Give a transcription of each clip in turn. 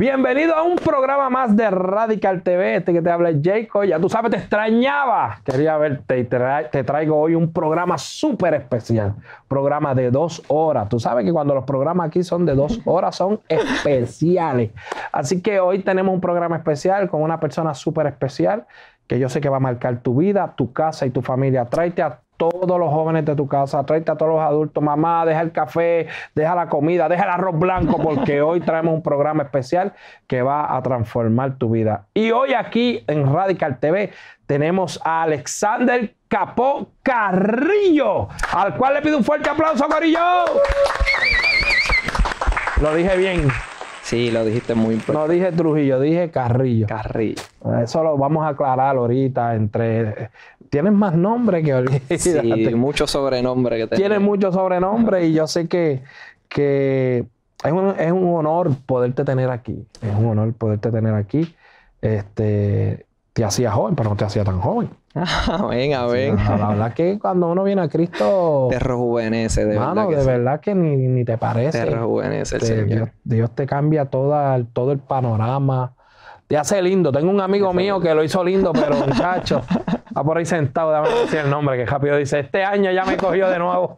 Bienvenido a un programa más de Radical TV. Este que te habla es Jacob. Ya tú sabes, te extrañaba. Quería verte y te, te traigo hoy un programa súper especial. Programa de dos horas. Tú sabes que cuando los programas aquí son de dos horas, son especiales. Así que hoy tenemos un programa especial con una persona súper especial que yo sé que va a marcar tu vida, tu casa y tu familia. Tráete a todos los jóvenes de tu casa, tráete a todos los adultos, mamá, deja el café, deja la comida, deja el arroz blanco, porque hoy traemos un programa especial que va a transformar tu vida. Y hoy aquí en Radical TV tenemos a Alexander Capó Carrillo, al cual le pido un fuerte aplauso, Carrillo. Lo dije bien. Sí, lo dijiste muy importante. No dije Trujillo, dije Carrillo. Carrillo. Eso lo vamos a aclarar ahorita entre... Tienes más nombre que olvídate. Sí, mucho sobrenombre que tenés. Tienes mucho sobrenombre y yo sé que, que es, un, es un honor poderte tener aquí. Es un honor poderte tener aquí. Este, te hacía joven, pero no te hacía tan joven. venga la verdad que cuando uno viene a Cristo. Te rejuvenece, de mano, verdad. de verdad que ni, ni, te parece. Te el Dios, te cambia toda, todo el panorama. Te hace lindo. Tengo un amigo mío que lo hizo lindo, pero muchacho, va por ahí sentado, déjame decir el nombre, que rápido dice: Este año ya me cogió de nuevo.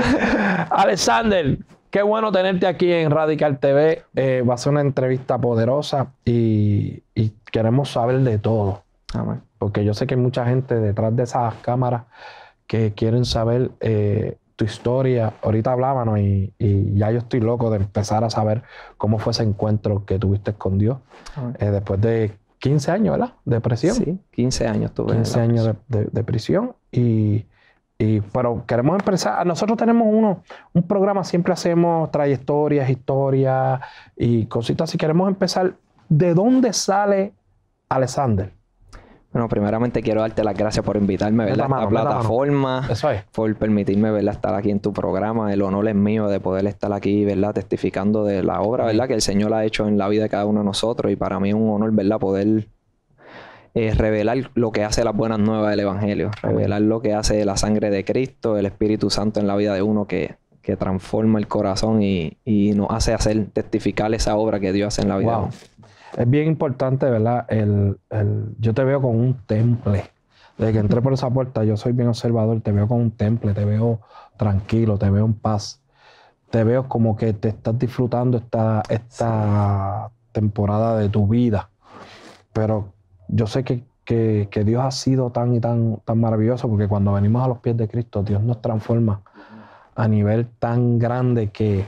Alexander, Qué bueno tenerte aquí en Radical TV. Eh, va a ser una entrevista poderosa y, queremos saber de todo. Porque yo sé que hay mucha gente detrás de esas cámaras que quieren saber eh, tu historia. Ahorita hablábamos y, ya yo estoy loco de empezar a saber cómo fue ese encuentro que tuviste con Dios ah, eh, después de 15 años, ¿verdad? De prisión. Sí, 15 años tuve. 15 años de, prisión. Y, y, pero queremos empezar. Nosotros tenemos uno, un programa, siempre hacemos trayectorias, historias y cositas. Si queremos empezar, ¿de dónde sale Alexander? Bueno, primeramente quiero darte las gracias por invitarme a esta plataforma, por permitirme estar aquí en tu programa. El honor es mío de poder estar aquí ¿verdad? testificando de la obra ¿verdad? que el Señor ha hecho en la vida de cada uno de nosotros. Y para mí es un honor ¿verdad? poder eh, revelar lo que hace las buenas nuevas del Evangelio, revelar lo que hace la sangre de Cristo, el Espíritu Santo en la vida de uno que, transforma el corazón y, nos hace hacer testificar esa obra que Dios hace en la vida de es bien importante, ¿verdad? El, yo te veo con un temple. Desde que entré por esa puerta, yo soy bien observador, te veo con un temple, te veo tranquilo, te veo en paz. Te veo como que te estás disfrutando esta, esta temporada de tu vida. Pero yo sé que, que, que Dios ha sido tan y tan, tan maravilloso, porque cuando venimos a los pies de Cristo, Dios nos transforma a nivel tan grande que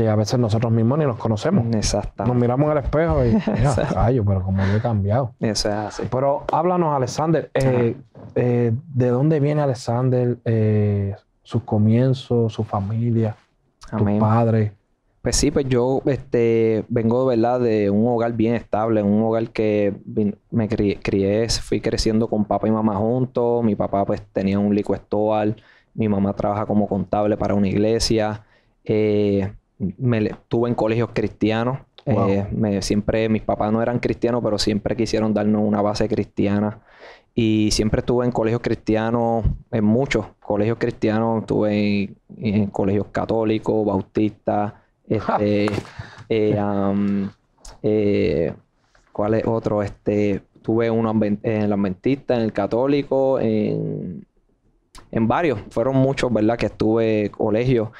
que a veces nosotros mismos ni nos conocemos. Exacto. Nos miramos al espejo y, mira, rayo, pero como yo he cambiado. Eso es así. Pero háblanos, Alexander, eh, eh, ¿de dónde viene Alexander, eh, sus comienzos, su familia, su padre. Pues sí, pues yo este, vengo de verdad de un hogar bien estable, un hogar que me crié, fui creciendo con papá y mamá juntos. Mi papá pues tenía un licuestoal, mi mamá trabaja como contable para una iglesia. Eh, me, estuve en colegios cristianos. Eh, siempre mis papás no eran cristianos, pero siempre quisieron darnos una base cristiana. Y siempre estuve en colegios cristianos, en muchos colegios cristianos. Estuve en, colegios católicos, bautistas, este, eh, eh, ¿cuál es otro? Este, tuve uno en el adventista, en el católico, en, varios. Fueron muchos, ¿verdad? Que estuve colegios.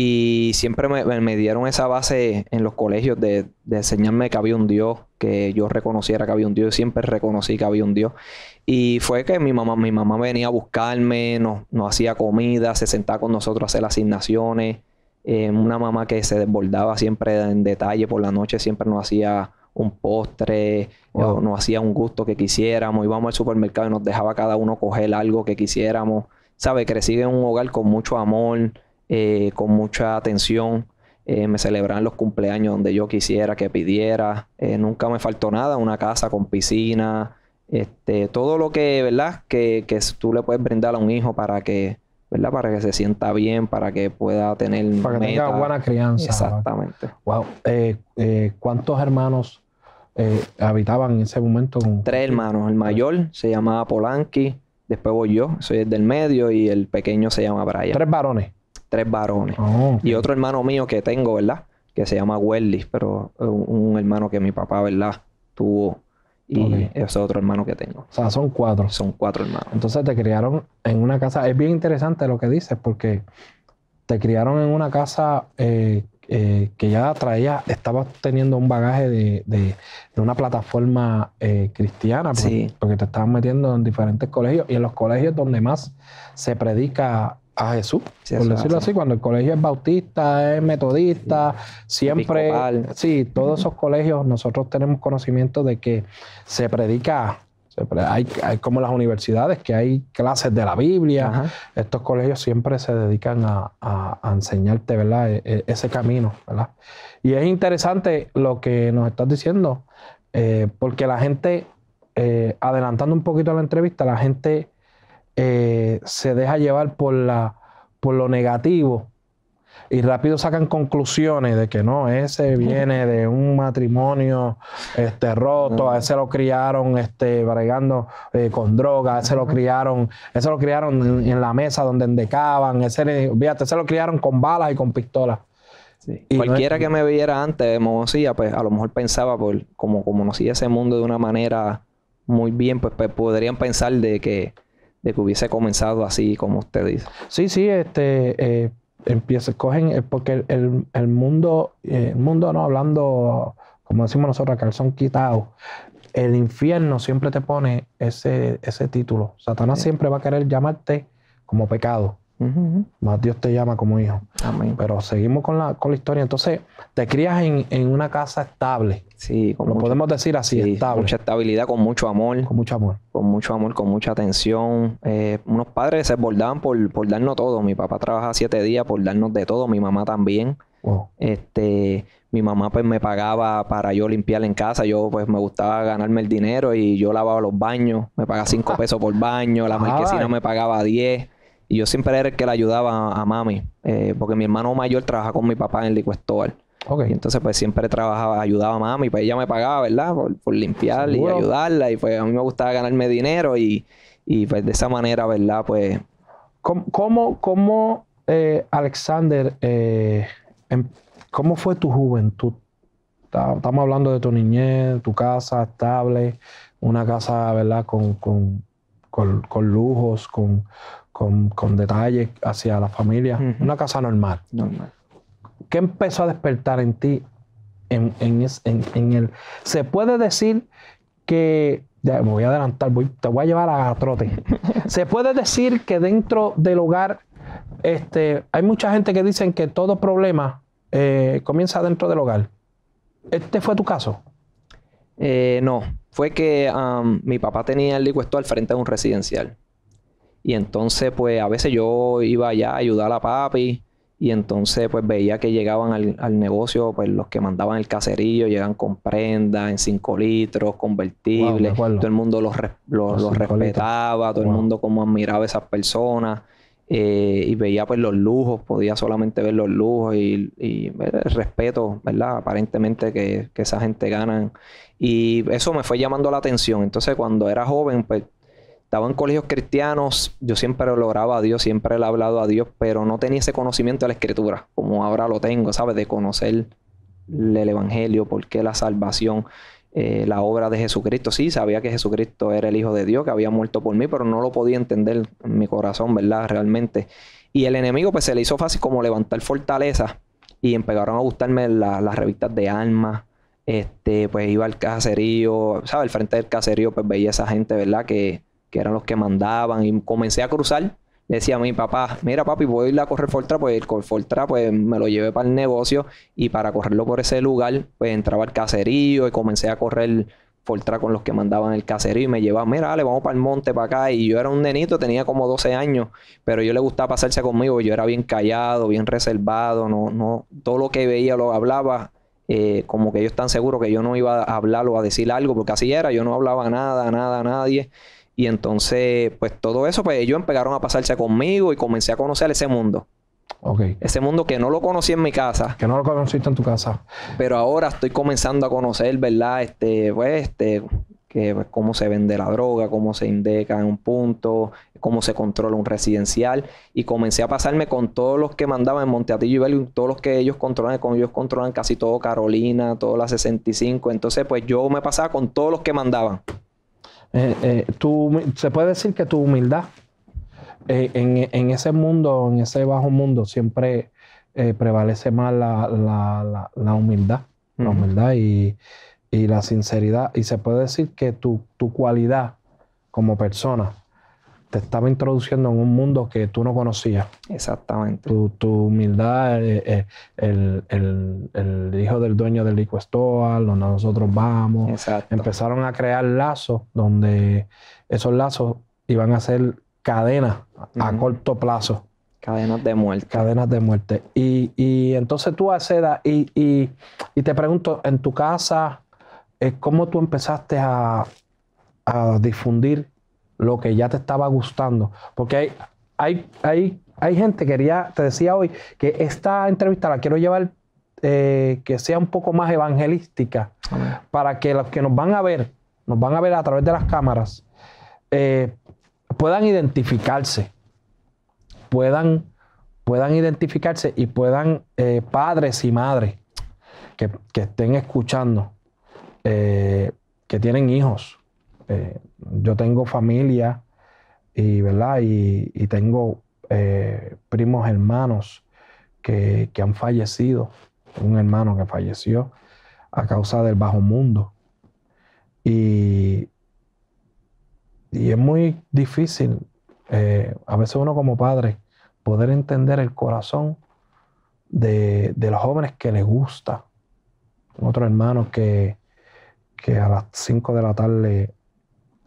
Y siempre me, dieron esa base en los colegios de, enseñarme que había un Dios, que yo reconociera que había un Dios. Siempre reconocí que había un Dios. Y fue que mi mamá, mi mamá venía a buscarme, nos, hacía comida, se sentaba con nosotros a hacer asignaciones. Eh, una mamá que se desbordaba siempre en detalle por la noche, siempre nos hacía un postre, nos hacía un gusto que quisiéramos, íbamos al supermercado y nos dejaba cada uno coger algo que quisiéramos. ¿Sabe? Crecí en un hogar con mucho amor, eh, con mucha atención. Eh, me celebran los cumpleaños donde yo quisiera, que pidiera. Eh, nunca me faltó nada, una casa con piscina, este, todo lo que, ¿verdad? Que, tú le puedes brindar a un hijo para que, ¿verdad? Para que se sienta bien, para que pueda tener Para buena crianza. Exactamente. Wow. ¿Cuántos hermanos habitaban en ese momento? Tres hermanos. El mayor se llamaba Polanqui, después voy yo, soy el del medio, y el pequeño se llama Brian. Tres varones tres varones. Ah, y otro hermano mío que tengo, ¿verdad? Que se llama Wellis, pero un, hermano que mi papá, ¿verdad? Tuvo y ese es otro hermano que tengo. O sea, son cuatro. Son cuatro hermanos. Entonces te criaron en una casa. Es bien interesante lo que dices porque te criaron en una casa eh, eh, que ya traía, estabas teniendo un bagaje de, una plataforma eh, cristiana, porque te estaban metiendo en diferentes colegios y en los colegios donde más se predica a Jesús, por decirlo así. Cuando el colegio es bautista, es metodista, siempre. Sí, todos esos colegios nosotros tenemos conocimiento de que se predica. hay, como las universidades, que hay clases de la Biblia. Estos colegios siempre se dedican a, enseñarte ¿verdad? E, e, ese camino. ¿verdad? Y es interesante lo que nos estás diciendo, eh, porque la gente, eh, adelantando un poquito la entrevista, la gente eh, se deja llevar por, la, por lo negativo y rápido sacan conclusiones de que no, ese viene de un matrimonio este, roto, a ese lo criaron este, bregando eh, con droga, a ese lo criaron, lo en, la mesa donde endecaban, ese, ese lo criaron con balas y con pistolas. Y Cualquiera que me viera antes de pues a lo mejor pensaba, pues, como conocía ese mundo de una manera muy bien, pues, pues podrían pensar de que de que hubiese comenzado así, como usted dice. Sí, sí, este, eh, empieza, cogen, eh, porque el, mundo, eh, el mundo no hablando, como decimos nosotros, calzón quitado, el infierno siempre te pone ese, ese título. Satanás siempre va a querer llamarte como pecado. Más Dios te llama como hijo. Pero seguimos con la, con la historia. Entonces, te crías en, una casa estable. Sí, como Lo podemos decir así, estable. Mucha estabilidad, con mucho amor. Con mucho amor. Con mucho amor, con mucha atención. Eh, unos padres se bordaban por, darnos todo. Mi papá trabaja siete días por darnos de todo. Mi mamá también. Este, mi mamá pues me pagaba para yo limpiar en casa, yo pues me gustaba ganarme el dinero y yo lavaba los baños, me pagaba cinco pesos por baño, la marquesina me pagaba diez y yo siempre era el que le ayudaba a, mami, eh, porque mi hermano mayor trabaja con mi papá en el licuestor. Y entonces pues siempre trabajaba, ayudaba a mami, pues ella me pagaba, ¿verdad? Por, limpiarla limpiar y ayudarla. Y pues a mí me gustaba ganarme dinero y, pues de esa manera, ¿verdad? Pues... ¿Cómo, cómo, eh, Alexander, eh, em, cómo fue tu juventud? Estamos hablando de tu niñez, tu casa estable, una casa, ¿verdad? con lujos, con, con, con detalles hacia la familia, una casa normal. ¿Qué empezó a despertar en ti en, el... Se puede decir que... me voy a adelantar, te voy a llevar a trote. Se puede decir que dentro del hogar este, hay mucha gente que dicen que todo problema eh, comienza dentro del hogar. ¿Este fue tu caso? Eh, no, fue que mi papá tenía el licuado al frente de un residencial. Y entonces, pues a veces yo iba allá a ayudar a papi. Y entonces, pues veía que llegaban al, negocio, pues los que mandaban el caserío, llegan con prendas en 5 litros, convertibles. todo el mundo los, respetaba, todo el mundo como admiraba a esas personas. Eh, y veía pues los lujos, podía solamente ver los lujos y, eh, el respeto, ¿verdad? Aparentemente que, que esa gente ganan Y eso me fue llamando la atención. Entonces cuando era joven, pues estaba en colegios cristianos, yo siempre lo oraba a Dios, siempre le he hablado a Dios, pero no tenía ese conocimiento de la escritura, como ahora lo tengo, ¿sabes? De conocer el Evangelio, por qué la salvación, eh, la obra de Jesucristo. Sí, sabía que Jesucristo era el Hijo de Dios, que había muerto por mí, pero no lo podía entender en mi corazón, ¿verdad? Realmente. Y el enemigo pues se le hizo fácil como levantar fortaleza y empezaron a gustarme las revistas de alma, este, pues iba al caserío, ¿sabes? Al frente del caserío pues veía a esa gente, ¿verdad? Que que eran los que mandaban, y comencé a cruzar. decía a mi papá, mira papi, voy a ir a correr Fortra, pues el Fortra pues me lo llevé para el negocio y para correrlo por ese lugar, pues entraba al caserío y comencé a correr Fortra con los que mandaban el caserío y me llevaban, mira, dale, vamos para el monte, para acá. Y yo era un nenito, tenía como 12 años, pero yo le gustaba pasarse conmigo, yo era bien callado, bien reservado, no, no, todo lo que veía lo hablaba, eh, como que ellos están seguros que yo no iba a hablar o a decir algo, porque así era, yo no hablaba nada, nada, a nadie. Y entonces, pues todo eso, pues ellos empezaron a pasarse conmigo y comencé a conocer ese mundo. Ese mundo que no lo conocí en mi casa. Que no lo conociste en tu casa. Pero ahora estoy comenzando a conocer, ¿verdad? Este, pues, este, que pues, cómo se vende la droga, cómo se indica en un punto, cómo se controla un residencial. Y comencé a pasarme con todos los que mandaban en Monteatillo y Belgium, todos los que ellos controlan, con ellos controlan casi todo Carolina, toda la 65. Entonces, pues yo me pasaba con todos los que mandaban. Eh, eh, se puede decir que tu humildad eh, en, ese mundo, en ese bajo mundo, siempre prevalece más la, humildad, la humildad y, la sinceridad. Y se puede decir que tu cualidad como persona te estaba introduciendo en un mundo que tú no conocías. Exactamente. Tu, humildad, eh, eh, el, hijo del dueño del licuestoal, donde nosotros vamos. Exacto. Empezaron a crear lazos donde esos lazos iban a ser cadenas a corto plazo. Cadenas de muerte. Cadenas de muerte. Y, entonces tú, Aceda, y, y, y te pregunto, en tu casa, eh, ¿cómo tú empezaste a, a difundir lo que ya te estaba gustando. Porque hay, hay, gente que te decía hoy que esta entrevista la quiero llevar eh, que sea un poco más evangelística, para que los que nos van a ver, nos van a ver a través de las cámaras, eh, puedan identificarse, puedan, puedan identificarse y puedan, eh, padres y madres que, que estén escuchando, que tienen hijos, yo tengo familia y, ¿verdad? y, tengo eh, primos hermanos que, han fallecido, un hermano que falleció a causa del bajo mundo. Y, es muy difícil, eh, a veces uno como padre, poder entender el corazón de, los jóvenes que les gusta. Otro hermano que, que a las 5 de la tarde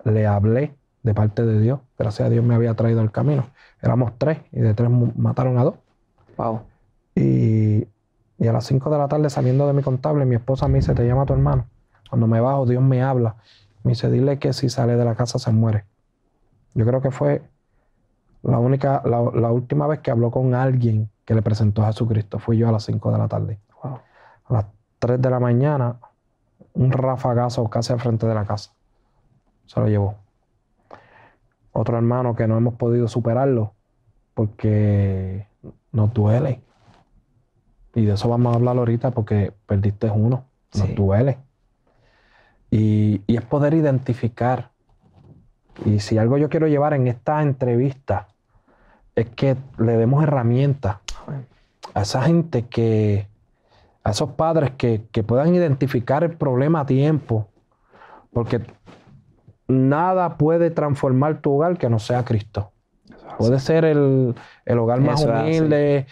le hablé de parte de Dios. Gracias a Dios me había traído al camino. Éramos tres y de tres mataron a dos. Wow. Y, y a las cinco de la tarde saliendo de mi contable, mi esposa me dice, te llama tu hermano. Cuando me bajo, Dios me habla. Me dice, dile que si sale de la casa se muere. Yo creo que fue la única, la, última vez que habló con alguien que le presentó a Jesucristo. Fui yo a las cinco de la tarde. A las tres de la mañana, un rafagazo casi al frente de la casa se lo llevó. Otro hermano que no hemos podido superarlo porque no duele. Y de eso vamos a hablar ahorita porque perdiste uno, nos duele. Y, es poder identificar. Y si algo yo quiero llevar en esta entrevista es que le demos herramientas a esa gente que, a esos padres que, que, puedan identificar el problema a tiempo, porque nada puede transformar tu hogar que no sea Cristo. Puede eh, ser el, hogar más humilde,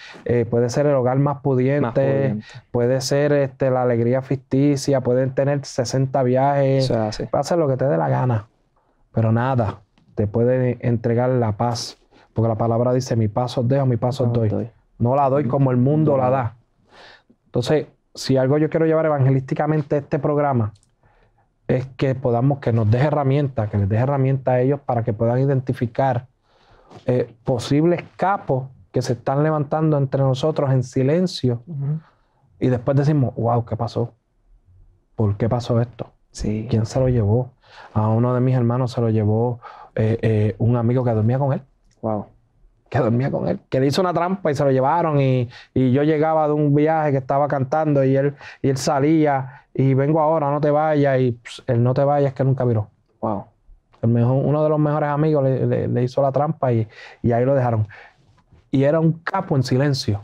puede ser el hogar más pudiente, puede ser este, la alegría ficticia, pueden tener 60 viajes, pasa lo que te dé la gana, pero nada te puede entregar la paz, porque la palabra dice, mi paso dejo, mi paso os doy. No la doy como el mundo la da. Entonces, si algo yo quiero llevar evangelísticamente este programa, es que podamos, que nos deje herramientas, que les deje herramientas a ellos para que puedan identificar eh, posibles capos que se están levantando entre nosotros en silencio. Y después decimos, wow, ¿qué pasó? ¿Por qué pasó esto? ¿Quién se lo llevó? A uno de mis hermanos se lo llevó eh, eh, un amigo que dormía con él. Wow. Que dormía con él. Que le hizo una trampa y se lo llevaron. Y, yo llegaba de un viaje que estaba cantando y él, y él salía y vengo ahora, no te vayas, y él pues, no te vayas que nunca viró. Wow. El mejor, uno de los mejores amigos le, hizo la trampa y, ahí lo dejaron. Y era un capo en silencio.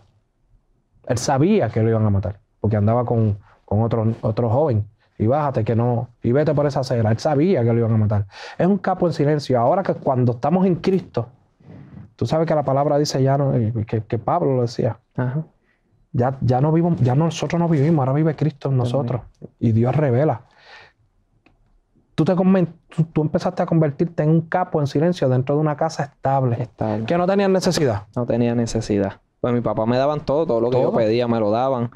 Él sabía que lo iban a matar, porque andaba con, otro, otro joven. Y bájate que no, y vete por esa acera. Él sabía que lo iban a matar. Es un capo en silencio. Ahora que cuando estamos en Cristo, tú sabes que la palabra dice ya, no, que, que Pablo lo decía. Ajá. Ya, ya, no vivo, ya nosotros no vivimos, ahora vive Cristo en nosotros. Y Dios revela. Tú, te empezaste a convertirte en un capo en silencio dentro de una casa estable. estable. Que no tenían necesidad. No tenía necesidad. Pues mi papá me daban todo, todo lo que yo pedía, me lo daban.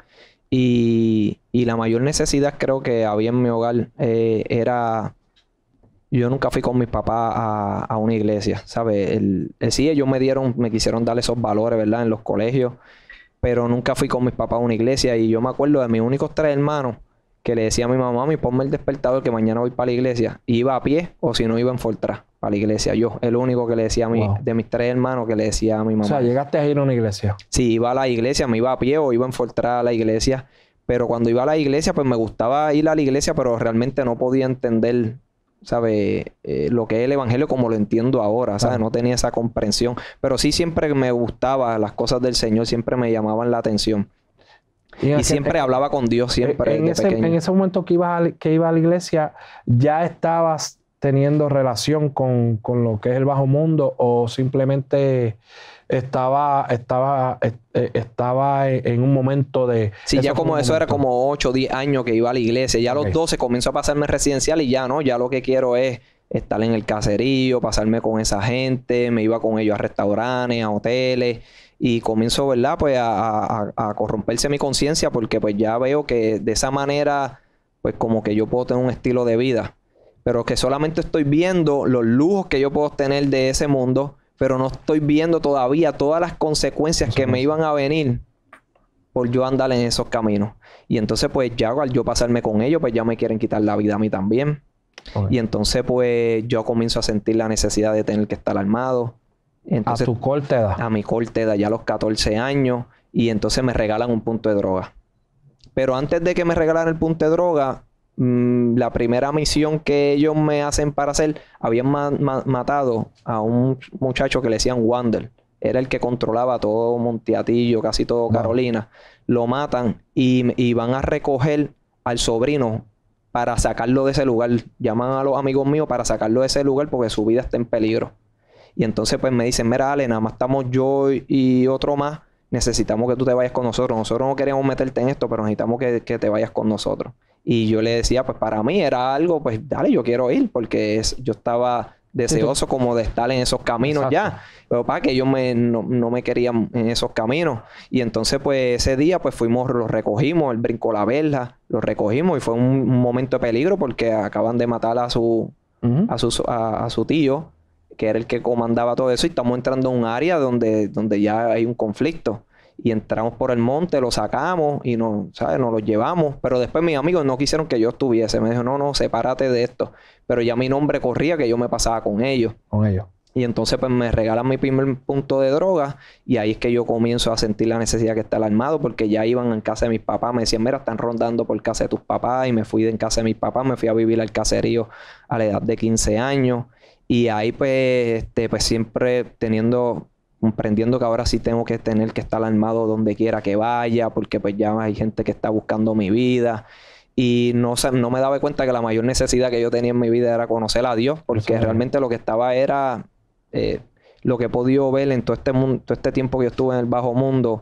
Y, la mayor necesidad creo que había en mi hogar eh, era yo nunca fui con mi papá a, una iglesia, ¿sabes? sí, ellos me dieron, me quisieron dar esos valores, ¿verdad? En los colegios, pero nunca fui con mis papás a una iglesia. Y yo me acuerdo de mis únicos tres hermanos que le decía a mi mamá, mi ponme el despertador que mañana voy para la iglesia. iba a pie o si no iba en Fortra a la iglesia. Yo, el único que le decía a mi, de mis tres hermanos que le decía a mi mamá. O sea, llegaste a ir a una iglesia. Sí, iba a la iglesia, me iba a pie o iba en Fortra a la iglesia. Pero cuando iba a la iglesia, pues me gustaba ir a la iglesia, pero realmente no podía entender ¿sabe? Eh, lo que es el Evangelio como lo entiendo ahora, ¿sabes? No tenía esa comprensión, pero sí siempre me gustaba las cosas del Señor, siempre me llamaban la atención. Y, siempre hablaba con Dios, siempre. En, ese, en ese momento que iba, a, que iba a la iglesia, ¿ya estabas teniendo relación con, con, lo que es el bajo mundo o simplemente estaba, estaba, eh, estaba en un momento de. Sí, ya como eso era como 8 10 años que iba a la iglesia. Ya a los 12 comenzó a pasarme residencial y ya no, ya lo que quiero es estar en el caserío, pasarme con esa gente, me iba con ellos a restaurantes, a hoteles y comienzo, ¿verdad? Pues a, a, a corromperse mi conciencia porque pues ya veo que de esa manera, pues como que yo puedo tener un estilo de vida, pero que solamente estoy viendo los lujos que yo puedo tener de ese mundo pero no estoy viendo todavía todas las consecuencias que me iban a venir por yo andar en esos caminos. Y entonces, pues ya al yo pasarme con ellos, pues ya me quieren quitar la vida a mí también. Y entonces, pues yo comienzo a sentir la necesidad de tener que estar armado. a tu corte A mi corte edad, ya a los 14 años. Y entonces me regalan un punto de droga. Pero antes de que me regalaran el punto de droga, Mm, la primera misión que ellos me hacen para hacer, habían matado a un muchacho que le decían Wander. Era el que controlaba todo Monteatillo, casi todo Carolina. Lo matan y, y van a recoger al sobrino para sacarlo de ese lugar. Llaman a los amigos míos para sacarlo de ese lugar porque su vida está en peligro. Y entonces pues me dicen, mira Ale, nada más estamos yo y otro más necesitamos que tú te vayas con nosotros. Nosotros no queremos meterte en esto, pero necesitamos que, te vayas con nosotros. Y yo le decía, pues para mí era algo, pues dale, yo quiero ir, porque yo estaba deseoso como de estar en esos caminos ya. Pero para que ellos me, no, me querían en esos caminos. Y entonces, pues ese día, pues fuimos, los recogimos, el brincó la vela los recogimos y fue un, momento de peligro porque acaban de matar a su, a, a su tío que era el que comandaba todo eso, y estamos entrando a un área donde, donde ya hay un conflicto. Y entramos por el monte, lo sacamos y nos, ¿sabes? nos lo llevamos. Pero después mis amigos no quisieron que yo estuviese. Me dijo, no, no, sepárate de esto. Pero ya mi nombre corría que yo me pasaba con ellos. Con ellos. Y entonces pues me regalan mi primer punto de droga y ahí es que yo comienzo a sentir la necesidad que está armado porque ya iban en casa de mis papás, me decían, mira, están rondando por casa de tus papás y me fui de en casa de mis papás, me fui a vivir al caserío a la edad de 15 años y ahí pues, este, pues siempre teniendo, comprendiendo que ahora sí tengo que tener que estar armado donde quiera que vaya, porque pues ya hay gente que está buscando mi vida. Y no, no me daba cuenta que la mayor necesidad que yo tenía en mi vida era conocer a Dios, porque realmente lo que estaba era eh, lo que he podido ver en todo este, mundo, todo este tiempo que yo estuve en el bajo mundo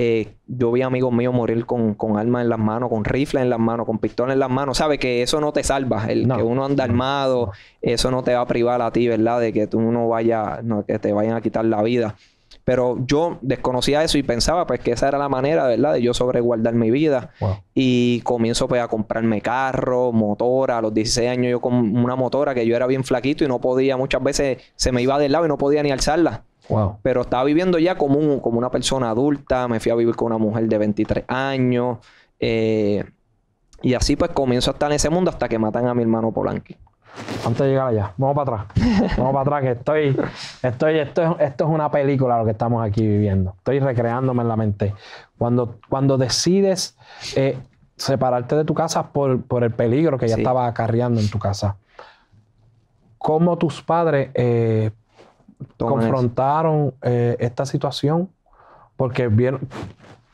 eh, yo vi a amigos míos morir con, con armas en las manos, con rifles en las manos, con pistolas en las manos. sabe que eso no te salva. El que uno anda armado, eso no te va a privar a ti, ¿verdad? De que tú no vaya, no, que te vayan a quitar la vida. Pero yo desconocía eso y pensaba pues que esa era la manera, ¿verdad? De yo sobreguardar mi vida. Y comienzo pues a comprarme carro, motora. A los 16 años yo con una motora que yo era bien flaquito y no podía, muchas veces se me iba del lado y no podía ni alzarla. Pero estaba viviendo ya como, como una persona adulta, me fui a vivir con una mujer de 23 años. Eh, y así pues comienzo a estar en ese mundo hasta que matan a mi hermano Polanqui. Antes de llegar allá, vamos para atrás. Vamos para atrás, que estoy, estoy, esto, es, una película lo que estamos aquí viviendo. Estoy recreándome en la mente. Cuando, cuando decides eh, separarte de tu casa por, el peligro que ya estaba acarreando en tu casa, ¿cómo tus padres eh, confrontaron eh, esta situación porque bien,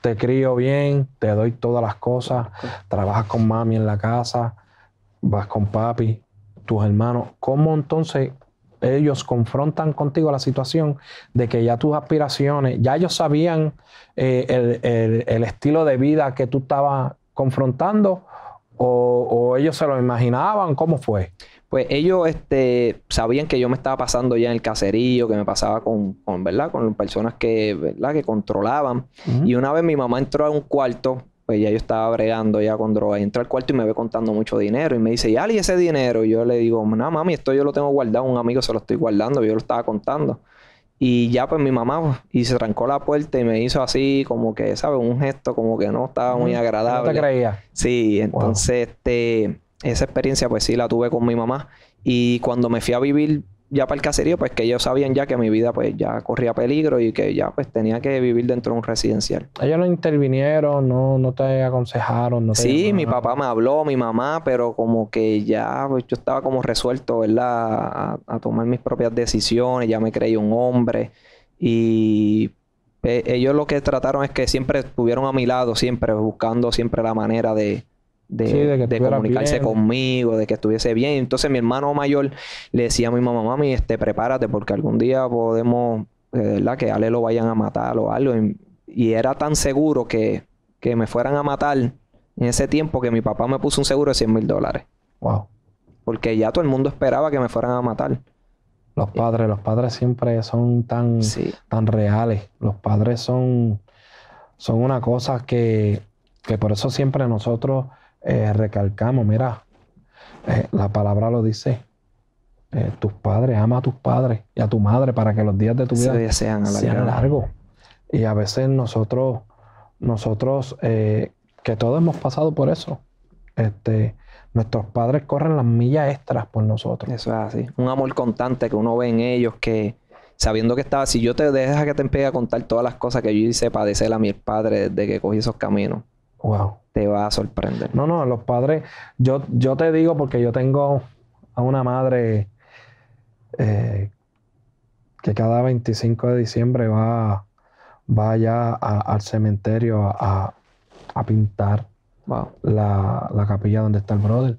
te crío bien, te doy todas las cosas, trabajas con mami en la casa, vas con papi, tus hermanos. ¿Cómo entonces ellos confrontan contigo la situación de que ya tus aspiraciones, ya ellos sabían eh, el, estilo de vida que tú estabas confrontando o, o ellos se lo imaginaban? ¿Cómo fue? Pues ellos este, sabían que yo me estaba pasando ya en el caserío, que me pasaba con, ¿verdad? Con personas que, ¿verdad? Que controlaban. Y una vez mi mamá entró a un cuarto, pues ya yo estaba bregando ya con droga. Entró al cuarto y me ve contando mucho dinero. Y me dice, ¿y ese dinero? Y yo le digo, no, mami, esto yo lo tengo guardado. Un amigo se lo estoy guardando. Yo lo estaba contando. Y ya pues mi mamá pues, y se trancó la puerta y me hizo así como que, ¿sabes? Un gesto como que no estaba muy agradable. No te creía. Sí, entonces este esa experiencia pues sí la tuve con mi mamá y cuando me fui a vivir ya para el caserío, pues que ellos sabían ya que mi vida pues ya corría peligro y que ya pues tenía que vivir dentro de un residencial. Ellos no intervinieron, no, no te aconsejaron. No sí, mi papá me habló, mi mamá, pero como que ya pues, yo estaba como resuelto, ¿verdad? A, tomar mis propias decisiones, ya me creí un hombre y eh, ellos lo que trataron es que siempre estuvieron a mi lado, siempre buscando siempre la manera de de, comunicarse conmigo, de que estuviese bien. Entonces mi hermano mayor le decía a mi mamá, mami, este, prepárate porque algún día podemos, eh, ¿verdad? Que Ale lo vayan a matar o algo. Y, era tan seguro que, que, me fueran a matar en ese tiempo que mi papá me puso un seguro de 100 mil dólares. Wow. Porque ya todo el mundo esperaba que me fueran a matar. Los eh, padres, los padres siempre son tan, tan reales. Los padres son, son una cosa que, que por eso siempre nosotros eh, recalcamos, mira, eh, la palabra lo dice. Eh, tus padres, ama a tus padres y a tu madre para que los días de tu vida sean, largos. Y a veces nosotros, nosotros, que todos hemos pasado por eso, este, nuestros padres corren las millas extras por nosotros. Eso es así. Un amor constante que uno ve en ellos que, sabiendo que estaba, si yo te dejas que te empiece a contar todas las cosas que yo hice padecer a mi padre desde que cogí esos caminos, te va a sorprender. No, no, los padres, yo, yo te digo porque yo tengo a una madre eh, que cada 25 de diciembre va, va allá al cementerio a, pintar la, capilla donde está el brother.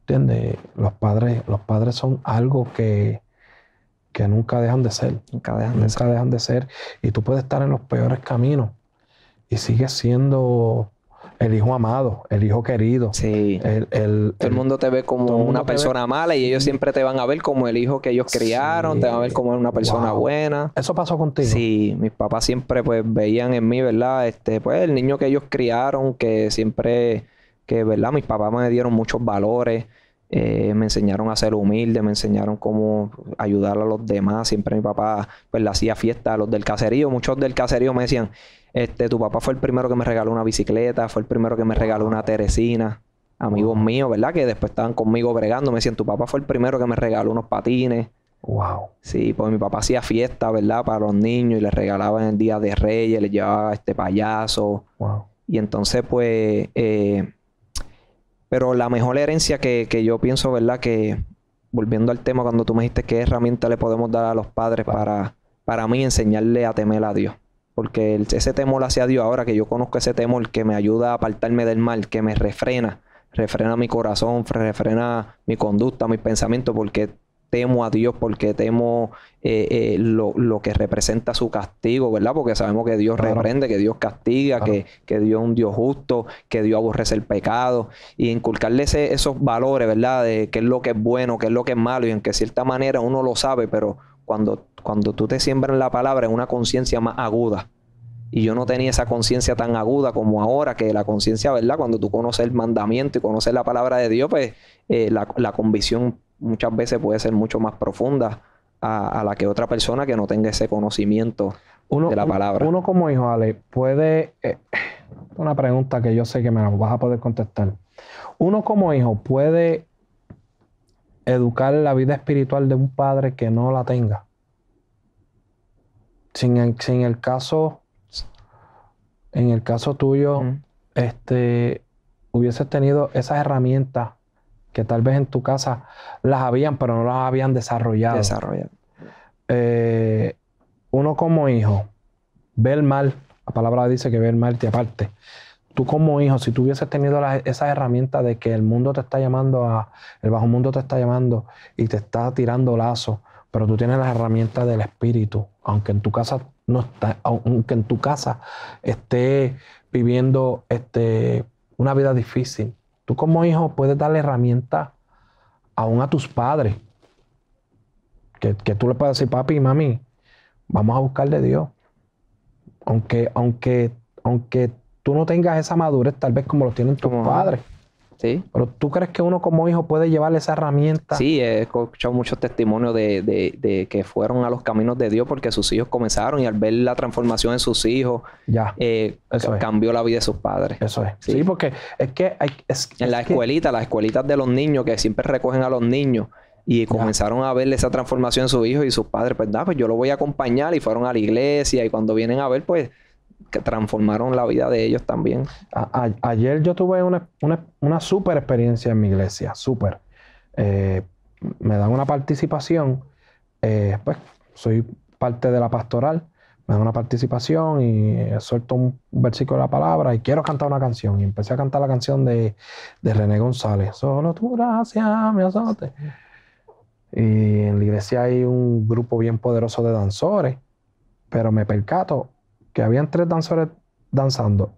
¿Entiendes? Los padres, los padres son algo que, que nunca dejan de ser. Nunca dejan de ser. Y tú puedes estar en los peores caminos y sigue siendo el hijo amado, el hijo querido. Sí. El, el mundo te ve como una persona mala y ellos siempre te van a ver como el hijo que ellos criaron, te van a ver como una persona buena. ¿Eso pasó contigo? Sí, mis papás siempre pues veían en mí, ¿verdad? Este, pues el niño que ellos criaron, que siempre, que, ¿verdad? Mis papás me dieron muchos valores. Eh, me enseñaron a ser humilde, me enseñaron cómo ayudar a los demás. Siempre mi papá pues le hacía fiesta a los del caserío. Muchos del caserío me decían, este, tu papá fue el primero que me regaló una bicicleta, fue el primero que me regaló una teresina. Amigos míos, ¿verdad? Que después estaban conmigo bregando. Me decían, tu papá fue el primero que me regaló unos patines. Wow. Sí, pues mi papá hacía fiesta, ¿verdad? Para los niños y les regalaba en el Día de Reyes, les llevaba este payaso. Wow. Y entonces, pues. Eh, pero la mejor herencia que, yo pienso, ¿verdad? Que volviendo al tema, cuando tú me dijiste qué herramienta le podemos dar a los padres para, para mí enseñarle a temer a Dios. Porque ese temor hacia Dios, ahora que yo conozco ese temor que me ayuda a apartarme del mal, que me refrena, refrena mi corazón, refrena mi conducta, mis pensamientos, porque temo a Dios, porque temo eh, eh, lo, que representa su castigo, ¿verdad? Porque sabemos que Dios reprende, que Dios castiga, que, que, Dios es un Dios justo, que Dios aborrece el pecado. Y inculcarle esos valores, ¿verdad? De qué es lo que es bueno, qué es lo que es malo. Y en que cierta manera uno lo sabe, pero cuando cuando tú te siembras la palabra en una conciencia más aguda. Y yo no tenía esa conciencia tan aguda como ahora, que la conciencia, ¿verdad? Cuando tú conoces el mandamiento y conoces la palabra de Dios, pues eh, la, convicción muchas veces puede ser mucho más profunda a, la que otra persona que no tenga ese conocimiento de la palabra. Uno, como hijo, Ale, puede... Eh, una pregunta que yo sé que me la vas a poder contestar. Uno como hijo puede educar la vida espiritual de un padre que no la tenga sin el, el caso, en el caso tuyo, este, hubieses tenido esas herramientas que tal vez en tu casa las habían, pero no las habían desarrollado. Desarrollado. Eh, uno como hijo ve el mal, la palabra dice que ve el mal te aparte. Tú como hijo, si tú hubieses tenido esas herramientas de que el mundo te está llamando a, el bajo mundo te está llamando y te está tirando lazo, pero tú tienes las herramientas del espíritu aunque en tu casa no está, aunque en tu casa esté viviendo este, una vida difícil, tú como hijo puedes darle herramienta aún a tus padres. Que, que tú le puedas decir, papi y mami, vamos a buscarle a Dios. Aunque, aunque, aunque tú no tengas esa madurez, tal vez como lo tienen tus padres. Pero tú crees que uno como hijo puede llevarle esa herramienta. Sí, he escuchado muchos testimonios de, de, que fueron a los caminos de Dios porque sus hijos comenzaron y al ver la transformación en sus hijos, ya, eh, cambió la vida de sus padres. Eso es. Sí, porque es que en la escuelita, las escuelitas de los niños que siempre recogen a los niños y comenzaron a verle esa transformación en sus hijos y sus padres, pues, pues yo lo voy a acompañar y fueron a la iglesia y cuando vienen a ver, pues que transformaron la vida de ellos también. ayer yo tuve una, una, super experiencia en mi iglesia, súper. Eh, me dan una participación, eh, pues soy parte de la pastoral, me dan una participación y eh, suelto un versículo de la palabra y quiero cantar una canción. Y empecé a cantar la canción de, René González, Solo tú gracias me azote. Y en la iglesia hay un grupo bien poderoso de danzores, pero me percato que habían tres danzores danzando.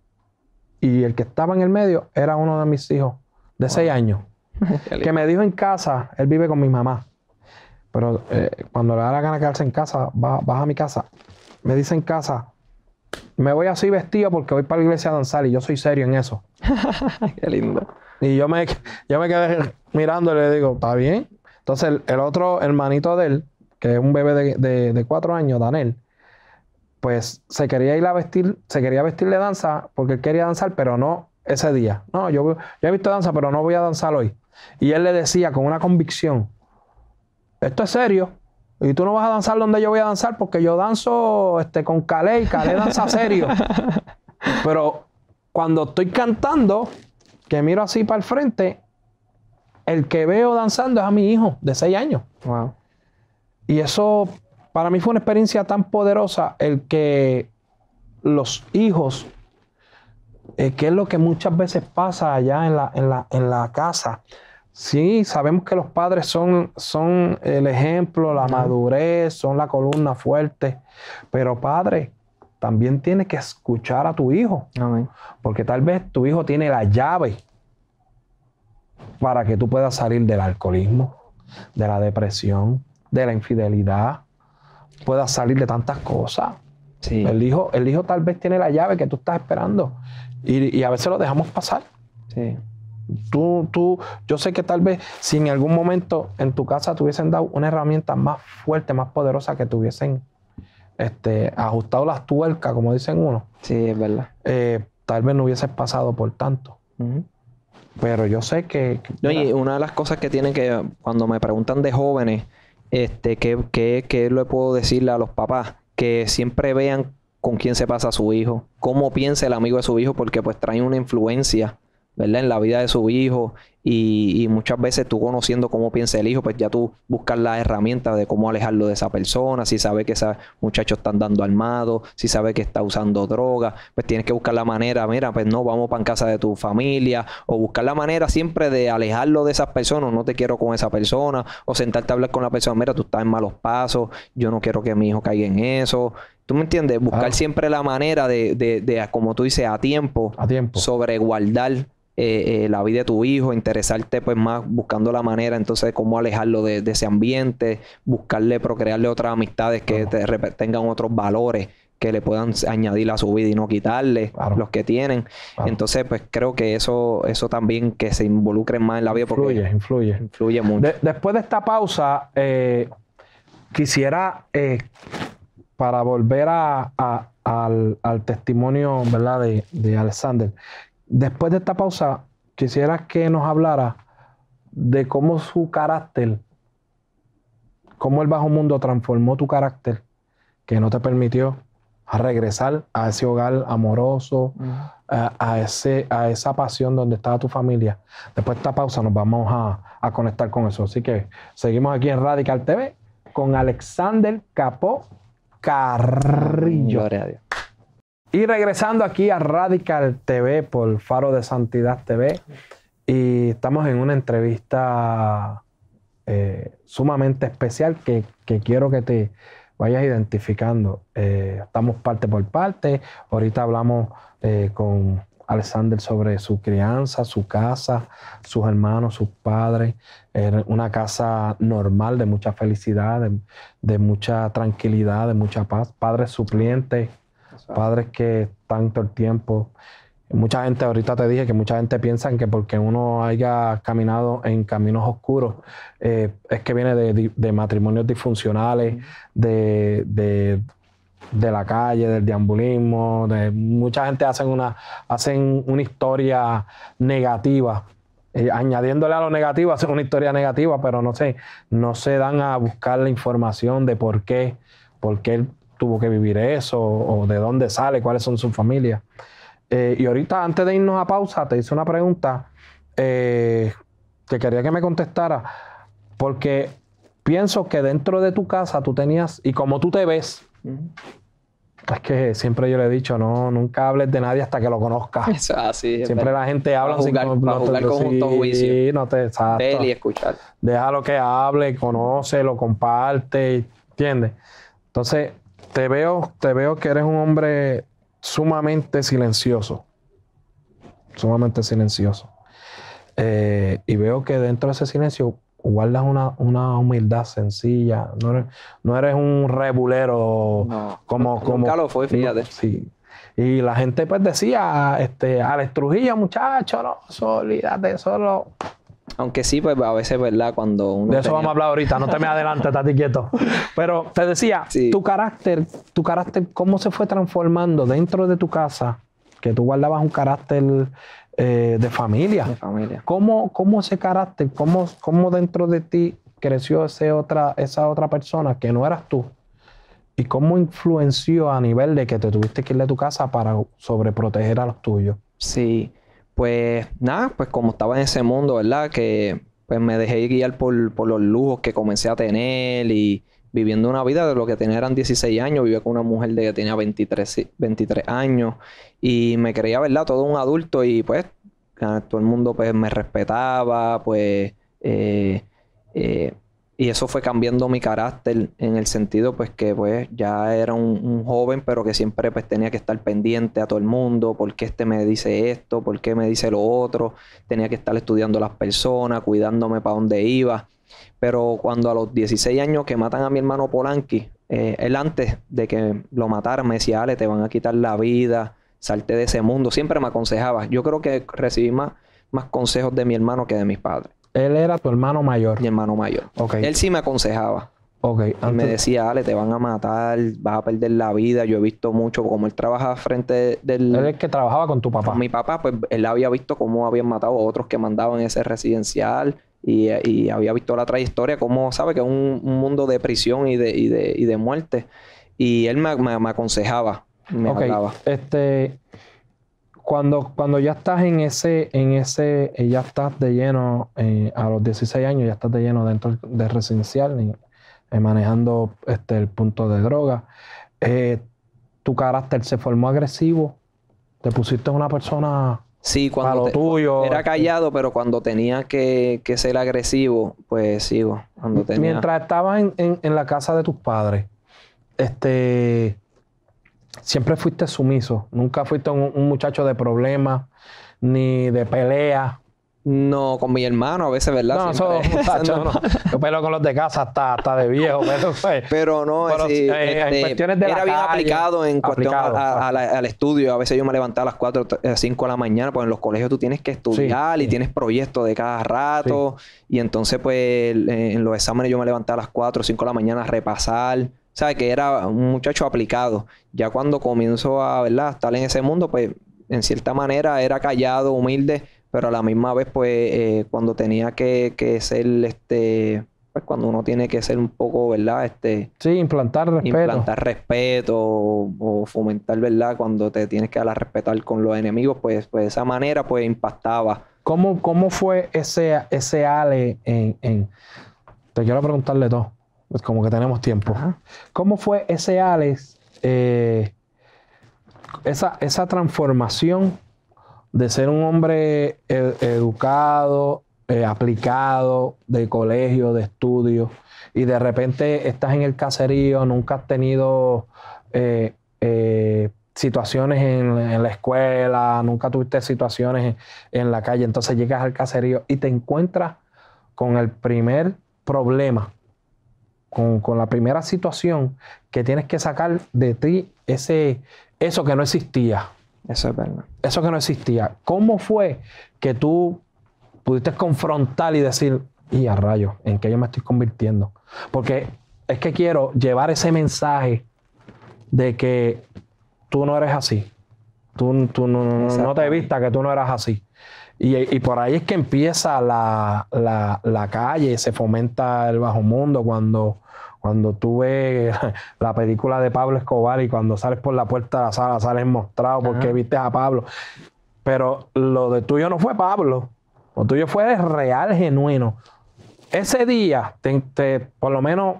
Y el que estaba en el medio era uno de mis hijos de seis años, que me dijo en casa, él vive con mi mamá, pero eh, cuando le da la gana quedarse en casa, va, baja a mi casa. Me dice en casa, me voy así vestido porque voy para la iglesia a danzar y yo soy serio en eso. Qué lindo. Y yo me, yo me quedé mirando y le digo, ¿está bien? Entonces el, otro hermanito de él, que es un bebé de, de, de cuatro años, Daniel, pues se quería ir a vestir, se quería vestir de danza porque él quería danzar, pero no ese día. No, yo, he visto danza, pero no voy a danzar hoy. Y él le decía con una convicción, esto es serio, y tú no vas a danzar donde yo voy a danzar porque yo danzo este, con Calé y Calé danza serio. Pero cuando estoy cantando, que miro así para el frente, el que veo danzando es a mi hijo de 6 años. Wow. Y eso para mí fue una experiencia tan poderosa el que los hijos, eh, que es lo que muchas veces pasa allá en la, en la, casa, Sí, sabemos que los padres son, son el ejemplo, la madurez, son la columna fuerte, pero padre, también tienes que escuchar a tu hijo, porque tal vez tu hijo tiene la llave para que tú puedas salir del alcoholismo, de la depresión, de la infidelidad, pueda salir de tantas cosas. Sí. El, hijo, el hijo tal vez tiene la llave que tú estás esperando y, a veces lo dejamos pasar. Sí. Tú, tú, yo sé que tal vez si en algún momento en tu casa te hubiesen dado una herramienta más fuerte, más poderosa que te hubiesen este, ajustado las tuercas, como dicen uno. Sí, es verdad. Eh, tal vez no hubieses pasado por tanto. Pero yo sé que... una de las cosas que tienen que, cuando me preguntan de jóvenes, este, ¿qué, qué, qué le puedo decirle a los papás? Que siempre vean con quién se pasa su hijo, cómo piensa el amigo de su hijo, porque pues trae una influencia ¿verdad? En la vida de su hijo y, muchas veces tú conociendo cómo piensa el hijo, pues ya tú buscas las herramientas de cómo alejarlo de esa persona, si sabe que ese muchacho están dando armado, si sabe que está usando droga, pues tienes que buscar la manera, mira, pues no, vamos para en casa de tu familia, o buscar la manera siempre de alejarlo de esas personas, no te quiero con esa persona, o sentarte a hablar con la persona, mira, tú estás en malos pasos, yo no quiero que mi hijo caiga en eso, ¿Tú me entiendes? Buscar siempre la manera de, de, como tú dices, a tiempo, a tiempo. sobreguardar eh, eh, la vida de tu hijo, interesarte pues más buscando la manera entonces de cómo alejarlo de, ese ambiente, buscarle, procrearle otras amistades que tengan otros valores que le puedan añadir a su vida y no quitarle los que tienen. Entonces, pues creo que eso, eso también que se involucren más en la vida. Influye, porque influye. Influye mucho. después de esta pausa, eh, quisiera, para volver al, testimonio ¿verdad? de Alexander, Después de esta pausa, quisiera que nos hablara de cómo su carácter, cómo el bajo mundo transformó tu carácter, que no te permitió regresar a ese hogar amoroso, a, ese, a esa pasión donde estaba tu familia. Después de esta pausa nos vamos a, a conectar con eso. Así que seguimos aquí en Radical TV con Alexander Capó Carrillo. Gloria y regresando aquí a Radical TV por Faro de Santidad TV. Y estamos en una entrevista eh, sumamente especial que, quiero que te vayas identificando. Eh, estamos parte por parte. Ahorita hablamos eh, con Alexander sobre su crianza, su casa, sus hermanos, sus padres. una casa normal de mucha felicidad, de, de mucha tranquilidad, de mucha paz. Padres suplientes Padres que tanto el tiempo. Mucha gente, ahorita te dije que mucha gente piensa que porque uno haya caminado en caminos oscuros, eh, es que viene de, matrimonios disfuncionales, de, la calle, del deambulismo. mucha gente hacen una, hacen una historia negativa eh, añadiéndole a lo negativo, hacen una historia negativa, pero no sé, no se dan a buscar la información de por qué, por qué tuvo que vivir eso o de dónde sale, cuáles son sus familias. Eh, y ahorita, antes de irnos a pausa, te hice una pregunta eh, que quería que me contestara, porque pienso que dentro de tu casa tú tenías, y como tú te ves, Es que siempre yo le he dicho, no, nunca hables de nadie hasta que lo conozcas. siempre la gente habla sin no, juicio. No te y escuchar. Deja lo que hable, conoce, lo comparte, ¿entiendes? Entonces, te veo, te veo que eres un hombre sumamente silencioso. Sumamente silencioso. Eh, y veo que dentro de ese silencio guardas una, una humildad sencilla. No eres, un rebulero como, como. Nunca lo fue, fíjate. sí. Y la gente pues decía, este, Alex Trujillo, muchacho, no, olvídate, solo aunque sí, pues a veces, ¿verdad? Cuando De eso vamos a hablar ahorita, no te me adelantes, estás quieto. Pero te decía, tu carácter, tu carácter, ¿cómo se fue transformando dentro de tu casa? Que tú guardabas un carácter eh, de familia. De familia. ¿Cómo, ¿Cómo, ese carácter, cómo, dentro de ti creció ese otra, esa otra persona que no eras tú? ¿Y cómo influenció a nivel de que te tuviste que ir de tu casa para sobreproteger a los tuyos? Sí. Pues nada, pues como estaba en ese mundo, ¿verdad? Que pues me dejé guiar por, los lujos que comencé a tener y viviendo una vida de lo que tenía eran 16 años, vivía con una mujer de que tenía 23, años y me creía, ¿verdad? Todo un adulto y pues ah, todo el mundo pues me respetaba, pues eh, eh, y eso fue cambiando mi carácter en el sentido pues que pues ya era un, joven pero que siempre pues tenía que estar pendiente a todo el mundo, por qué este me dice esto, por qué me dice lo otro, tenía que estar estudiando a las personas, cuidándome para dónde iba. Pero cuando a los 16 años que matan a mi hermano Polanqui, eh, él antes de que lo mataran me decía, Ale, te van a quitar la vida, salte de ese mundo, siempre me aconsejaba. Yo creo que recibí más, más consejos de mi hermano que de mis padres. Él era tu hermano mayor. Mi hermano mayor. Él sí me aconsejaba. Ok. me decía, Ale, te van a matar, vas a perder la vida. Yo he visto mucho cómo él trabajaba frente del... Él es el que trabajaba con tu papá. mi papá, pues él había visto cómo habían matado a otros que mandaban ese residencial. Y, había visto la trayectoria, como sabe que es un, mundo de prisión y de, muerte. Y él me, me, me aconsejaba, me Este, cuando, cuando ya estás en ese, en ese, eh, ya estás de lleno, eh, a los 16 años ya estás de lleno dentro de residencial, eh, manejando este, el punto de droga, tu carácter se formó agresivo, te pusiste una persona sí, cuando lo tuyo. Era este. callado, pero cuando tenía que, ser agresivo, pues sigo. Cuando Mientras estabas en, en, en la casa de tus padres, este siempre fuiste sumiso, nunca fuiste un, muchacho de problemas ni de pelea. No, con mi hermano a veces, ¿verdad? No, muchacho, no. Yo peleo con los de casa hasta, de viejo, pero, fue. Pues, pero no, eh, este, de era bien aplicado en cuestión al estudio. A veces yo me levantaba a las 4 o 5 de la mañana, pues en los colegios tú tienes que estudiar y tienes proyectos de cada rato. Y entonces, pues en los exámenes yo me levantaba a las 4 o 5 de la mañana a repasar sea, que era un muchacho aplicado. Ya cuando comienzo a, ¿verdad? estar en ese mundo, pues en cierta manera era callado, humilde, pero a la misma vez, pues eh, cuando tenía que, que ser, este, pues cuando uno tiene que ser un poco, ¿verdad? Este, sí, implantar respeto. Implantar respeto o, fomentar, ¿verdad? Cuando te tienes que dar a respetar con los enemigos, pues, pues de esa manera, pues impactaba. ¿Cómo, cómo fue ese, ese Ale en, en... Te quiero preguntarle todo. Pues como que tenemos tiempo. ¿Cómo fue ese Alex, eh, esa, transformación de ser un hombre eh, educado, eh, aplicado, de colegio, de estudio, y de repente estás en el caserío, nunca has tenido... situaciones en, la escuela, nunca tuviste situaciones en, la calle, entonces llegas al caserío y te encuentras con el primer problema con, la primera situación que tienes que sacar de ti ese, eso que no existía. Eso es verdad. Eso que no existía. ¿Cómo fue que tú pudiste confrontar y decir, y a rayo, en qué yo me estoy convirtiendo? Porque es que quiero llevar ese mensaje de que tú no eres así. Tú, tú no, no, te vistas que tú no eras así. Y, por ahí es que empieza la, la, la, calle, se fomenta el bajo mundo cuando cuando tú ves la película de Pablo Escobar y cuando sales por la puerta de la sala, sales mostrado porque viste a Pablo. Pero lo de tuyo no fue Pablo. Lo tuyo fue real, genuino. Ese día, por lo menos,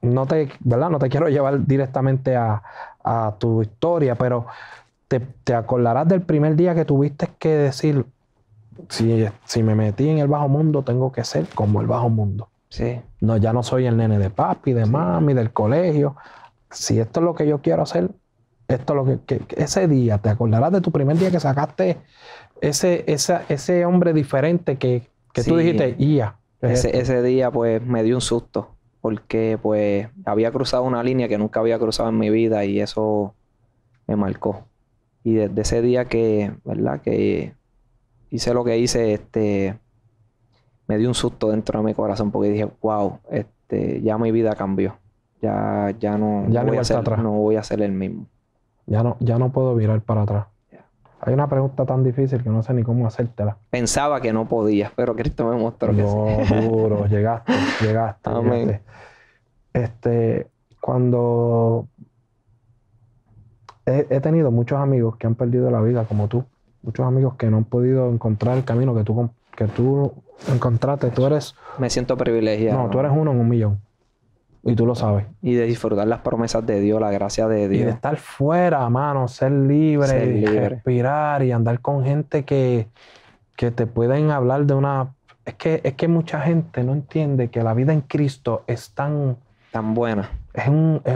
no te, ¿verdad? no te quiero llevar directamente a, tu historia, pero te, te, acordarás del primer día que tuviste que decir, si, si me metí en el bajo mundo, tengo que ser como el bajo mundo. No, ya no soy el nene de papi, de mami, del colegio. Si esto es lo que yo quiero hacer, esto lo que, ese día, te acordarás de tu primer día que sacaste ese, ese hombre diferente que, tú dijiste, IA. ese, día pues me dio un susto porque pues había cruzado una línea que nunca había cruzado en mi vida y eso me marcó. Y desde ese día que, ¿verdad? Que hice lo que hice, este, me dio un susto dentro de mi corazón porque dije, wow, este, ya mi vida cambió. Ya, ya no, voy, a ser, no voy a ser el mismo. Ya no, ya no puedo mirar para atrás. Hay una pregunta tan difícil que no sé ni cómo hacértela. Pensaba que no podía, pero Cristo me mostró que sí. duro, llegaste, llegaste. Amén. Este, cuando he, tenido muchos amigos que han perdido la vida como tú, muchos amigos que no han podido encontrar el camino que tú, que tú encontrate tú eres... Me siento privilegiado. No, tú eres uno en un millón. Y tú lo sabes. Y de disfrutar las promesas de Dios, la gracia de Dios. Y de estar fuera, mano, ser libre, respirar y andar con gente que, te pueden hablar de una... Es que, es que mucha gente no entiende que la vida en Cristo es tan... Tan buena. Es es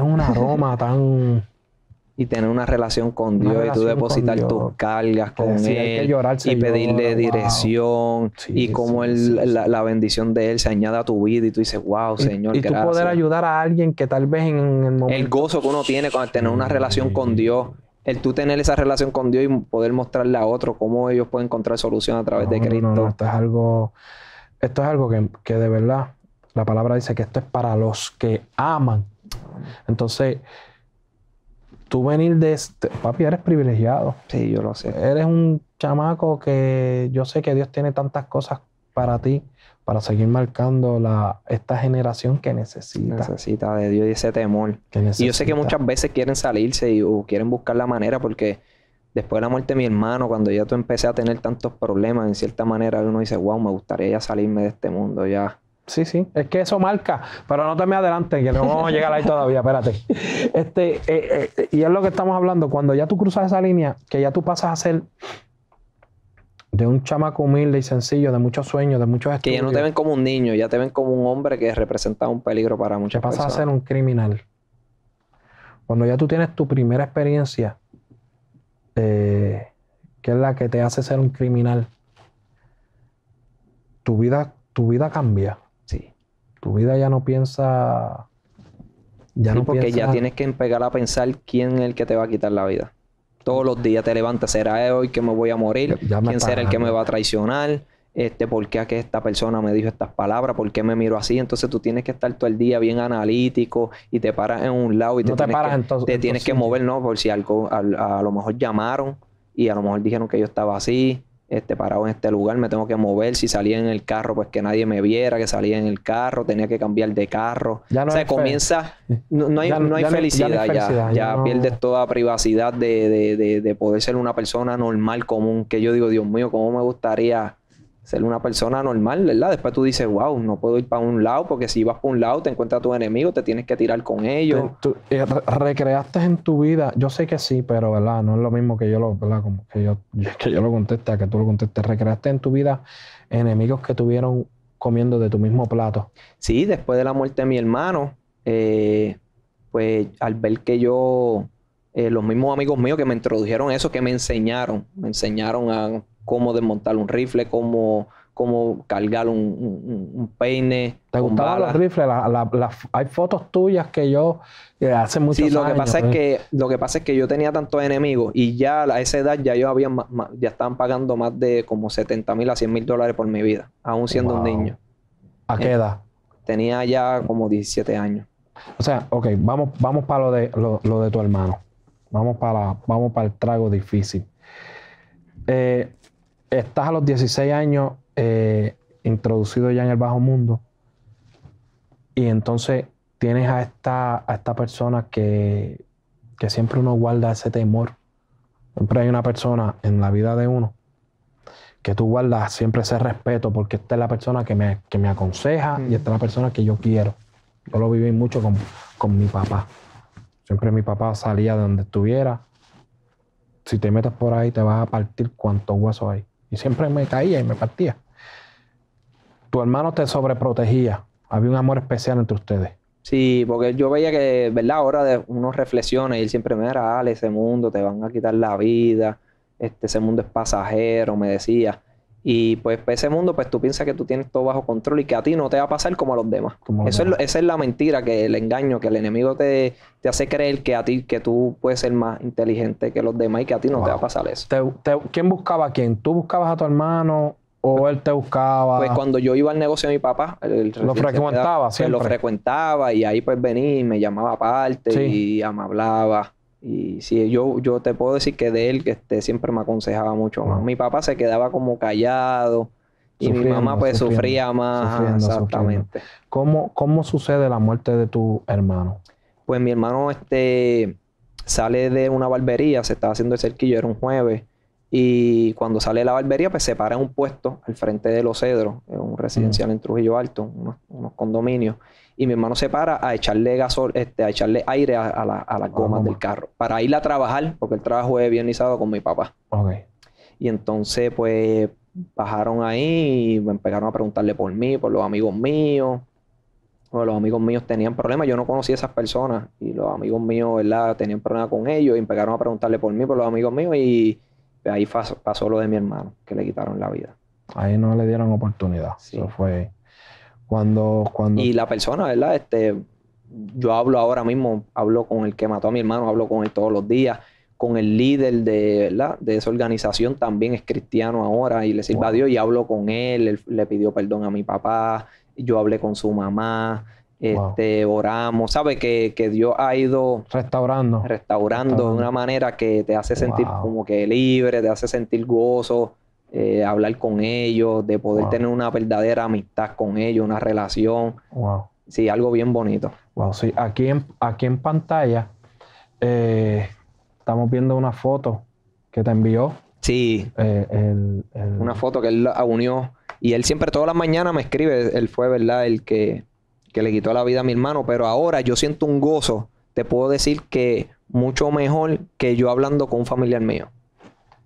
un aroma tan y tener una relación con Dios y tú depositar tus cargas con Él y pedirle dirección y cómo la, bendición de Él se añade a tu vida y tú dices, wow, Señor, Y tú poder ayudar a alguien que tal vez en el momento... El gozo que uno tiene con tener una relación con Dios, el tú tener esa relación con Dios y poder mostrarle a otro cómo ellos pueden encontrar solución a través de Cristo. esto es algo, esto es algo que de verdad, la palabra dice que esto es para los que aman. Entonces tú venir de... Este, papi, eres privilegiado. Sí, yo lo sé. Eres un chamaco que yo sé que Dios tiene tantas cosas para ti, para seguir marcando la, esta generación que necesita. Necesita de Dios y ese temor. Y yo sé que muchas veces quieren salirse y, o quieren buscar la manera porque después de la muerte de mi hermano, cuando ya tú empecé a tener tantos problemas, en cierta manera uno dice, wow, me gustaría ya salirme de este mundo, ya Sí, sí, es que eso marca, pero no te me adelante, que no vamos a llegar ahí todavía, espérate. Este, eh, eh, y es lo que estamos hablando, cuando ya tú cruzas esa línea, que ya tú pasas a ser de un chamaco humilde y sencillo, de muchos sueños, de muchos estudios. Que ya no te ven como un niño, ya te ven como un hombre que representa un peligro para muchas personas. pasas a ser un criminal. Cuando ya tú tienes tu primera experiencia, eh, que es la que te hace ser un criminal, tu vida, tu vida cambia tu vida ya no piensa. Ya no porque ya tienes que empezar a pensar quién es el que te va a quitar la vida. Todos los días te levantas, será hoy que me voy a morir, quién será el que me va a traicionar, este, por qué a que esta persona me dijo estas palabras, por qué me miro así. Entonces tú tienes que estar todo el día bien analítico y te paras en un lado y te, tienes que mover, ¿no? Por si algo, a lo mejor llamaron y a lo mejor dijeron que yo estaba así este, parado en este lugar, me tengo que mover. Si salía en el carro, pues que nadie me viera, que salía en el carro, tenía que cambiar de carro. Ya no o sea, comienza, no, hay, felicidad, ya, ya, pierdes toda privacidad de, de, de, de, poder ser una persona normal, común, que yo digo, Dios mío, ¿cómo me gustaría ser una persona normal, ¿verdad? Después tú dices, wow, no puedo ir para un lado, porque si vas para un lado te encuentras a tu enemigo, te tienes que tirar con ellos. Eh, ¿Recreaste en tu vida? Yo sé que sí, pero ¿verdad? No es lo mismo que yo lo, ¿verdad? Como que yo, que lo conteste, que tú lo contestes. ¿Recreaste en tu vida enemigos que tuvieron comiendo de tu mismo plato? Sí, después de la muerte de mi hermano, eh, pues al ver que yo, eh, los mismos amigos míos que me introdujeron eso, que me enseñaron, me enseñaron a cómo desmontar un rifle, cómo, cómo cargar un, peine. ¿Te gustaban los rifles? hay fotos tuyas que yo eh, hace mucho. Sí, lo que pasa es ¿eh? que lo que pasa es que yo tenía tantos enemigos y ya a esa edad ya yo había ya estaban pagando más de como 70 mil a 100 mil dólares por mi vida, aún siendo un niño. ¿A qué eh, edad? Tenía ya como 17 años. O sea, ok, vamos, vamos para lo de, lo, de tu hermano. Vamos para, vamos para el trago difícil. Eh, estás a los 16 años eh, introducido ya en el bajo mundo y entonces tienes a esta, a esta persona que, siempre uno guarda ese temor. Siempre hay una persona en la vida de uno que tú guardas siempre ese respeto porque esta es la persona que me, aconseja y esta es la persona que yo quiero. Yo lo viví mucho con, con mi papá. Siempre mi papá salía de donde estuviera. Si te metes por ahí, te vas a partir cuantos huesos hay. Y siempre me caía y me partía. Tu hermano te sobreprotegía. Había un amor especial entre ustedes. Sí, porque yo veía que, ¿verdad? Ahora de unos reflexiones y él siempre me era, Ale, ese mundo te van a quitar la vida, este, ese mundo es pasajero, me decía. Y pues ese mundo, pues tú piensas que tú tienes todo bajo control y que a ti no te va a pasar como a los demás. Eso es, esa es la mentira, que el engaño, que el enemigo te, te hace creer que a ti, que tú puedes ser más inteligente que los demás y que a ti no te va a pasar eso. quién buscaba a quién? ¿Tú buscabas a tu hermano? ¿O pues, él te buscaba? Pues cuando yo iba al negocio de mi papá, él lo frecuentaba, sí. Pues, lo frecuentaba y ahí pues venía y me llamaba aparte y me hablaba. Y sí, yo, yo te puedo decir que de él que este, siempre me aconsejaba mucho más. Mi papá se quedaba como callado y mi mamá pues sufría más. exactamente. ¿Cómo, ¿Cómo, sucede la muerte de tu hermano? Pues mi hermano este, sale de una barbería, se estaba haciendo el cerquillo, era un jueves. Y cuando sale de la barbería, pues se para en un puesto al frente de Los Cedros, un residencial mm. en Trujillo Alto, unos, unos condominios y mi hermano se para a echarle gasol, este, a echarle aire a, las gomas del carro para ir a trabajar, porque el trabajo es bien con mi papá. Y entonces, pues, bajaron ahí y empezaron a preguntarle por mí, por los amigos míos. Bueno, los amigos míos tenían problemas, yo no conocía a esas personas y los amigos míos, ¿verdad? Tenían problemas con ellos y empezaron a preguntarle por mí, por los amigos míos y pues, ahí pasó, lo de mi hermano, que le quitaron la vida. Ahí no le dieron oportunidad. Sí. Eso fue... Cuando, cuando... Y la persona, ¿verdad? Este, yo hablo ahora mismo, hablo con el que mató a mi hermano, hablo con él todos los días, con el líder de, ¿verdad? de esa organización, también es cristiano ahora y le sirve a Dios y hablo con él, él le pidió perdón a mi papá, yo hablé con su mamá, este, oramos, ¿sabe? Que, Dios ha ido restaurando. restaurando. de una manera que te hace sentir como que libre, te hace sentir gozo. Eh, hablar con ellos, de poder tener una verdadera amistad con ellos, una relación. Wow. Sí, algo bien bonito. Wow, sí. Aquí en, aquí en pantalla eh, estamos viendo una foto que te envió. Sí. Eh, una foto que él unió. Y él siempre todas las mañanas me escribe. Él fue, ¿verdad? El que, que le quitó la vida a mi hermano. Pero ahora yo siento un gozo. Te puedo decir que mucho mejor que yo hablando con un familiar mío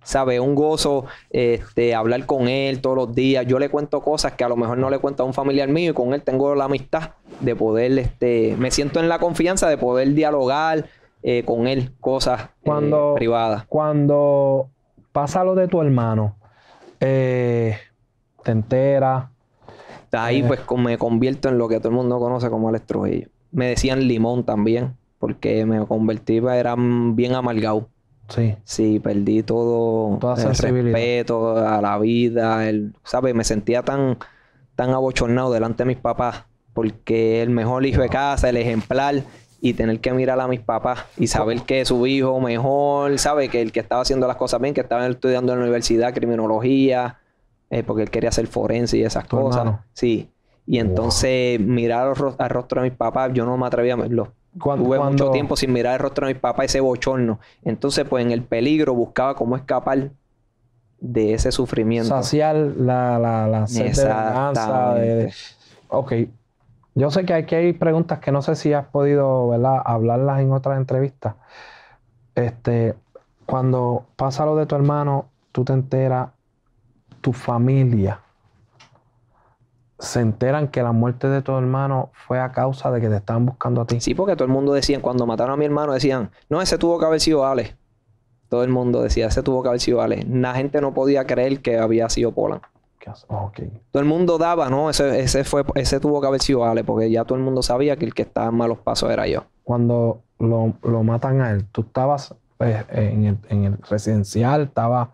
sabe, un gozo este, hablar con él todos los días. Yo le cuento cosas que a lo mejor no le cuento a un familiar mío y con él tengo la amistad de poder, este, me siento en la confianza de poder dialogar eh, con él cosas eh, privadas. Cuando pasa lo de tu hermano, eh, te entera? ahí pues me convierto en lo que todo el mundo conoce como Alex Trujillo. Me decían limón también, porque me convertí, pues, eran bien amargado Sí. perdí todo el respeto a la vida. El, Me sentía tan, tan abochornado delante de mis papás. Porque el mejor hijo de casa, el ejemplar, y tener que mirar a mis papás y saber que su hijo mejor, sabe que el que estaba haciendo las cosas bien, que estaba estudiando en la universidad criminología, eh, porque él quería ser forense y esas cosas. Sí. Y entonces mirar al rostro de mis papás, yo no me atrevía, a verlo. Tuve mucho tiempo sin mirar el rostro de mi papá, ese bochorno. Entonces, pues en el peligro buscaba cómo escapar de ese sufrimiento. Saciar la, la, de Ok. Yo sé que aquí hay preguntas que no sé si has podido ¿verdad? hablarlas en otras entrevistas. Este, cuando pasa lo de tu hermano, tú te enteras, tu familia se enteran que la muerte de tu hermano fue a causa de que te estaban buscando a ti. Sí, porque todo el mundo decía, cuando mataron a mi hermano, decían, no, ese tuvo que haber sido Ale. Todo el mundo decía, ese tuvo que haber sido Ale. La gente no podía creer que había sido Polan. Todo el mundo daba, no, ese, ese, fue, ese tuvo que haber sido Ale, porque ya todo el mundo sabía que el que estaba en malos pasos era yo. Cuando lo, matan a él, tú estabas eh, en, el, residencial, estabas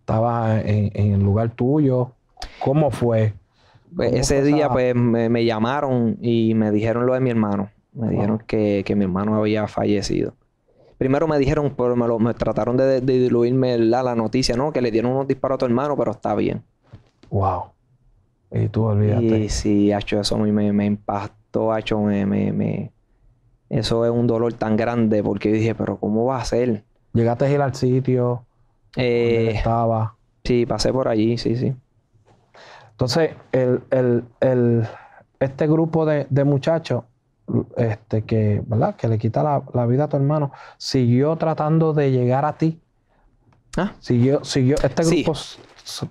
estaba en, en el lugar tuyo. ¿Cómo fue? Pues, ese día pues me, llamaron y me dijeron lo de mi hermano. Me dijeron que, mi hermano había fallecido. Primero me dijeron, pero me, trataron de, diluirme la, noticia, ¿no? Que le dieron unos disparos a tu hermano, pero está bien. Wow. Y tú olvidaste. Y sí, hecho eso me, impactó, hecho me, me, Eso es un dolor tan grande porque yo dije, pero ¿cómo va a ser? ¿Llegaste a ir al sitio? Eh, estaba? Sí, pasé por allí, sí, sí. Entonces, el, el, el, este grupo de, muchachos este, que, ¿verdad? que le quita la, vida a tu hermano, siguió tratando de llegar a ti. Ah. Siguió, siguió, este grupo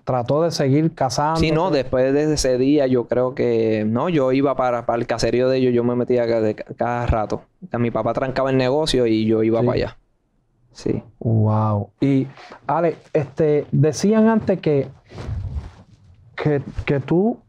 trató de seguir cazando. Sí, no, después de ese día yo creo que, no, yo iba para, el caserío de ellos, yo me metía cada, cada rato. Mi papá trancaba el negocio y yo iba para allá. Sí. Wow. Y, Ale, este, decían antes que que, que tú,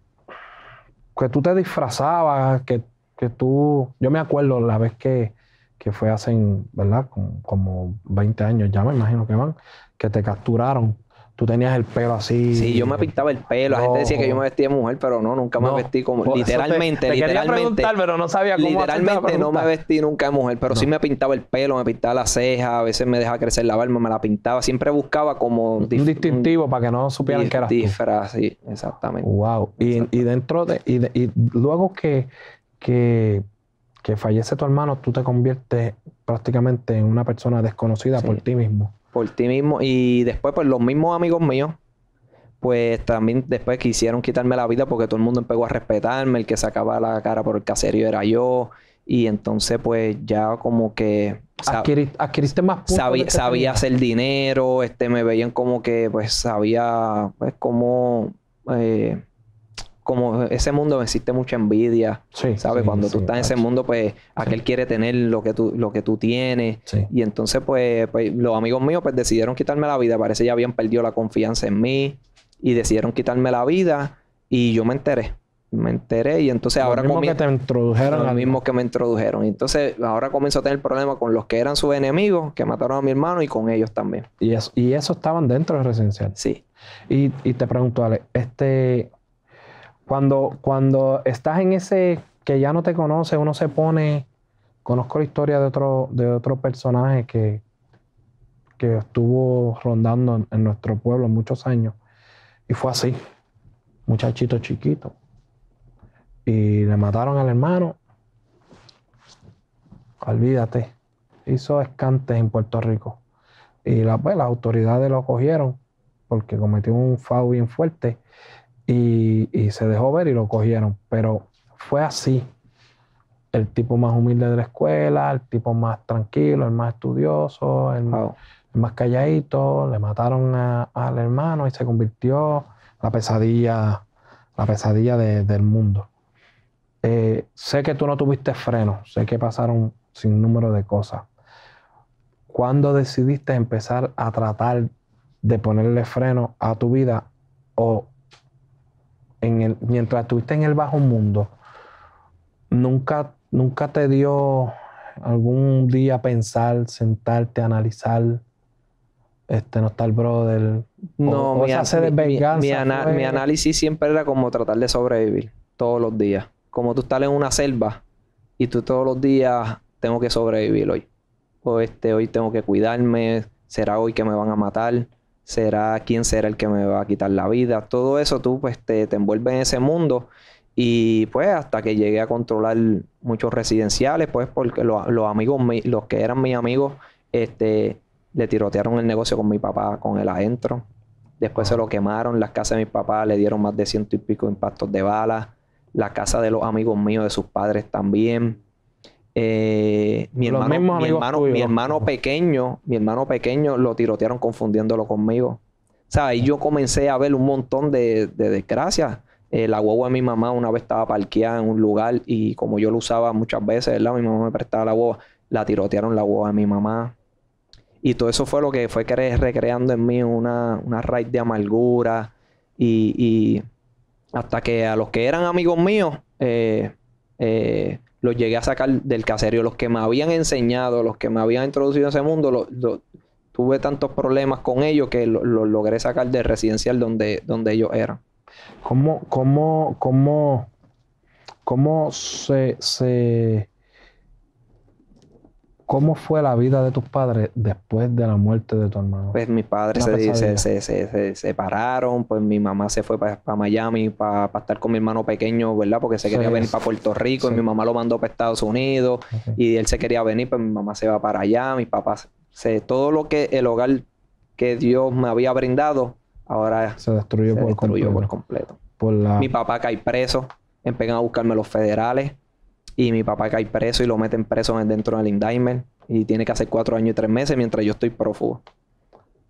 que tú te disfrazabas, que, que, tú... Yo me acuerdo la vez que, que fue hace, ¿verdad? Como, como 20 años ya me imagino que van, que te capturaron tú tenías el pelo así. Sí, yo me pintaba el pelo. La gente decía que yo me vestía de mujer, pero no, nunca me vestí como. Literalmente, te, quería literalmente. pero no sabía cómo Literalmente no me vestí nunca de mujer, pero sí me pintaba el pelo, me pintaba la ceja, a veces me dejaba crecer la barba, me la pintaba. Siempre buscaba como. Un distintivo para que no supieran que era. Disfraz, sí, exactamente. Wow. Y, y dentro de. Y, y luego que, fallece tu hermano, tú te conviertes prácticamente en una persona desconocida por ti mismo por ti mismo. Y después, pues los mismos amigos míos, pues también después quisieron quitarme la vida porque todo el mundo empezó a respetarme, el que sacaba la cara por el caserío era yo. Y entonces, pues ya como que. adquiriste más este Sabía, hacer dinero, este, me veían como que, pues sabía, pues, cómo. Eh, como ese mundo existe mucha envidia, sí, ¿sabes? Cuando tú estás en ese mundo, pues aquel quiere tener lo que tú, lo que tú tienes. Y entonces, pues, pues, los amigos míos pues, decidieron quitarme la vida. Parece que ya habían perdido la confianza en mí y decidieron quitarme la vida y yo me enteré. Me enteré y entonces ahora... Mismo que te introdujeron. Lo mismo que me introdujeron. Y entonces ahora comienzo a tener problemas con los que eran sus enemigos, que mataron a mi hermano y con ellos también. Y eso, y eso estaban dentro del residencial. Sí. Y, y te pregunto, Ale, este cuando, cuando estás en ese que ya no te conoce, uno se pone. Conozco la historia de otro, de otro personaje que, que estuvo rondando en, nuestro pueblo muchos años. Y fue así. Muchachito chiquito. Y le mataron al hermano. Olvídate. Hizo escantes en Puerto Rico. Y pues, las autoridades lo cogieron porque cometió un FAO bien fuerte y, se dejó ver y lo cogieron. Pero fue así. El tipo más humilde de la escuela, el tipo más tranquilo, el más estudioso, el, más calladito. Le mataron al hermano y se convirtió la pesadilla, la pesadilla del mundo. Eh, sé que tú no tuviste freno, sé que pasaron sin número de cosas. ¿Cuándo decidiste empezar a tratar de ponerle freno a tu vida o mientras estuviste en el bajo mundo, nunca, nunca te dio algún día pensar, sentarte, analizar, este, no está el del. No, o, mi, mi, mi, análisis siempre era como tratar de sobrevivir todos los días. Como tú estás en una selva y tú todos los días tengo que sobrevivir hoy. O este, hoy tengo que cuidarme, será hoy que me van a matar será quién será el que me va a quitar la vida. Todo eso tú pues te, te envuelves en ese mundo y pues hasta que llegué a controlar muchos residenciales, pues porque los, amigos, los que eran mis amigos, este, le tirotearon el negocio con mi papá, con el adentro. Después se lo quemaron, las casas de mi papá, le dieron más de ciento y pico impactos de balas, la casa de los amigos míos, de sus padres también. Eh, mi, hermano, pequeño, mi hermano pequeño lo tirotearon confundiéndolo conmigo. O sea, y yo comencé a ver un montón de, desgracias. Eh, la huevo de mi mamá una vez estaba parqueada en un lugar y como yo lo usaba muchas veces, ¿verdad? Mi mamá me prestaba la guagua, la tirotearon la guagua de mi mamá. Y todo eso fue lo que fue recreando en mí una, raíz de amargura. Y, hasta que a los que eran amigos míos, eh, eh los llegué a sacar del caserío. Los que me habían enseñado, los que me habían introducido en ese mundo, tuve tantos problemas con ellos que los lo logré sacar del residencial donde, donde ellos eran. ¿Cómo, se, ¿Cómo fue la vida de tus padres después de la muerte de tu hermano? Pues mis padres se, separaron, pues mi mamá se fue para Miami para estar con mi hermano pequeño, ¿verdad? Porque se quería venir para Puerto Rico y mi mamá lo mandó para Estados Unidos y él se quería venir, pues mi mamá se va para allá, mis papás, todo lo que el hogar que Dios me había brindado, ahora se destruyó, por, completo. por Mi papá cae preso, empiezan a buscarme los federales y mi papá cae preso y lo meten preso dentro del indictment y tiene que hacer cuatro años y tres meses mientras yo estoy prófugo.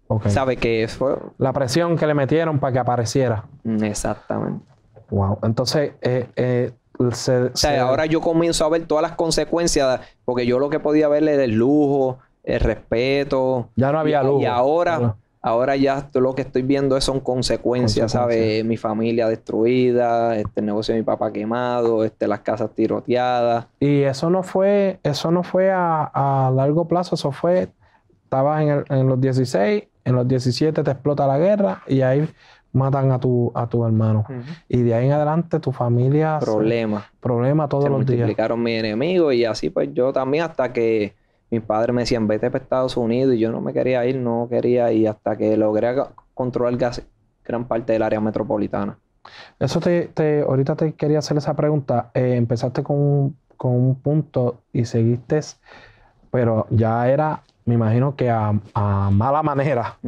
Okay. ¿Sabe qué fue? La presión que le metieron para que apareciera. Mm, exactamente. Wow. Entonces, eh, eh, o sea, ahora yo comienzo a ver todas las consecuencias, porque yo lo que podía ver era el lujo, el respeto. Ya no había lujo. Y ahora ahora ya lo que estoy viendo son consecuencias, ¿sabes? Mi familia destruida, este, el negocio de mi papá quemado, este, las casas tiroteadas. Y eso no fue, eso no fue a, largo plazo, eso fue, estabas en, en, los 16, en los 17 te explota la guerra y ahí matan a tu, a tu hermano. Y de ahí en adelante tu familia... Problema. problema todos los días. Se multiplicaron mis enemigos y así pues yo también hasta que mi padre me decía, vete para Estados Unidos y yo no me quería ir, no quería ir hasta que logré controlar gran parte del área metropolitana. Eso te, te, ahorita te quería hacer esa pregunta. Eh, empezaste con un, con un, punto y seguiste, pero ya era, me imagino que a, mala manera.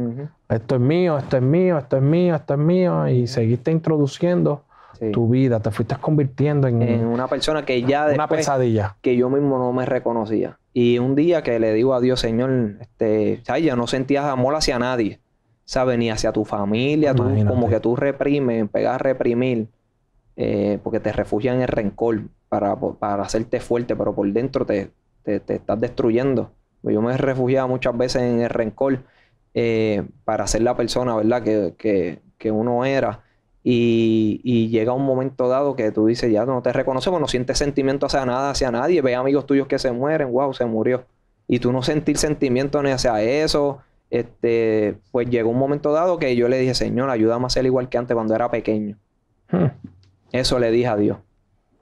Esto es mío, esto es mío, esto es mío, esto es mío. Y seguiste introduciendo tu vida, te fuiste convirtiendo en, una persona que ya una pesadilla. que yo mismo no me reconocía. Y un día que le digo a Dios, Señor, este, ya no sentías amor hacia nadie, ¿sabes? Ni hacia tu familia, como que tú reprimes, pegas a reprimir, eh, porque te refugias en el rencor para, para hacerte fuerte, pero por dentro te, estás destruyendo. Yo me refugiaba muchas veces en el rencor eh, para ser la persona, ¿verdad? Que, que uno era. Y, llega un momento dado que tú dices, ya no te reconocemos, pues, no sientes sentimiento hacia nada, hacia nadie, ve amigos tuyos que se mueren, wow, se murió. Y tú no sentir sentimiento ni hacia eso, este, pues llegó un momento dado que yo le dije, Señor, ayúdame a ser igual que antes cuando era pequeño. Hmm. Eso le dije a Dios.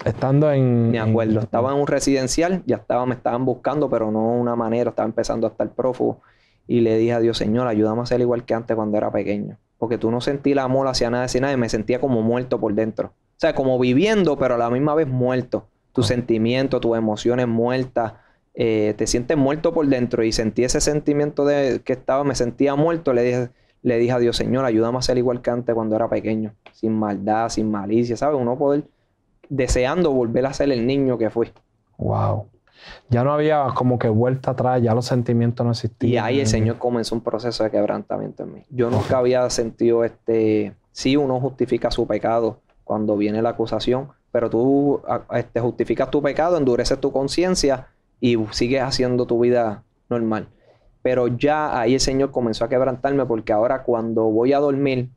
Estando en... mi acuerdo, estaba en un residencial, ya estaba, me estaban buscando, pero no una manera, estaba empezando a estar prófugo. Y le dije a Dios, Señor, ayúdame a ser igual que antes cuando era pequeño. Porque tú no sentí la amor hacia nada, hacia nadie. Me sentía como muerto por dentro. O sea, como viviendo, pero a la misma vez muerto. Tus ah. sentimientos, tus emociones muertas. Eh, te sientes muerto por dentro. Y sentí ese sentimiento de que estaba, me sentía muerto. Le dije, le dije a Dios, Señor, ayúdame a ser igual que antes cuando era pequeño. Sin maldad, sin malicia, ¿sabes? Uno poder deseando volver a ser el niño que fui. Wow ya no había como que vuelta atrás, ya los sentimientos no existían. Y ahí el Señor comenzó un proceso de quebrantamiento en mí. Yo nunca había sentido este, sí uno justifica su pecado cuando viene la acusación, pero tú este, justificas tu pecado, endureces tu conciencia y sigues haciendo tu vida normal. Pero ya ahí el Señor comenzó a quebrantarme porque ahora cuando voy a dormir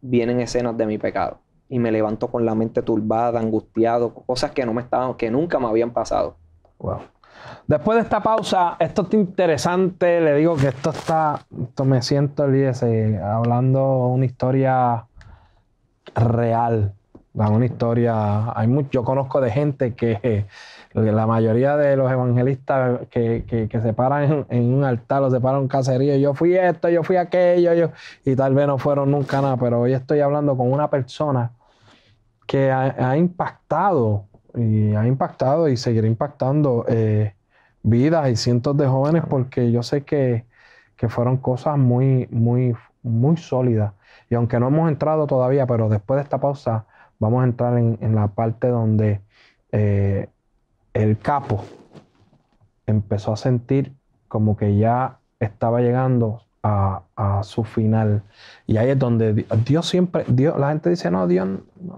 vienen escenas de mi pecado y me levanto con la mente turbada, angustiado, cosas que no me estaban, que nunca me habían pasado. Wow. Después de esta pausa, esto está interesante. Le digo que esto está. me siento eh, hablando una historia real. Una historia. Hay mucho, yo conozco de gente que la mayoría de los evangelistas que, se paran en, un altar, los separan en un caserío yo fui esto, yo fui aquello, yo, y tal vez no fueron nunca nada, pero hoy estoy hablando con una persona que ha impactado y ha impactado y seguirá impactando eh, vidas y cientos de jóvenes porque yo sé que, fueron cosas muy, muy, muy sólidas. Y aunque no hemos entrado todavía, pero después de esta pausa vamos a entrar en, la parte donde eh, el capo empezó a sentir como que ya estaba llegando a, su final. Y ahí es donde Dios siempre, Dios, la gente dice, no, Dios,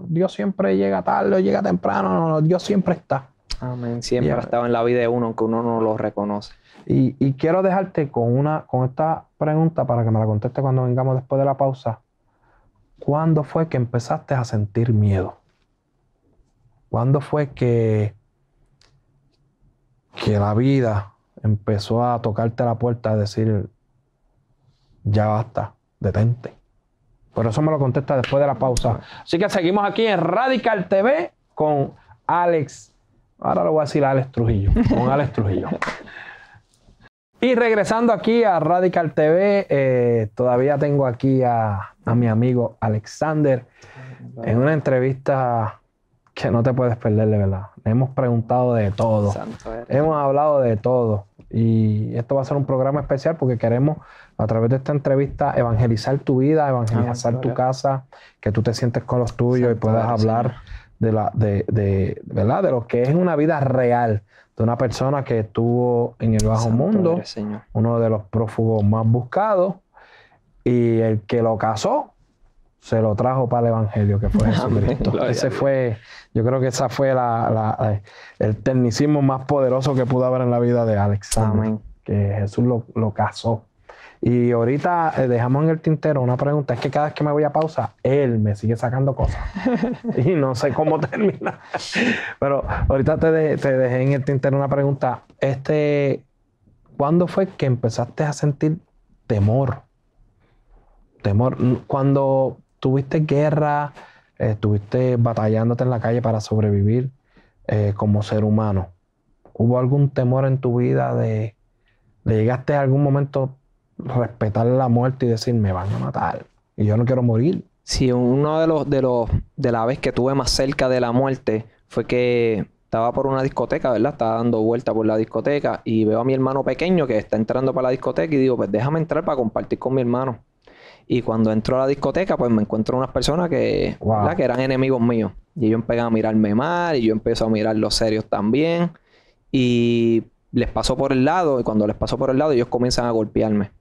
Dios siempre llega tarde o llega temprano, no, Dios siempre está. Amén, siempre ha estado en la vida de uno, aunque uno no lo reconoce. Y, quiero dejarte con, una, con esta pregunta para que me la conteste cuando vengamos después de la pausa. ¿Cuándo fue que empezaste a sentir miedo? ¿Cuándo fue que, que la vida empezó a tocarte la puerta a decir, ya basta, detente. Pero eso me lo contesta después de la pausa. Así que seguimos aquí en Radical TV con Alex. Ahora lo voy a decir a Alex Trujillo. Con Alex Trujillo. Y regresando aquí a Radical TV, eh, todavía tengo aquí a, a, mi amigo Alexander en una entrevista que no te puedes perder, de verdad. Le hemos preguntado de todo. Hemos hablado de todo. Y esto va a ser un programa especial porque queremos, a través de esta entrevista, evangelizar tu vida, evangelizar tu casa, que tú te sientes con los tuyos y puedas hablar de, la, de, de, ¿verdad? de lo que es una vida real de una persona que estuvo en el bajo mundo, uno de los prófugos más buscados, y el que lo casó se lo trajo para el Evangelio, que fue Jesucristo. Ese fue yo creo que esa fue el tecnicismo más poderoso que pudo haber en la vida de Alex. Amén. Que Jesús lo, lo casó. Y ahorita eh, dejamos en el tintero una pregunta. Es que cada vez que me voy a pausa, él me sigue sacando cosas. y no sé cómo termina. Pero ahorita te, dejé en el tintero una pregunta. Este, ¿Cuándo fue que empezaste a sentir temor? Temor. Cuando tuviste guerra, estuviste batallándote en la calle para sobrevivir eh, como ser humano. ¿Hubo algún temor en tu vida de, llegaste a algún momento respetar la muerte y decir, me van a matar y yo no quiero morir? Sí, uno de los, de los, de la vez que tuve más cerca de la muerte fue que estaba por una discoteca, ¿verdad? Estaba dando vuelta por la discoteca y veo a mi hermano pequeño que está entrando para la discoteca y digo, pues déjame entrar para compartir con mi hermano. Y cuando entro a la discoteca, pues me encuentro unas personas que, que eran enemigos míos. Y ellos empiezan a mirarme mal y yo empiezo a mirar los serios también. Y les paso por el lado y cuando les paso por el lado ellos comienzan a golpearme.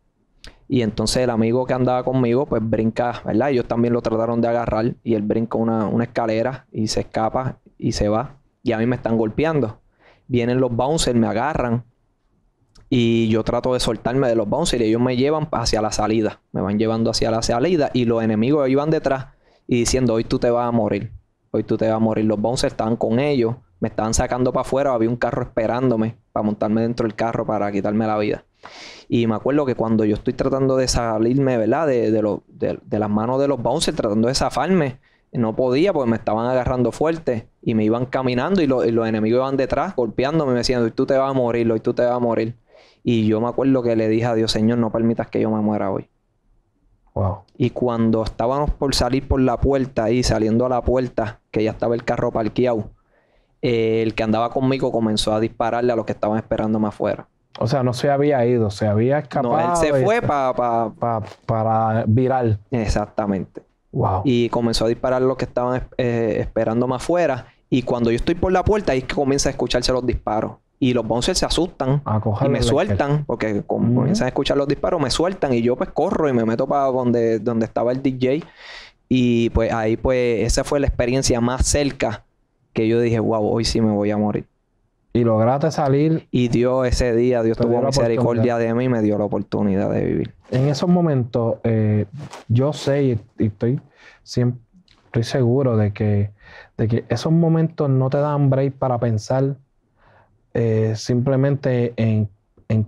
Y entonces el amigo que andaba conmigo pues brinca, ¿verdad? Ellos también lo trataron de agarrar y él brinca una, una escalera y se escapa y se va. Y a mí me están golpeando. Vienen los bouncers, me agarran y yo trato de soltarme de los bouncers y ellos me llevan hacia la salida, me van llevando hacia la salida y los enemigos iban detrás y diciendo, hoy tú te vas a morir, hoy tú te vas a morir, los bouncers estaban con ellos, me estaban sacando para afuera, había un carro esperándome para montarme dentro del carro para quitarme la vida. Y me acuerdo que cuando yo estoy tratando de salirme, ¿verdad? De, de, de, las manos de los bouncers, tratando de zafarme, no podía porque me estaban agarrando fuerte y me iban caminando y, los enemigos iban detrás golpeándome y me decían, hoy tú te vas a morir, hoy tú te vas a morir. Y yo me acuerdo que le dije a Dios, Señor, no permitas que yo me muera hoy. Wow. Y cuando estábamos por salir por la puerta y saliendo a la puerta, que ya estaba el carro parqueado, eh, el que andaba conmigo comenzó a dispararle a los que estaban esperando más afuera. O sea, no se había ido, se había escapado. No, él se fue para virar. Exactamente. Y comenzó a disparar a los que estaban eh, esperando más afuera. Y cuando yo estoy por la puerta, ahí es que comienza a escucharse los disparos y los bouncers se asustan y me sueltan porque como mm. a escuchar los disparos, me sueltan y yo pues corro y me meto para donde, donde estaba el DJ y pues ahí pues esa fue la experiencia más cerca que yo dije, wow, hoy sí me voy a morir. Y lograste salir. Y Dios ese día, Dios tuvo misericordia de mí y me dio la oportunidad de vivir. En esos momentos, eh, yo sé y, estoy, seguro de que, de que esos momentos no te dan break para pensar eh, simplemente en,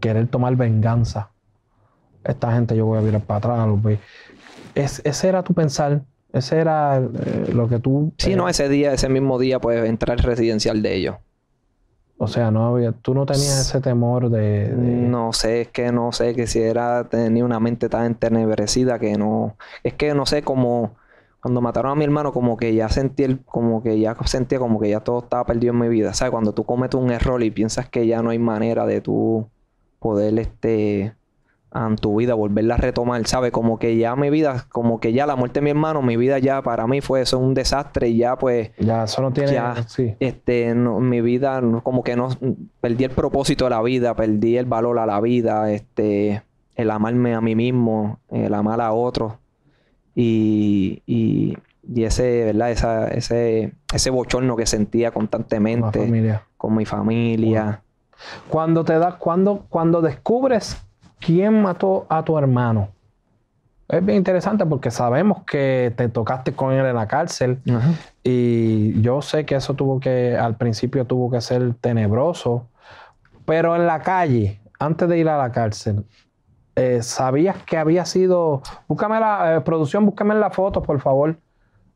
querer tomar venganza. Esta gente yo voy a virar para atrás, Es, ese era tu pensar, ese era eh, lo que tú... Sí, eh, no, ese día, ese mismo día, pues entrar residencial de ellos. O sea, no había, tú no tenías ese temor de, No sé, es que no sé que si era tenía una mente tan entenebrecida que no. Es que no sé cómo cuando mataron a mi hermano, como que ya sentí como que ya sentía como que ya todo estaba perdido en mi vida. ¿Sabes? Cuando tú cometes un error y piensas que ya no hay manera de tú poder este en tu vida, volverla a retomar, ¿sabes? Como que ya mi vida, como que ya la muerte de mi hermano, mi vida ya para mí fue eso un desastre y ya pues... Ya, eso no tiene... sí. este, mi vida, como que no... Perdí el propósito de la vida, perdí el valor a la vida, este... El amarme a mí mismo, el amar a otros, y, ese, ese, ese bochorno que sentía constantemente con, mi familia. Cuando te das, cuando, cuando descubres quién mató a tu hermano, es bien interesante porque sabemos que te tocaste con él en la cárcel y yo sé que eso tuvo que, al principio tuvo que ser tenebroso, pero en la calle, antes de ir a la cárcel, eh, sabías que había sido. Búscame la eh, producción, búscame la foto, por favor.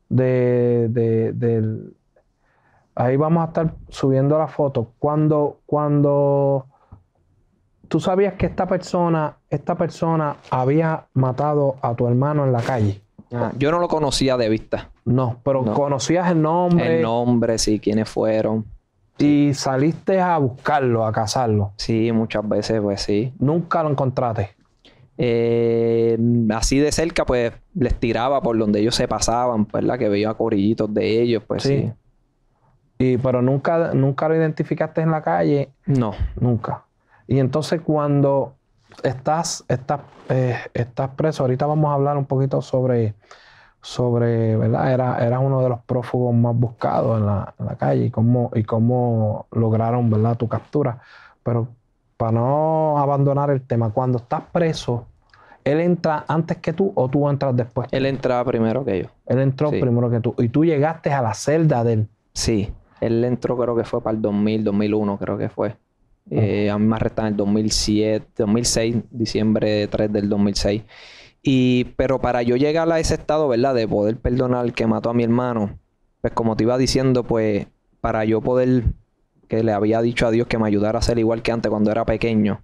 De, de, del... Ahí vamos a estar subiendo la foto. Cuando, cuando tú sabías que esta persona, esta persona había matado a tu hermano en la calle. Ah, yo no lo conocía de vista. No, pero conocías el nombre. El nombre, sí, quiénes fueron. Y saliste a buscarlo, a casarlo? Sí, muchas veces, pues sí. Nunca lo encontraste. Eh, así de cerca, pues les tiraba por donde ellos se pasaban, ¿verdad? Pues, que veía corillitos de ellos, pues sí. Y, pero nunca, nunca lo identificaste en la calle. No. Nunca. Y entonces cuando estás, estás, eh, estás preso, ahorita vamos a hablar un poquito sobre, sobre ¿verdad? Era, eras uno de los prófugos más buscados en la, calle y cómo, y cómo lograron, ¿verdad? Tu captura. Pero para no abandonar el tema, cuando estás preso, él entra antes que tú o tú entras después. Él entraba primero que yo. Él entró primero que tú. Y tú llegaste a la celda de él. Sí, él entró creo que fue para el 2000, 2001 creo que fue. Eh, a mí me arrestaron en el 2007, 2006, diciembre 3 del 2006. Y, pero para yo llegar a ese estado, ¿verdad? De poder perdonar al que mató a mi hermano, pues como te iba diciendo, pues para yo poder que le había dicho a Dios que me ayudara a ser igual que antes cuando era pequeño,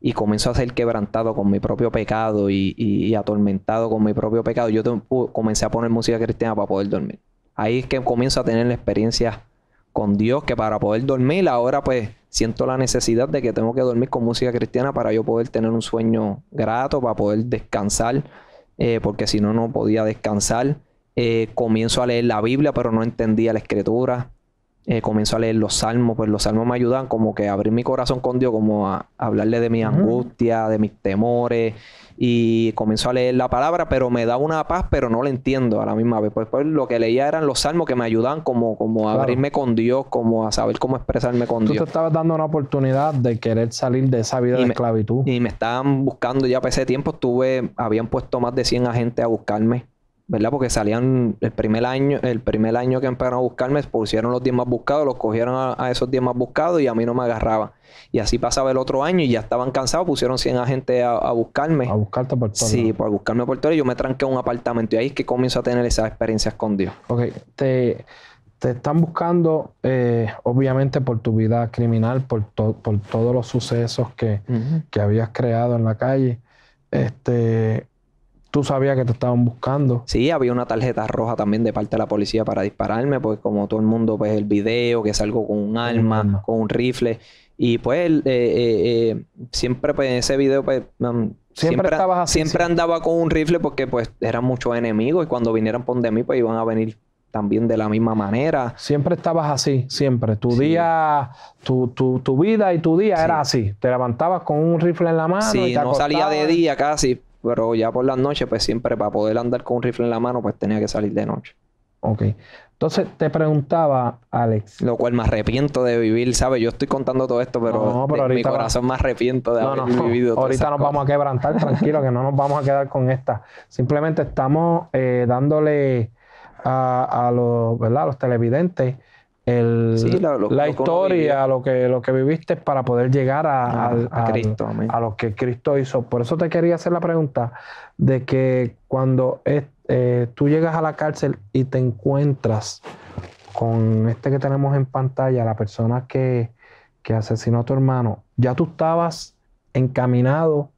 y comenzó a ser quebrantado con mi propio pecado y, atormentado con mi propio pecado, yo comencé a poner música cristiana para poder dormir. Ahí es que comienzo a tener la experiencia con Dios, que para poder dormir, ahora pues siento la necesidad de que tengo que dormir con música cristiana para yo poder tener un sueño grato, para poder descansar, eh, porque si no, no podía descansar. Eh, comienzo a leer la Biblia, pero no entendía la escritura eh, comenzó a leer los salmos, pues los salmos me ayudan como que a abrir mi corazón con Dios, como a, hablarle de mi angustia, de mis temores, y comenzó a leer la palabra, pero me da una paz, pero no la entiendo a la misma vez. Pues, pues lo que leía eran los salmos que me ayudan como, como a abrirme con Dios, como a saber cómo expresarme con Dios. Tú te estabas dando una oportunidad de querer salir de esa vida de esclavitud. Y me estaban buscando, ya para ese tiempo estuve, habían puesto más de 100 agentes a buscarme ¿verdad? Porque salían el primer año, el primer año que empezaron a buscarme, pusieron los 10 más buscados, los cogieron a, esos 10 más buscados y a mí no me agarraba. Y así pasaba el otro año y ya estaban cansados, pusieron 100 agentes a, buscarme. A buscarte por todo. Sí, por buscarme por todo y Yo me tranqué a un apartamento y ahí es que comienzo a tener esas experiencias con Dios. Ok, te, te están buscando, eh, obviamente, por tu vida criminal, por, por todos los sucesos que, que habías creado en la calle. Este tú sabías que te estaban buscando. Sí, había una tarjeta roja también de parte de la policía para dispararme, pues como todo el mundo, ve el video, que salgo con un arma, con un rifle. Y pues eh, eh, eh, siempre pues, en ese video, pues, mm, siempre, así, siempre andaba con un rifle porque pues eran muchos enemigos y cuando vinieran por de mí pues iban a venir también de la misma manera. Siempre estabas así, siempre. Tu día, tu, tu, tu, vida y tu día era así. Te levantabas con un rifle en la mano. y no salía de día casi. Pero ya por las noches, pues siempre para poder andar con un rifle en la mano, pues tenía que salir de noche. Ok. Entonces te preguntaba, Alex. Lo cual me arrepiento de vivir, ¿sabes? Yo estoy contando todo esto, pero, mi corazón me arrepiento de haber vivido todo Ahorita nos vamos a quebrantar, tranquilo, que no nos vamos a quedar con esta. Simplemente estamos eh, dándole a, los, ¿verdad? los televidentes la historia, lo que, lo que viviste para poder llegar a, ah, Cristo, a lo que Cristo hizo. Por eso te quería hacer la pregunta de que cuando eh, tú llegas a la cárcel y te encuentras con este que tenemos en pantalla, la persona que, que asesinó a tu hermano, ya tú estabas encaminado,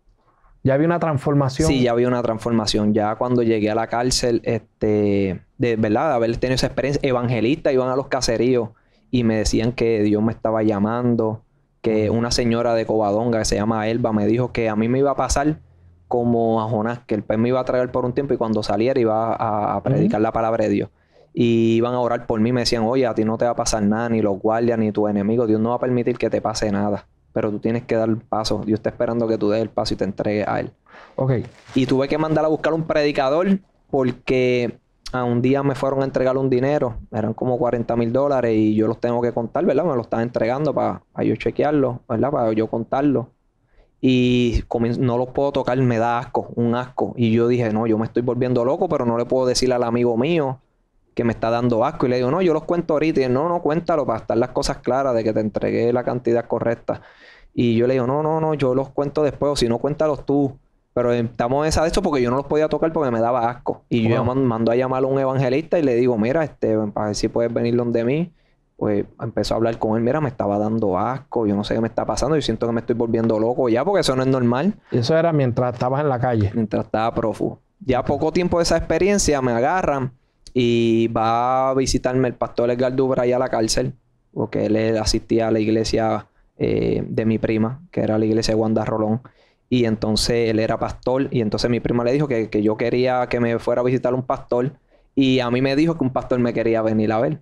ya había una transformación. Sí, ya había una transformación. Ya cuando llegué a la cárcel, este de, ¿verdad? haber tenido esa experiencia, evangelista iban a los caseríos y me decían que Dios me estaba llamando, que una señora de Cobadonga, que se llama Elba me dijo que a mí me iba a pasar como a Jonás, que el pez me iba a traer por un tiempo y cuando saliera iba a, predicar la palabra de Dios. Y iban a orar por mí, me decían, oye, a ti no te va a pasar nada, ni los guardias, ni tu enemigo, Dios no va a permitir que te pase nada, pero tú tienes que dar el paso, Dios está esperando que tú des el paso y te entregues a Él. Ok. Y tuve que mandar a buscar un predicador porque a un día me fueron a entregar un dinero, eran como 40 mil dólares y yo los tengo que contar, ¿verdad? Me lo están entregando para, para, yo chequearlo, ¿verdad? Para yo contarlo. Y no los puedo tocar, me da asco, un asco. Y yo dije, no, yo me estoy volviendo loco, pero no le puedo decir al amigo mío que me está dando asco. Y le digo, no, yo los cuento ahorita. Y él, no, no, cuéntalo para estar las cosas claras de que te entregué la cantidad correcta. Y yo le digo, no, no, no, yo los cuento después, o si no, cuéntalos tú. Pero estamos en esa de esto porque yo no los podía tocar porque me daba asco. Y yo mando a llamar a un evangelista y le digo, mira, este, para ver si puedes venir donde mí. Pues empezó a hablar con él, mira, me estaba dando asco, yo no sé qué me está pasando, yo siento que me estoy volviendo loco ya porque eso no es normal. eso era mientras estabas en la calle. Mientras estaba prófugo. Ya poco tiempo de esa experiencia me agarran y va a visitarme el pastor Edgar Dubra a la cárcel, porque él asistía a la iglesia eh, de mi prima, que era la iglesia de Wanda Rolón y entonces él era pastor y entonces mi prima le dijo que, yo quería que me fuera a visitar un pastor y a mí me dijo que un pastor me quería venir a ver.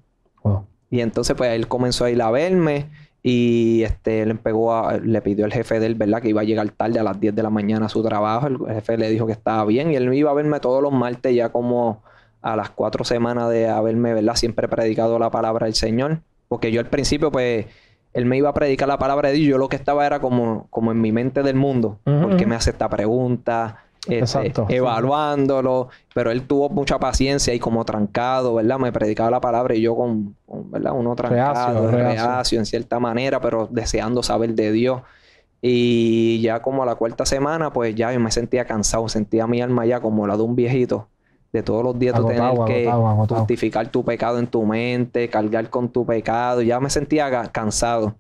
Y entonces pues él comenzó a ir a verme y este le pegó le pidió al jefe de él, ¿verdad? Que iba a llegar tarde a las 10 de la mañana a su trabajo. El jefe le dijo que estaba bien y él iba a verme todos los martes ya como a las cuatro semanas de haberme, ¿verdad? Siempre predicado la palabra del Señor. Porque yo al principio pues él me iba a predicar la palabra de Dios. Yo lo que estaba era como, como en mi mente del mundo, porque me hace esta pregunta, este, evaluándolo, pero él tuvo mucha paciencia y como trancado, ¿verdad? Me predicaba la palabra y yo con, ¿verdad? Uno trancado, reacio, en cierta manera, pero deseando saber de Dios. Y ya como a la cuarta semana, pues ya yo me sentía cansado, sentía mi alma ya como la de un viejito de todos los días tú tener que justificar tu pecado en tu mente, cargar con tu pecado. Ya me sentía cansado,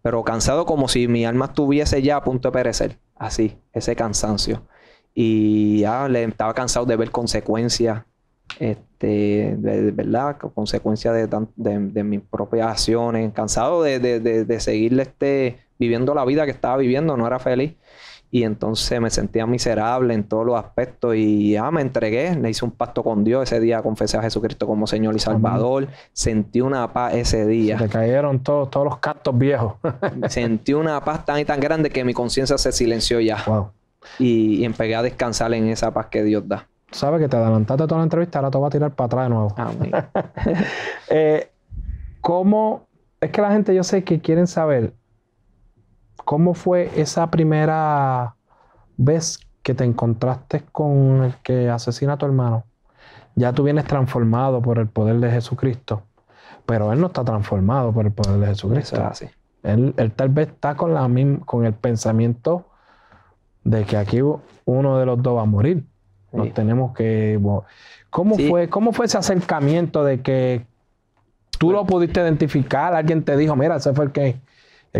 pero cansado como si mi alma estuviese ya a punto de perecer. Así, ese cansancio. Y ya le estaba cansado de ver consecuencias, este, de, ¿verdad? Consecuencias de, mis propias acciones. Cansado de, seguir este, viviendo la vida que estaba viviendo, no era feliz. Y entonces me sentía miserable en todos los aspectos y ya ah, me entregué, le hice un pacto con Dios. Ese día confesé a Jesucristo como Señor y Salvador. Sentí una paz ese día. Se cayeron todos, todos los cactos viejos. Sentí una paz tan y tan grande que mi conciencia se silenció ya. Wow. Y, y empecé a descansar en esa paz que Dios da. Sabes que te adelantaste toda la entrevista, ahora te va a tirar para atrás de nuevo. Amén. Eh, ¿Cómo? Es que la gente yo sé que quieren saber ¿Cómo fue esa primera vez que te encontraste con el que asesina a tu hermano? Ya tú vienes transformado por el poder de Jesucristo, pero él no está transformado por el poder de Jesucristo. así. Él, tal vez está con, la con el pensamiento de que aquí uno de los dos va a morir. Nos tenemos que... ¿Cómo, fue, ¿Cómo fue ese acercamiento de que tú lo pues pudiste identificar? Alguien te dijo, mira, ese fue el que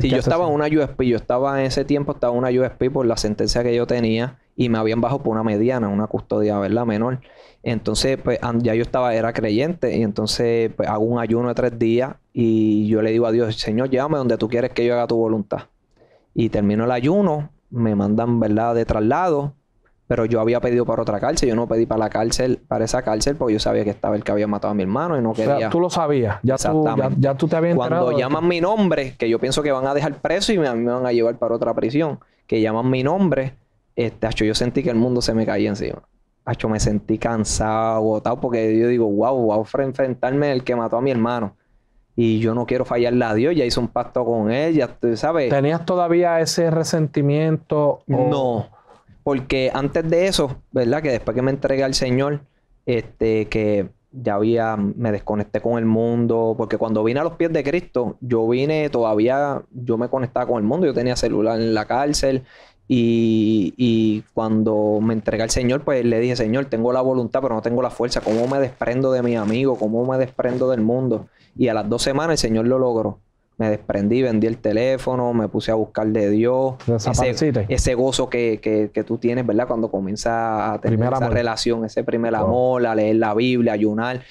Sí, yo estaba en una USP, yo estaba en ese tiempo, estaba en una USP por la sentencia que yo tenía y me habían bajado por una mediana, una custodia, ¿verdad? Menor. Entonces, pues ya yo estaba, era creyente y entonces pues, hago un ayuno de tres días y yo le digo a Dios, Señor, llévame donde tú quieres que yo haga tu voluntad. Y termino el ayuno, me mandan, ¿verdad?, de traslado pero yo había pedido para otra cárcel, yo no pedí para la cárcel, para esa cárcel, porque yo sabía que estaba el que había matado a mi hermano y no quería. O sea, tú lo sabías, ya tú, ya, tú te habías enterado. Cuando llaman mi nombre, que yo pienso que van a dejar preso y me, van a llevar para otra prisión, que llaman mi nombre, este, yo sentí que el mundo se me caía encima. Hacho, me sentí cansado, agotado, porque yo digo, wow, a enfrentarme al que mató a mi hermano y yo no quiero fallarle a Dios, ya hice un pacto con él, ya tú sabes. ¿Tenías todavía ese resentimiento? No, porque antes de eso, ¿verdad? Que después que me entregué al Señor, este, que ya había, me desconecté con el mundo, porque cuando vine a los pies de Cristo, yo vine todavía, yo me conectaba con el mundo, yo tenía celular en la cárcel, y, y, cuando me entregué al Señor, pues le dije, Señor, tengo la voluntad, pero no tengo la fuerza. ¿Cómo me desprendo de mi amigo? ¿Cómo me desprendo del mundo? Y a las dos semanas el Señor lo logró me desprendí, vendí el teléfono, me puse a buscar de Dios. Ese, ese, gozo que, que, que, tú tienes, ¿verdad? Cuando comienza a tener esa relación, ese primer amor, a leer la Biblia, a ayunar.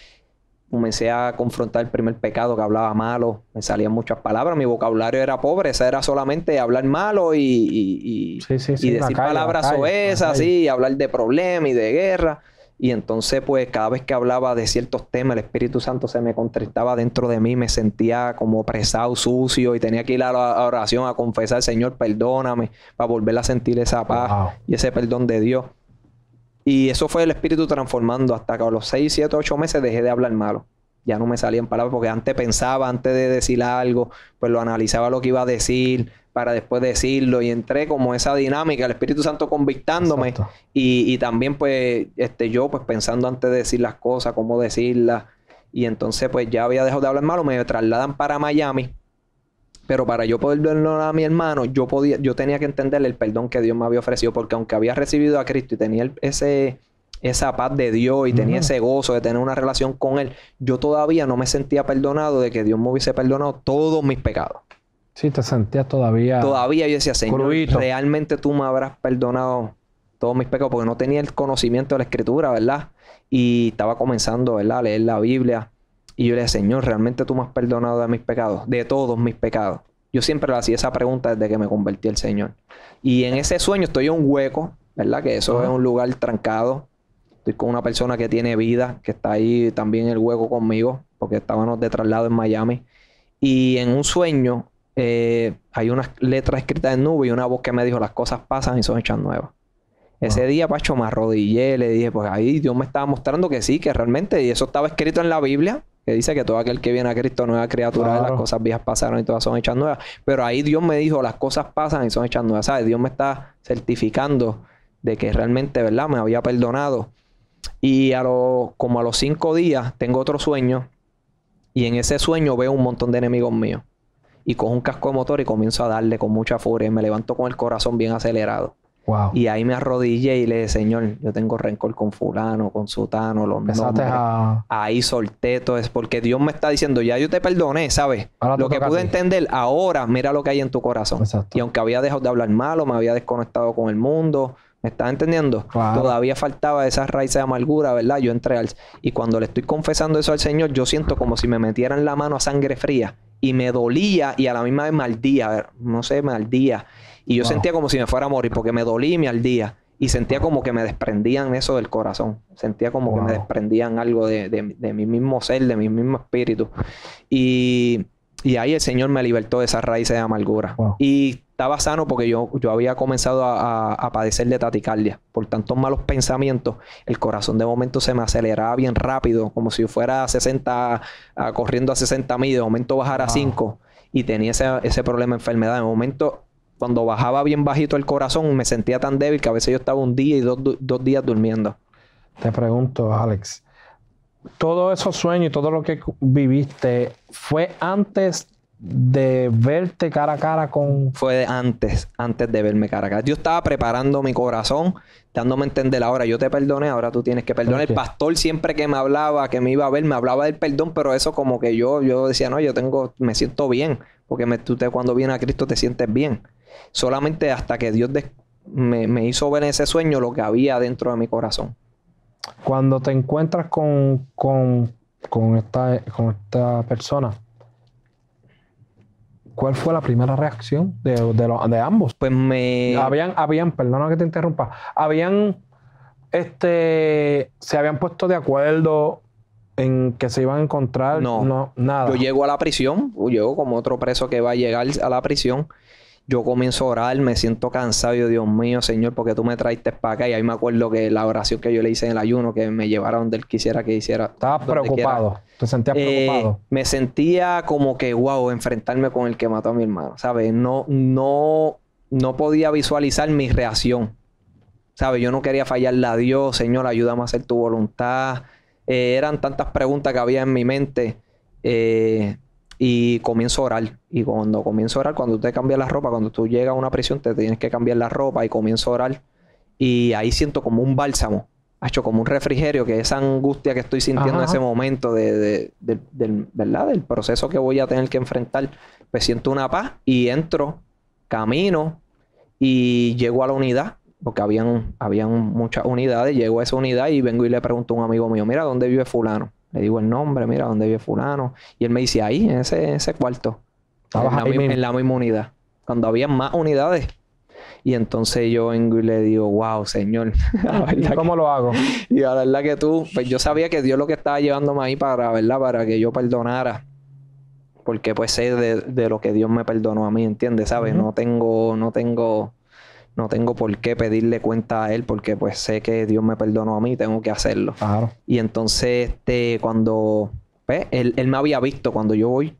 Comencé a confrontar el primer pecado que hablaba malo, me salían muchas palabras, mi vocabulario era pobre, era solamente hablar malo y, y, y, decir palabras esas, así, hablar de problemas y de guerra. Y entonces, pues cada vez que hablaba de ciertos temas, el Espíritu Santo se me contristaba dentro de mí, me sentía como presado, sucio y tenía que ir a la oración a confesar, Señor, perdóname, para volver a sentir esa paz y ese perdón de Dios. Y eso fue el Espíritu transformando hasta que a los 6, 7, 8 meses dejé de hablar malo ya no me salían palabras porque antes pensaba, antes de decir algo, pues lo analizaba lo que iba a decir para después decirlo y entré como esa dinámica, el Espíritu Santo convictándome y, también pues este, yo pues pensando antes de decir las cosas, cómo decirlas y entonces pues ya había dejado de hablar malo, me trasladan para Miami, pero para yo poder verlo a mi hermano, yo, podía, yo tenía que entenderle el perdón que Dios me había ofrecido porque aunque había recibido a Cristo y tenía ese esa paz de Dios y tenía ese gozo de tener una relación con Él, yo todavía no me sentía perdonado de que Dios me hubiese perdonado todos mis pecados. Sí, te sentías todavía. Todavía yo decía, Señor, realmente tú me habrás perdonado todos mis pecados, porque no tenía el conocimiento de la Escritura, ¿verdad? Y estaba comenzando, ¿verdad?, a leer la Biblia. Y yo le decía, Señor, realmente tú me has perdonado de mis pecados, de todos mis pecados. Yo siempre le hacía esa pregunta desde que me convertí al Señor. Y en ese sueño estoy en un hueco, ¿verdad? Que eso es un lugar trancado Estoy con una persona que tiene vida, que está ahí también en el hueco conmigo, porque estábamos de traslado en Miami. Y en un sueño eh, hay una letra escrita en nube y una voz que me dijo, las cosas pasan y son hechas nuevas. Ese día, Pacho, me arrodillé, le dije, pues ahí Dios me estaba mostrando que sí, que realmente, y eso estaba escrito en la Biblia, que dice que todo aquel que viene a Cristo nueva criatura, las cosas viejas pasaron y todas son hechas nuevas. Pero ahí Dios me dijo, las cosas pasan y son hechas nuevas, ¿sabes? Dios me está certificando de que realmente, ¿verdad? Me había perdonado y a como a los cinco días tengo otro sueño y en ese sueño veo un montón de enemigos míos. Y cojo un casco de motor y comienzo a darle con mucha furia. Y me levanto con el corazón bien acelerado. Wow. Y ahí me arrodillé y le dije, Señor, yo tengo rencor con fulano, con sutano, los Ahí solté todo es porque Dios me está diciendo, ya yo te perdoné, ¿sabes? lo que pude entender, ahora mira lo que hay en tu corazón. Y aunque había dejado de hablar malo, me había desconectado con el mundo, ¿Me estás entendiendo? Todavía faltaba esa raíz de amargura, ¿verdad? Yo entré al... Y cuando le estoy confesando eso al Señor, yo siento como si me metieran la mano a sangre fría. Y me dolía y a la misma vez me ardía. No sé, me Y yo sentía como si me fuera a morir porque me dolía y me ardía. Y sentía como que me desprendían eso del corazón. Sentía como que me desprendían algo de, mi mismo ser, de mi mismo espíritu. Y, ahí el Señor me libertó de esas raíces de amargura. Y estaba sano porque yo, yo había comenzado a, padecer de taticardia. Por tantos malos pensamientos, el corazón de momento se me aceleraba bien rápido, como si fuera a 60, corriendo a 60 mil, de momento bajara a 5 y tenía ese, problema de enfermedad. De momento, cuando bajaba bien bajito el corazón, me sentía tan débil que a veces yo estaba un día y dos, dos días durmiendo. Te pregunto, Alex, todos esos sueños y todo lo que viviste fue antes de verte cara a cara con... Fue antes, antes de verme cara a cara. Yo estaba preparando mi corazón, dándome a entender ahora, yo te perdoné, ahora tú tienes que perdonar. El pastor siempre que me hablaba, que me iba a ver, me hablaba del perdón, pero eso como que yo, yo decía, no, yo tengo, me siento bien, porque me, tú te, cuando vienes a Cristo te sientes bien. Solamente hasta que Dios me, hizo ver ese sueño lo que había dentro de mi corazón. Cuando te encuentras con, con, con esta, con esta persona, ¿Cuál fue la primera reacción de, ambos? Pues me. Habían, habían, perdona que te interrumpa, habían. Este, se habían puesto de acuerdo en que se iban a encontrar. No, no nada. Yo llego a la prisión, yo llego como otro preso que va a llegar a la prisión yo comienzo a orar, me siento cansado, Dios mío, Señor, porque tú me traiste para acá. Y ahí me acuerdo que la oración que yo le hice en el ayuno, que me llevara donde él quisiera que hiciera. Estaba preocupado, eh, preocupado. me sentía como que, wow, enfrentarme con el que mató a mi hermano, ¿sabes? No, no, no podía visualizar mi reacción, ¿sabes? Yo no quería fallarle a Dios, Señor, ayúdame a hacer tu voluntad. Eh, eran tantas preguntas que había en mi mente. Eh, y comienzo a orar. Y cuando comienzo a orar, cuando usted cambia la ropa, cuando tú llegas a una prisión, te tienes que cambiar la ropa y comienzo a orar. Y ahí siento como un bálsamo, Ha hecho como un refrigerio, que esa angustia que estoy sintiendo en ese momento de, del, ¿verdad? del proceso que voy a tener que enfrentar, me pues siento una paz y entro, camino y llego a la unidad, porque habían, habían muchas unidades, llego a esa unidad y vengo y le pregunto a un amigo mío, mira, ¿dónde vive fulano? Le digo el nombre, mira, dónde vive fulano. Y él me dice, ahí, en ese, ese cuarto. Estaba en, la misma, unidad. Cuando había más unidades. Y entonces yo en le digo, wow, Señor. ¿Cómo lo hago? Y la verdad que tú, pues yo sabía que Dios lo que estaba llevándome ahí para, ¿verdad? Para que yo perdonara. Porque pues sé de, lo que Dios me perdonó a mí, ¿entiendes? ¿Sabes? No tengo, no tengo no tengo por qué pedirle cuenta a él porque pues sé que Dios me perdonó a mí y tengo que hacerlo. Y entonces este, cuando pues, él, me había visto, cuando yo voy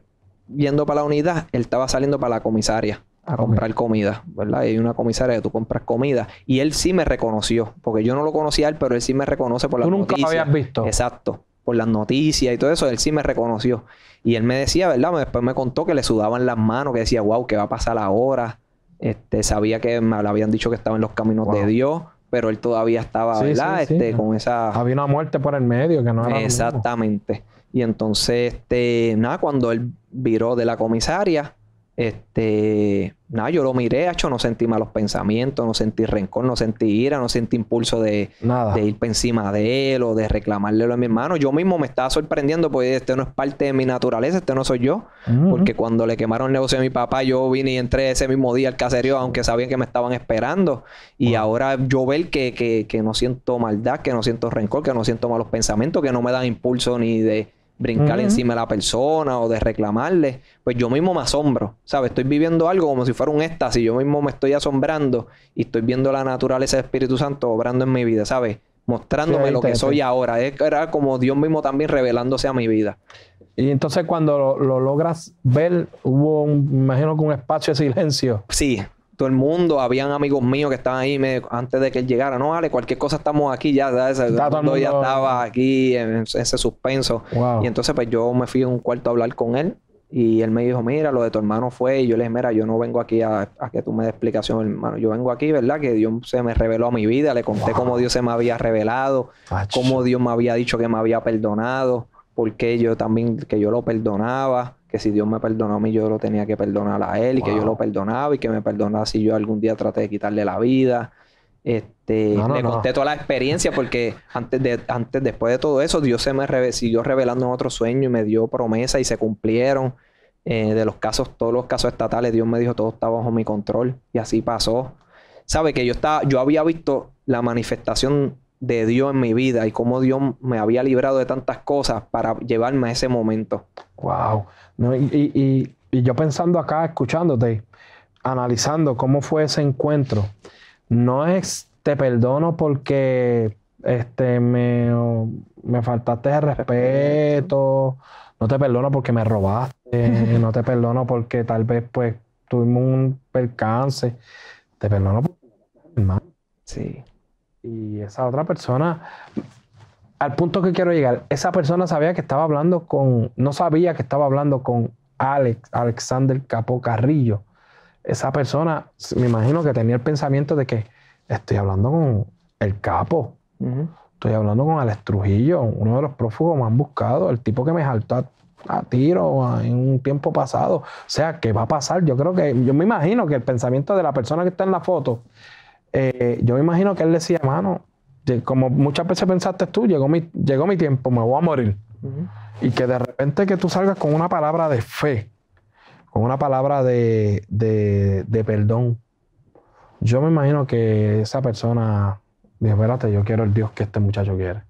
yendo para la unidad, él estaba saliendo para la comisaria a comprar comida, ¿verdad? Y hay una comisaria que tú compras comida. Y él sí me reconoció, porque yo no lo conocía a él, pero él sí me reconoce por las noticias. nunca lo habías visto. Exacto por las noticias y todo eso, él sí me reconoció. Y él me decía, ¿verdad? Después me contó que le sudaban las manos, que decía, wow, ¿qué va a pasar ahora? Este, sabía que me habían dicho que estaba en los caminos de Dios, pero él todavía estaba, ¿verdad? este, con esa. Había una muerte por el medio que no era. Exactamente. Y entonces, este, nada, cuando él viró de la comisaria, este, nada, yo lo miré, hecho, no sentí malos pensamientos, no sentí rencor, no sentí ira, no sentí impulso de, nada. de ir encima de él o de reclamarle a mi manos. Yo mismo me estaba sorprendiendo porque este no es parte de mi naturaleza, este no soy yo. Porque cuando le quemaron el negocio a mi papá, yo vine y entré ese mismo día al caserío, aunque sabían que me estaban esperando. Y ahora yo ver que, que, que no siento maldad, que no siento rencor, que no siento malos pensamientos, que no me dan impulso ni de brincar encima de la persona o de reclamarle, pues yo mismo me asombro, ¿sabes? Estoy viviendo algo como si fuera un éxtasis, yo mismo me estoy asombrando y estoy viendo la naturaleza del Espíritu Santo obrando en mi vida, ¿sabes? Mostrándome lo que soy ahora. Era como Dios mismo también revelándose a mi vida. Y entonces cuando lo, logras ver, hubo, imagino que un espacio de silencio. Sí, todo el mundo, habían amigos míos que estaban ahí antes de que él llegara. No, vale, cualquier cosa estamos aquí ya, ¿sabes? ya estaba aquí en ese suspenso. Y entonces, pues yo me fui a un cuarto a hablar con él. Y él me dijo, mira, lo de tu hermano fue. Y yo le dije, mira, yo no vengo aquí a, que tú me des explicación, hermano. Yo vengo aquí, ¿verdad? Que Dios se me reveló a mi vida. Le conté cómo Dios se me había revelado, cómo Dios me había dicho que me había perdonado, porque yo también, que yo lo perdonaba que si Dios me perdonó a mí, yo lo tenía que perdonar a él y que yo lo perdonaba y que me perdonaba si yo algún día traté de quitarle la vida. Este, le conté toda la experiencia porque antes de, antes, después de todo eso, Dios se me siguió revelando en otro sueño y me dio promesa y se cumplieron. Eh, de los casos, todos los casos estatales, Dios me dijo todo está bajo mi control y así pasó. Sabe que yo estaba, yo había visto la manifestación de Dios en mi vida y cómo Dios me había librado de tantas cosas para llevarme a ese momento. Wow. ¿no? Y, y, yo pensando acá, escuchándote, analizando cómo fue ese encuentro, no es te perdono porque este, me, me faltaste el respeto, no te perdono porque me robaste, no te perdono porque tal vez pues tuvimos un percance, te perdono porque Sí. Y esa otra persona al punto que quiero llegar, esa persona sabía que estaba hablando con, no sabía que estaba hablando con Alex, Alexander Capo Carrillo. Esa persona, me imagino que tenía el pensamiento de que estoy hablando con el capo, estoy hablando con Alex Trujillo, uno de los prófugos más buscados, el tipo que me saltó a, tiro en un tiempo pasado. O sea, ¿qué va a pasar? Yo creo que, yo me imagino que el pensamiento de la persona que está en la foto, eh, yo me imagino que él decía, mano, como muchas veces pensaste tú, llegó mi, llegó mi tiempo, me voy a morir. Y que de repente que tú salgas con una palabra de fe, con una palabra de, perdón. Yo me imagino que esa persona dijo, espérate, yo quiero el Dios que este muchacho quiere.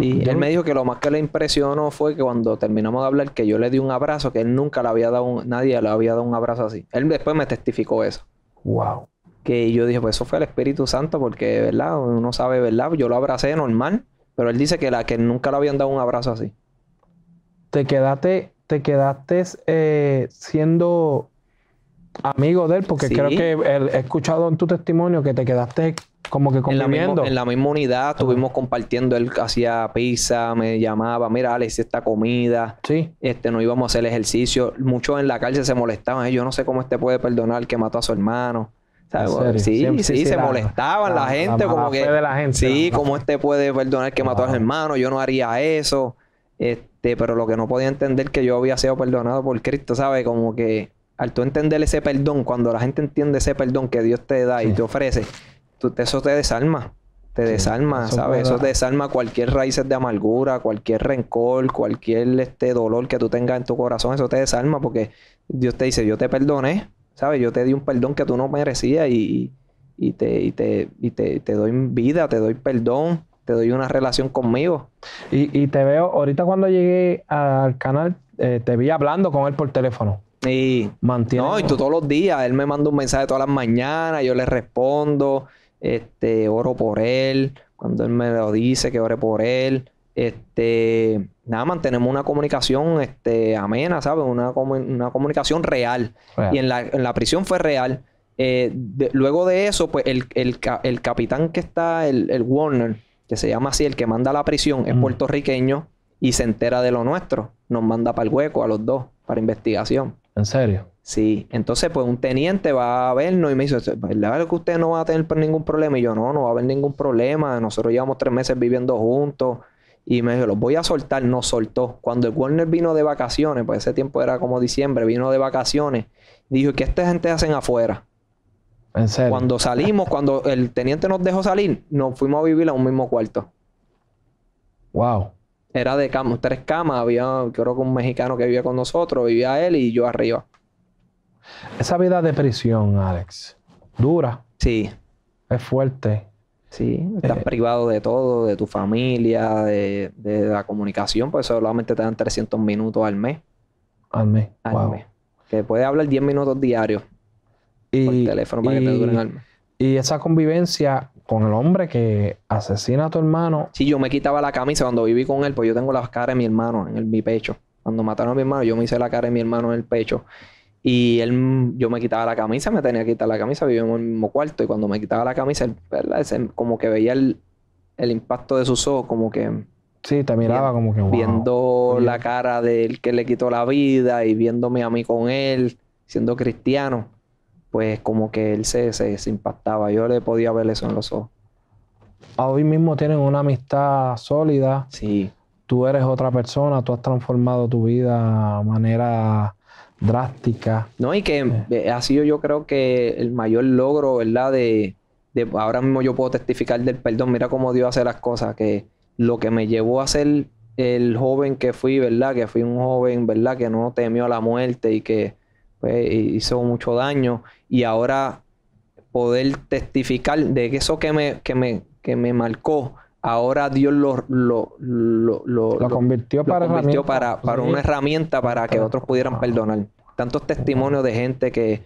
Y sí, él me dijo que lo más que le impresionó fue que cuando terminamos de hablar, que yo le di un abrazo, que él nunca le había dado, nadie le había dado un abrazo así. Él después me testificó eso. Wow que yo dije, pues eso fue el Espíritu Santo, porque, ¿verdad? Uno sabe, ¿verdad? Yo lo abracé normal, pero él dice que, la, que nunca le habían dado un abrazo así. Te quedaste, te quedaste eh, siendo amigo de él, porque creo que he escuchado en tu testimonio que te quedaste como que conviviendo. En la, misma, unidad estuvimos compartiendo, él hacía pizza, me llamaba, mira, Alex, esta comida. Sí. Este, no íbamos a hacer ejercicio. Muchos en la cárcel se molestaban, yo no sé cómo este puede perdonar que mató a su hermano. Sí, sí, se molestaban la, gente, como que. De sí, como este puede perdonar que mató a su hermano, yo no haría eso. Este, pero lo que no podía entender que yo había sido perdonado por Cristo, ¿sabes? Como que al tú entender ese perdón, cuando la gente entiende ese perdón que Dios te da y te ofrece, tú, eso te desarma. Te desarma, eso ¿sabes? Eso te desarma cualquier raíces de amargura, cualquier rencor, cualquier este dolor que tú tengas en tu corazón, eso te desarma porque Dios te dice, yo te perdoné, ¿sabes? Yo te di un perdón que tú no merecías y, te, te, te, doy vida, te doy perdón, te doy una relación conmigo. Y, te veo, ahorita cuando llegué al canal, eh, te vi hablando con él por teléfono. Y mantiene. No, y tú todos los días, él me manda un mensaje todas las mañanas, yo le respondo, este, oro por él, cuando él me lo dice que ore por él, este, nada, mantenemos una comunicación este, amena, ¿sabes? Una, una comunicación real. Y en la, prisión fue real. Eh, luego de eso, pues el, capitán que está, el, el, Warner, que se llama así, el que manda a la prisión, es mm. puertorriqueño y se entera de lo nuestro. Nos manda para el hueco a los dos, para investigación. ¿En serio? Sí. Entonces, pues un teniente va a vernos y me dice, ¿verdad que usted no va a tener ningún problema? Y yo, no, no va a haber ningún problema. Nosotros llevamos tres meses viviendo juntos. Y me dijo, los voy a soltar. Nos soltó. Cuando el Warner vino de vacaciones, pues ese tiempo era como diciembre, vino de vacaciones. Dijo, ¿qué esta gente hacen afuera? ¿En serio? Cuando salimos, cuando el teniente nos dejó salir, nos fuimos a vivir a un mismo cuarto. Wow. Era de tres camas. Había, creo que un mexicano que vivía con nosotros, vivía él y yo arriba. Esa vida de prisión, Alex, dura. Sí. Es fuerte. Sí, estás eh, privado de todo, de tu familia, de, la comunicación, pues solamente te dan 300 minutos al mes. Al mes. Al Que puedes hablar 10 minutos diarios y, por teléfono para y, que te al mes. Y esa convivencia con el hombre que asesina a tu hermano. Sí, yo me quitaba la camisa cuando viví con él, pues yo tengo la cara de mi hermano en el, mi pecho. Cuando mataron a mi hermano, yo me hice la cara de mi hermano en el pecho. Y él, mm, yo me quitaba la camisa, me tenía que quitar la camisa, vivíamos en el mismo cuarto. Y cuando me quitaba la camisa, él, como que veía el, impacto de sus ojos, como que. Sí, te miraba como que. Viendo la cara del que le quitó la vida y viéndome a mí con él, siendo cristiano, pues como que él se, impactaba. Yo le podía ver eso en los ojos. Ah, hoy mismo tienen una amistad sólida. Sí. Tú eres otra persona, tú has transformado tu vida de manera drástica No, y que eh. Eh, ha sido yo creo que el mayor logro, ¿verdad? De, de, ahora mismo yo puedo testificar del perdón, mira cómo Dios hace las cosas, que lo que me llevó a ser el joven que fui, ¿verdad? Que fui un joven, ¿verdad? Que no temió la muerte y que pues, hizo mucho daño. Y ahora poder testificar de eso que me, que me, que me marcó, ahora Dios lo, convirtió, para, para, una herramienta para que otros pudieran ah. perdonar. Tantos testimonios de gente que,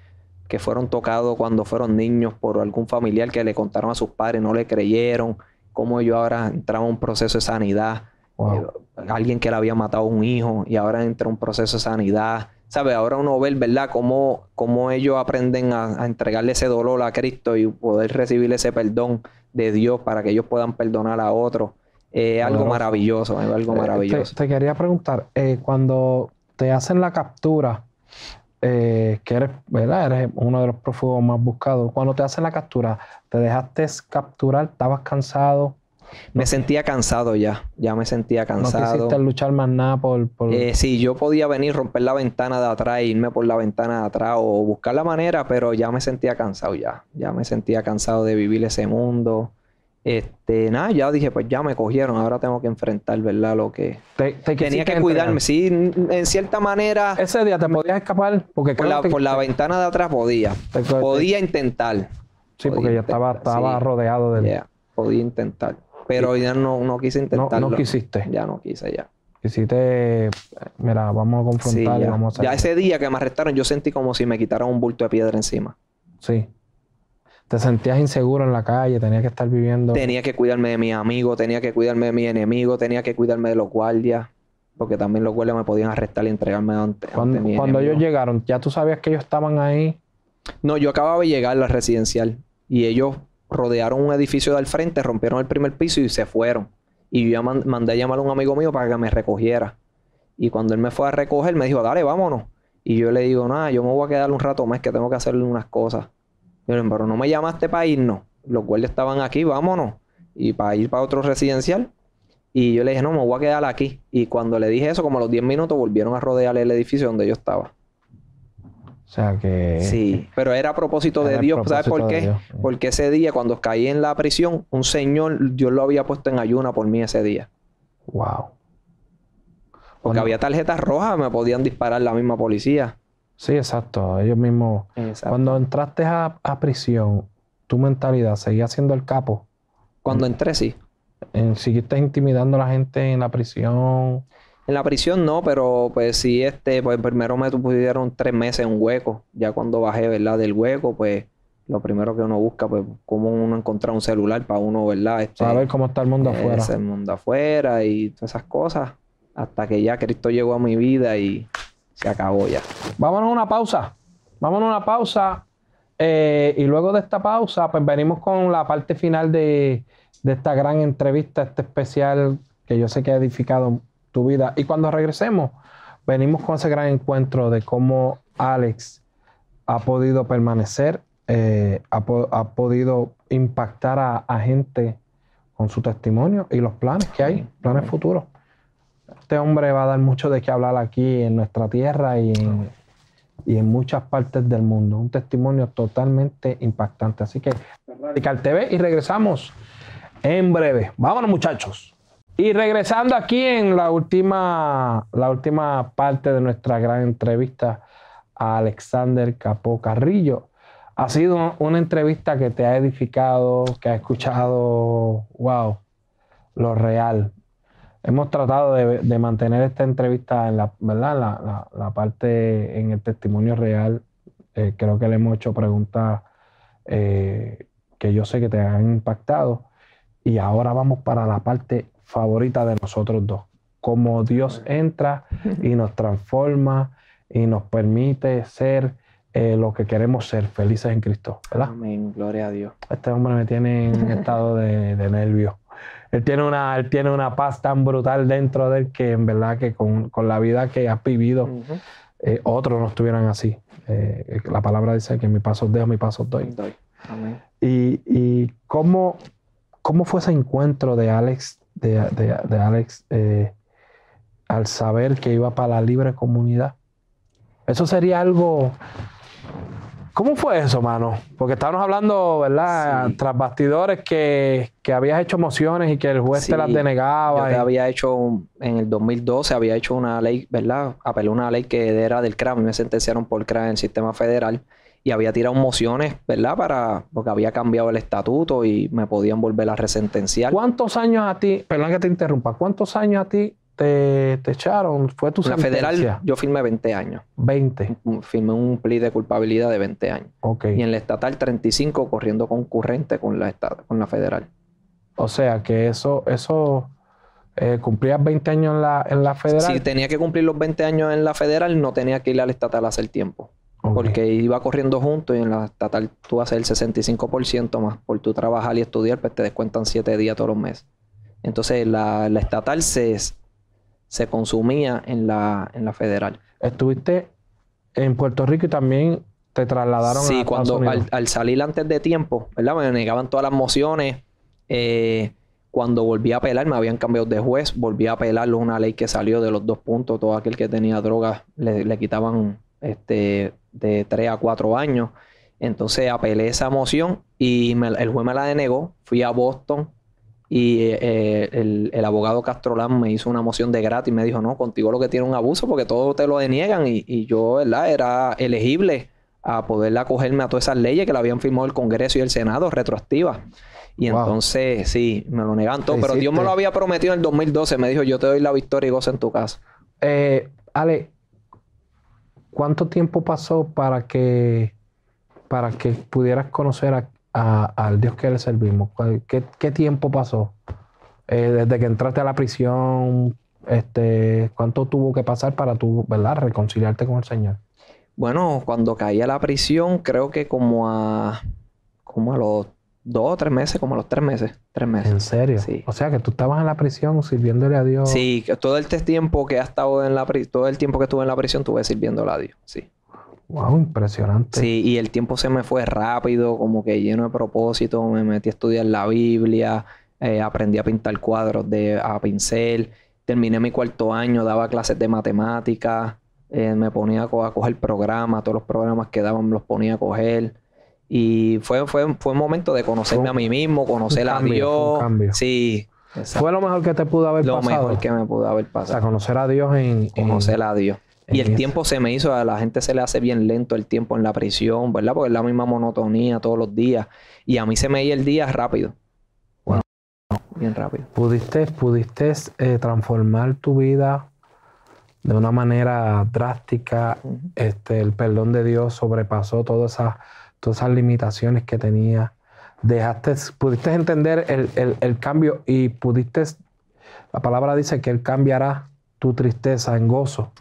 fueron tocados cuando fueron niños por algún familiar que le contaron a sus padres, no le creyeron, Como yo ahora entraba en un proceso de sanidad. Eh, alguien que le había matado a un hijo y ahora entra en un proceso de sanidad. ¿sabes? Ahora uno ve, ¿verdad?, cómo, ellos aprenden a, entregarle ese dolor a Cristo y poder recibir ese perdón de Dios para que ellos puedan perdonar a otros. algo maravilloso, es algo eh, maravilloso. te, quería preguntar, eh, cuando te hacen la captura, eh, que eres, ¿verdad? Eres uno de los prófugos más buscados. Cuando te hacen la captura, ¿te dejaste capturar? ¿Estabas cansado? Me sentía cansado ya, ya me sentía cansado. No quisiste luchar más nada por... Eh, sí, yo podía venir, romper la ventana de atrás, e irme por la ventana de atrás o buscar la manera, pero ya me sentía cansado ya, ya me sentía cansado de vivir ese mundo. Este, nada, ya dije, pues ya me cogieron, ahora tengo que enfrentar, ¿verdad? Lo que tenía que cuidarme, sí, en cierta manera. Ese día te podías escapar porque por, la, por la ventana de atrás podía, podía intentar. Sí, porque ya estaba, estaba rodeado de. podía intentar. Pero ya no, no quise intentarlo. No, no quisiste. Ya no quise, ya. Quisiste, mira, vamos a confrontar Y vamos a ya ese día que me arrestaron, yo sentí como si me quitaran un bulto de piedra encima. Sí. Te sentías inseguro en la calle, tenía que estar viviendo. Tenía que cuidarme de mis amigos, tenía que cuidarme de mi enemigo, tenía que cuidarme de los guardias porque también los guardias me podían arrestar y entregarme donde. cuando, Cuando ellos llegaron, ¿ya tú sabías que ellos estaban ahí? No, yo acababa de llegar a la residencial y ellos rodearon un edificio del frente, rompieron el primer piso y se fueron. Y yo mandé a llamar a un amigo mío para que me recogiera. Y cuando él me fue a recoger, me dijo, dale, vámonos. Y yo le digo, nada, yo me voy a quedar un rato más que tengo que hacerle unas cosas. yo pero no me llamaste para irnos. Los guardias estaban aquí, vámonos. Y para ir para otro residencial. Y yo le dije, no, me voy a quedar aquí. Y cuando le dije eso, como a los 10 minutos, volvieron a rodear el edificio donde yo estaba. O sea que. Sí, pero era a propósito de Dios. ¿Sabes por qué? Mm. Porque ese día, cuando caí en la prisión, un señor, Dios lo había puesto en ayuna por mí ese día. Wow. Porque había tarjetas rojas, me podían disparar la misma policía. Sí, exacto. Ellos mismos. Cuando entraste a, prisión, tu mentalidad seguía siendo el capo. Cuando entré, sí. En, ¿Siguiste intimidando a la gente en la prisión? En la prisión no, pero pues sí, este, pues primero me pusieron tres meses en un hueco. Ya cuando bajé, ¿verdad? Del hueco, pues lo primero que uno busca, pues, cómo uno encontrar un celular para uno, ¿verdad? para este, ver cómo está el mundo eh, afuera. el mundo afuera y todas esas cosas. Hasta que ya Cristo llegó a mi vida y se acabó ya. Vámonos a una pausa. Vámonos a una pausa. Eh, y luego de esta pausa, pues venimos con la parte final de, de esta gran entrevista, este especial que yo sé que ha edificado vida. Y cuando regresemos, venimos con ese gran encuentro de cómo Alex ha podido permanecer, eh, ha, podido impactar a, gente con su testimonio y los planes que hay, planes futuros. Este hombre va a dar mucho de qué hablar aquí en nuestra tierra y en, y en muchas partes del mundo. Un testimonio totalmente impactante. Así que, Radical TV y regresamos en breve. Vámonos muchachos. Y regresando aquí en la última, la última parte de nuestra gran entrevista a Alexander Capó Carrillo. Ha sido una entrevista que te ha edificado, que ha escuchado, wow, lo real. Hemos tratado de, mantener esta entrevista en la, ¿verdad? La, parte en el testimonio real. Eh, creo que le hemos hecho preguntas eh, que yo sé que te han impactado. Y ahora vamos para la parte favorita de nosotros dos. Como Dios entra y nos transforma y nos permite ser eh, lo que queremos ser, felices en Cristo. ¿verdad? Amén, gloria a Dios. Este hombre me tiene en estado de, nervio. Él tiene, una, tiene una paz tan brutal dentro de él que en verdad que con, con la vida que has vivido, eh, otros no estuvieran así. Eh, la palabra dice que mi paso dejo, mi paso doy. Amén. Y, y cómo, cómo fue ese encuentro de Alex de, de, Alex eh, al saber que iba para la libre comunidad. Eso sería algo... ¿Cómo fue eso, mano? Porque estábamos hablando, ¿verdad? Tras bastidores que, que, habías hecho mociones y que el juez te las denegaba. Yo y... había hecho, en el 2012, había hecho una ley, ¿verdad? apeló una ley que era del CRAM y me sentenciaron por CRAM en el sistema federal y había tirado mociones, ¿verdad? Para, porque había cambiado el estatuto y me podían volver a resentenciar. ¿Cuántos años a ti, perdón que te interrumpa, cuántos años a ti te, echaron? ¿Fue tu La federal yo firmé 20 años. 20. Firmé un pli de culpabilidad de 20 años. Ok. Y en la estatal 35 corriendo concurrente con la, con la federal. O sea que eso, eso eh, cumplías 20 años en la, en la federal. Si tenía que cumplir los 20 años en la federal, no tenía que ir al estatal a hacer tiempo. Porque iba corriendo junto y en la estatal tú haces el 65% más por tu trabajar y estudiar, pues te descuentan 7 días todos los meses. Entonces la, estatal se, se consumía en la, federal. Estuviste en Puerto Rico y también te trasladaron a Sí, cuando al, al, salir antes de tiempo, ¿verdad? Me negaban todas las mociones. Eh, cuando volví a apelar, me habían cambiado de juez, volví a apelar una ley que salió de los dos puntos, todo aquel que tenía drogas le, le quitaban este de 3 a 4 años. Entonces apelé esa moción y el juez me la denegó. Fui a Boston y eh, el, abogado Castrolán me hizo una moción de gratis. Me dijo, no, contigo lo que tiene un abuso porque todo te lo deniegan. Y, yo, ¿verdad? Era elegible a poder acogerme a todas esas leyes que la habían firmado el Congreso y el Senado retroactivas. Y entonces, sí, me lo negan todo. Pero Dios me lo había prometido en el 2012. Me dijo, yo te doy la victoria y goza en tu casa. Eh, Ale, ¿Cuánto tiempo pasó para que, para que pudieras conocer a, al Dios que le servimos? ¿Qué, tiempo pasó? Eh, desde que entraste a la prisión, este, ¿cuánto tuvo que pasar para tu, ¿verdad? reconciliarte con el Señor? Bueno, cuando caí a la prisión, creo que como a, como a los dos o tres meses, como los tres meses. Tres meses. ¿En serio? Sí. O sea que tú estabas en la prisión sirviéndole a Dios. Sí, todo este tiempo que ha estado en la prisión, todo el tiempo que estuve en la prisión, estuve sirviéndole a Dios. Sí. Wow, impresionante. Sí, y el tiempo se me fue rápido, como que lleno de propósito. Me metí a estudiar la Biblia, eh, aprendí a pintar cuadros de, a pincel. Terminé mi cuarto año, daba clases de matemáticas, eh, me ponía a, a coger programas, todos los programas que daban los ponía a coger. Y fue, fue, fue un momento de conocerme a mí mismo, conocer a Dios. Sí. Fue lo mejor que te pudo haber pasado. Lo mejor que me pudo haber pasado. O sea, conocer a Dios en. Conocer a Dios. Y el tiempo se me hizo, a la gente se le hace bien lento el tiempo en la prisión, ¿verdad? Porque es la misma monotonía todos los días. Y a mí se me iba el día rápido. Bueno. Bien rápido. ¿Pudiste, pudiste eh, transformar tu vida de una manera drástica? este, el perdón de Dios sobrepasó todas esas todas esas limitaciones que tenía. Dejaste, pudiste entender el, cambio y pudiste, la palabra dice que Él cambiará tu tristeza en gozo.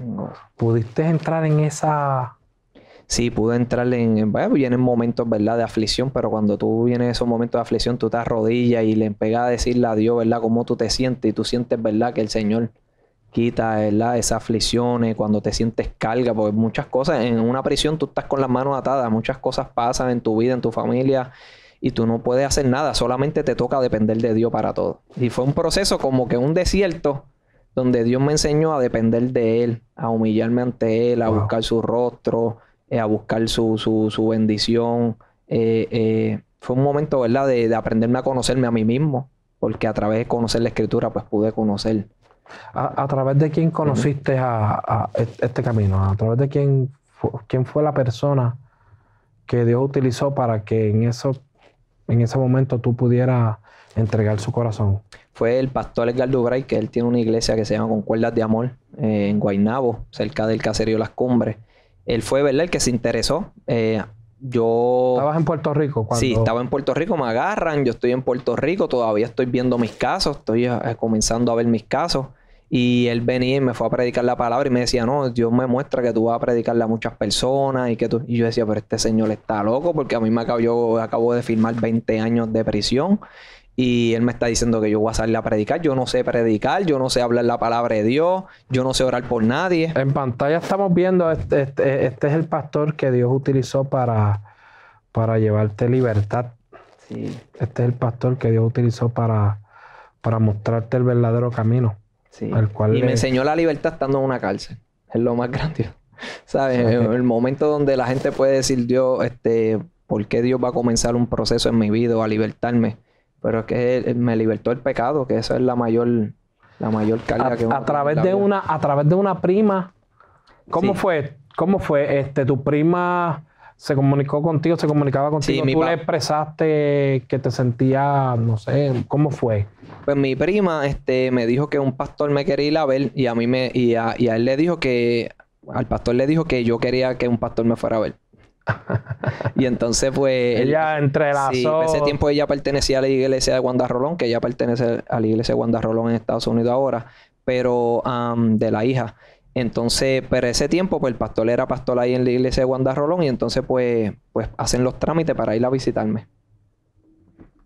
Pudiste entrar en esa... Sí, pude entrar en, bueno, vienen momentos, ¿verdad?, de aflicción, pero cuando tú vienes esos momentos de aflicción, tú te arrodillas y le empegas a decirle a Dios, ¿verdad?, cómo tú te sientes y tú sientes, ¿verdad?, que el Señor quita esas aflicciones, cuando te sientes carga, porque muchas cosas, en una prisión tú estás con las manos atadas, muchas cosas pasan en tu vida, en tu familia, y tú no puedes hacer nada, solamente te toca depender de Dios para todo. Y fue un proceso como que un desierto donde Dios me enseñó a depender de Él, a humillarme ante Él, a buscar su rostro, eh, a buscar su, su, bendición. Eh, eh, fue un momento, ¿verdad?, de aprenderme a conocerme a mí mismo, porque a través de conocer la escritura, pues pude conocer ¿A, través de quién conociste a, e-, este camino? ¿A través de quién, quién fue la persona que Dios utilizó para que en, eso, en ese momento tú pudieras entregar su corazón? Fue el pastor Edgar Dubray, que él tiene una iglesia que se llama Concuerdas de Amor eh, en Guainabo, cerca del caserío Las Cumbres. Él fue, el que se interesó. Eh, yo. ¿Estabas en Puerto Rico? Sí, estaba en Puerto Rico, me agarran, yo estoy en Puerto Rico, todavía estoy viendo mis casos, estoy eh, comenzando a ver mis casos. Y él venía y me fue a predicar la palabra y me decía, no, Dios me muestra que tú vas a predicarle a muchas personas y que tú... Y yo decía, pero este señor está loco porque a mí me acabo, yo acabo de firmar 20 años de prisión y él me está diciendo que yo voy a salir a predicar. Yo no sé predicar, yo no sé hablar la palabra de Dios, yo no sé orar por nadie. En pantalla estamos viendo, este, este, este, es el pastor que Dios utilizó para, para llevarte libertad. Sí. Este es el pastor que Dios utilizó para, para mostrarte el verdadero camino y me enseñó la libertad estando en una cárcel. Es lo más grande. ¿Sabes? El momento donde la gente puede decir, Dios, este, ¿por qué Dios va a comenzar un proceso en mi vida o a libertarme? Pero es que me libertó el pecado, que esa es la mayor, la mayor carga a, que a través de una A través de una prima. ¿Cómo fue? ¿Cómo fue? Este, tu prima se comunicó contigo, se comunicaba contigo, sí, tú le expresaste que te sentía, no sé, ¿cómo fue? Pues mi prima este, me dijo que un pastor me quería ir a ver y a mí me, y a, él le dijo que, al pastor le dijo que yo quería que un pastor me fuera a ver. y entonces fue... Pues, ella entrelazó... Sí, pues, ese tiempo ella pertenecía a la iglesia de rolón que ella pertenece a la iglesia de rolón en Estados Unidos ahora, pero de la hija. Entonces, pero ese tiempo, pues el pastor era pastor ahí en la iglesia de Wanda Rolón y entonces, pues, pues hacen los trámites para ir a visitarme.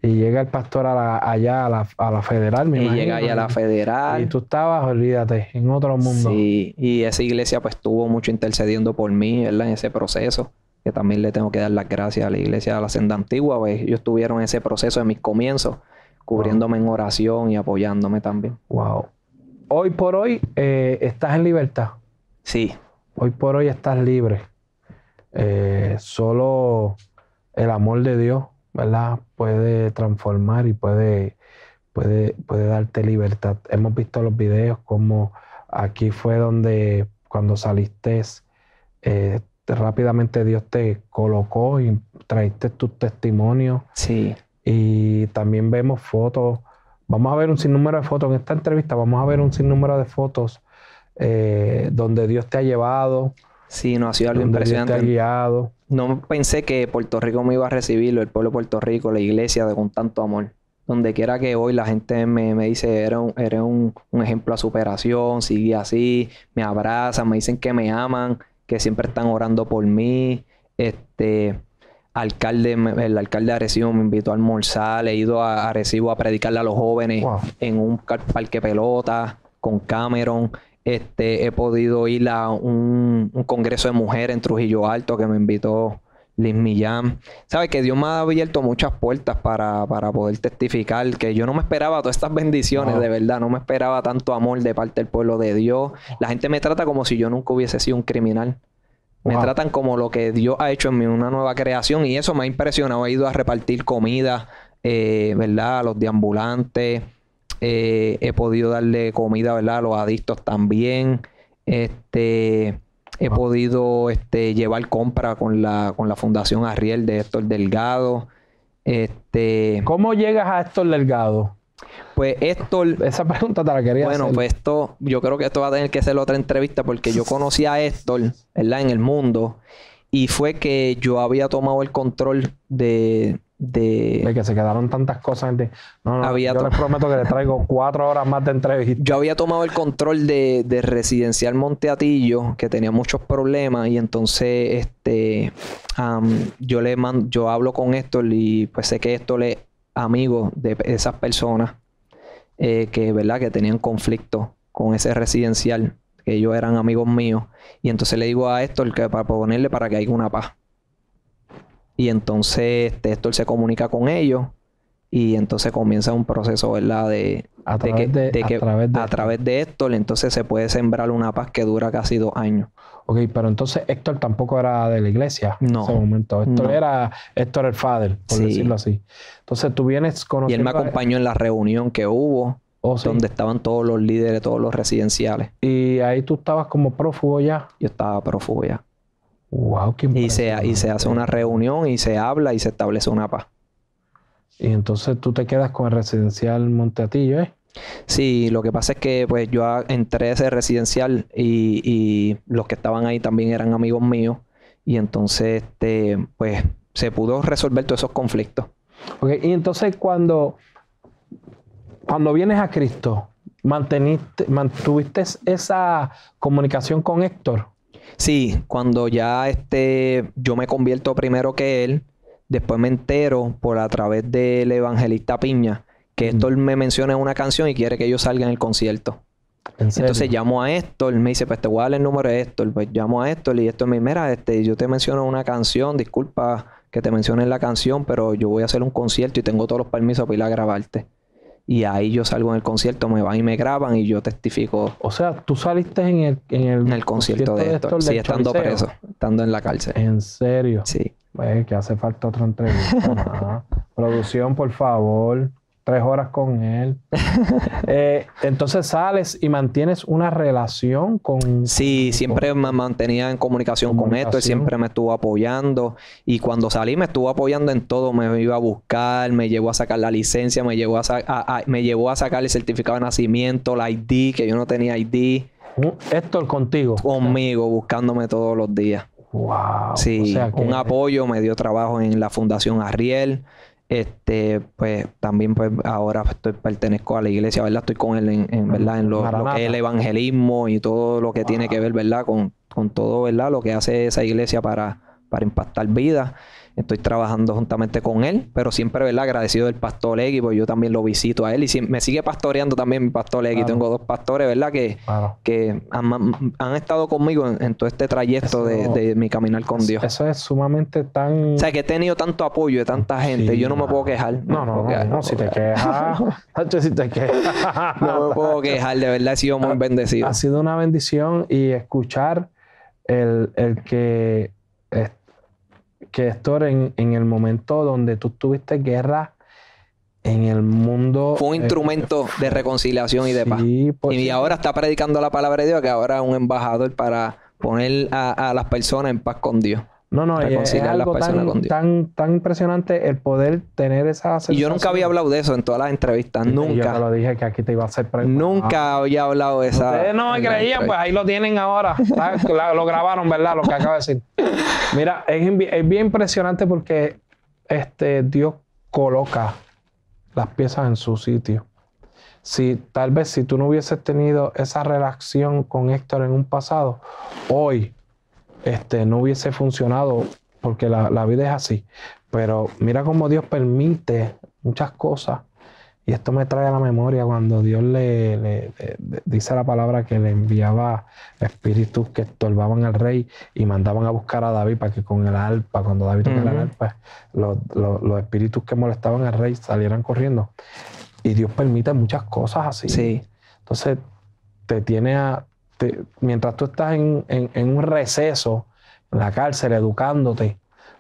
Y llega el pastor allá a la, a federal, me Y llega ahí a la federal. Y tú estabas, olvídate, en otro mundo. Sí, y esa iglesia pues estuvo mucho intercediendo por mí, ¿verdad? En ese proceso. Que también le tengo que dar las gracias a la iglesia de la senda antigua, pues ellos tuvieron ese proceso de mis comienzos, cubriéndome en oración y apoyándome también. Wow hoy por hoy eh, estás en libertad. Sí. Hoy por hoy estás libre. Eh, solo el amor de Dios, ¿verdad? Puede transformar y puede, puede, puede darte libertad. Hemos visto los videos como aquí fue donde cuando saliste eh, rápidamente Dios te colocó y trajiste tus testimonios. Sí. Y también vemos fotos Vamos a ver un sinnúmero de fotos en esta entrevista, vamos a ver un sinnúmero de fotos eh, donde Dios te ha llevado. Sí, no, ha sido algo impresionante. Dios guiado. No pensé que Puerto Rico me iba a recibirlo, el pueblo de Puerto Rico, la iglesia, de con tanto amor. Donde quiera que hoy la gente me, dice, eres, un, un, un, ejemplo a superación, sigue así, me abrazan, me dicen que me aman, que siempre están orando por mí. Este, alcalde, el alcalde de Arecibo me invitó a almorzar, he ido a Arecibo a predicarle a los jóvenes en un parque pelota con Cameron. Este, he podido ir a un, congreso de mujeres en Trujillo Alto que me invitó Liz Millán. ¿Sabes? Que Dios me ha abierto muchas puertas para, poder testificar. Que yo no me esperaba todas estas bendiciones, de verdad. No me esperaba tanto amor de parte del pueblo de Dios. La gente me trata como si yo nunca hubiese sido un criminal. Me tratan como lo que Dios ha hecho en mí, una nueva creación. Y eso me ha impresionado. He ido a repartir comida, eh, ¿verdad? A los deambulantes. Eh, he podido darle comida, ¿verdad? A los adictos también. Este, he podido este, llevar compra con la, Fundación Ariel de Héctor Delgado. Este, ¿Cómo llegas a Héctor Delgado? Pues esto. Esa pregunta te la quería Bueno, pues esto. Yo creo que esto va a tener que ser otra entrevista porque yo conocí a Héctor, ¿verdad? En el mundo. Y fue que yo había tomado el control de. De... que se quedaron tantas cosas. De... No, yo les prometo que le traigo cuatro horas más de entrevista. Yo había tomado el control de, Residencial Monteatillo, que tenía muchos problemas, y entonces este, yo le mando, yo hablo con Héctor y pues sé que Héctor le amigos de esas personas eh, que, ¿verdad? que tenían conflicto con ese residencial, que ellos eran amigos míos. Y entonces le digo a Héctor que para ponerle para que haya una paz. Y entonces este, se comunica con ellos y entonces comienza un proceso, ¿verdad? De, a de, a, través de... Héctor, entonces se puede sembrar una paz que dura casi dos años. Ok, pero entonces Héctor tampoco era de la iglesia en ese momento. Héctor, era, Héctor el Father, por decirlo así. Entonces tú vienes conociendo... Y él me acompañó en la reunión que hubo, oh, donde estaban todos los líderes, todos los residenciales. Y ahí tú estabas como prófugo ya. Yo estaba prófugo ya. Wow, qué y y se hace una reunión y se habla y se establece una paz. Y entonces tú te quedas con el residencial Monteatillo, ¿eh? Sí, lo que pasa es que pues yo entré a ese residencial y, los que estaban ahí también eran amigos míos y entonces este, pues se pudo resolver todos esos conflictos. y entonces cuando, cuando vienes a Cristo, ¿manteniste, ¿mantuviste esa comunicación con Héctor? Sí, cuando ya este, yo me convierto primero que él, después me entero por a través del evangelista Piña que Héctor me menciona una canción y quiere que yo salga en el concierto. Entonces llamo a Héctor, me dice, pues te voy a dar el número de Héctor. Pues llamo a Héctor y esto me mira, este, yo te menciono una canción, disculpa que te mencione la canción, pero yo voy a hacer un concierto y tengo todos los permisos para ir a grabarte. Y ahí yo salgo en el concierto, me van y me graban y yo testifico. O sea, tú saliste en el, en el, concierto, de Héctor. sí, estando preso, estando en la cárcel. ¿En serio? Sí. Pues, que hace falta otra entrevista. Producción, por favor tres horas con él. Eh, entonces sales y mantienes una relación con... Sí, siempre me mantenía en comunicación, con esto, y siempre me estuvo apoyando y cuando salí me estuvo apoyando en todo, me iba a buscar, me llevó a sacar la licencia, me llevó a, sacar el certificado de nacimiento, la ID, que yo no tenía ID. Héctor contigo. Conmigo, buscándome todos los días. Wow. Sí, un apoyo, me dio trabajo en la Fundación Arriel. Este, pues también pues ahora estoy pertenezco a la iglesia, ¿verdad? Estoy con él en, ¿verdad? En lo, que es el evangelismo y todo lo que tiene ah. que ver, ¿verdad? Con, con todo, ¿verdad? Lo que hace esa iglesia para, para impactar vidas. Estoy trabajando juntamente con él, pero siempre, ¿verdad? Agradecido del pastor Legui, porque yo también lo visito a él y me sigue pastoreando también mi pastor Legui. Tengo dos pastores, ¿verdad? Que, que han, estado conmigo en, todo este trayecto de, mi caminar con Dios. Eso es sumamente tan... O sea, que he tenido tanto apoyo de tanta gente. yo no me puedo quejar. No, no, no, si, te quejas, si te quejas... no me puedo quejar, de verdad he sido muy bendecido. Ha sido una bendición y escuchar el, el que que Héctor, en, en el momento donde tú tuviste guerra en el mundo. Fue un eh, instrumento eh, de reconciliación y de paz. Pues y ahora está predicando la palabra de Dios, que ahora es un embajador para poner a las personas en paz con Dios. No, no, eh, es, algo tan, tan, impresionante el poder tener esa Y yo nunca había hablado de eso en todas las entrevistas, nunca. Yo te lo dije que aquí te iba a hacer Nunca había hablado de esa. Ustedes no me creían, pues ahí lo tienen ahora. lo grabaron, ¿verdad? Lo que acabo de decir. Mira, es, bien impresionante porque este, Dios coloca las piezas en su sitio. Si tal vez si tú no hubieses tenido esa relación con Héctor en un pasado, hoy este, no hubiese funcionado, porque la, vida es así. Pero mira cómo Dios permite muchas cosas. Y esto me trae a la memoria cuando Dios le, dice la palabra que le enviaba espíritus que estorbaban al rey y mandaban a buscar a David para que con el arpa, cuando David tocara el arpa, los, los, espíritus que molestaban al rey salieran corriendo. Y Dios permite muchas cosas así. Sí. Entonces, te tiene a, mientras tú estás en, un receso, en la cárcel, educándote,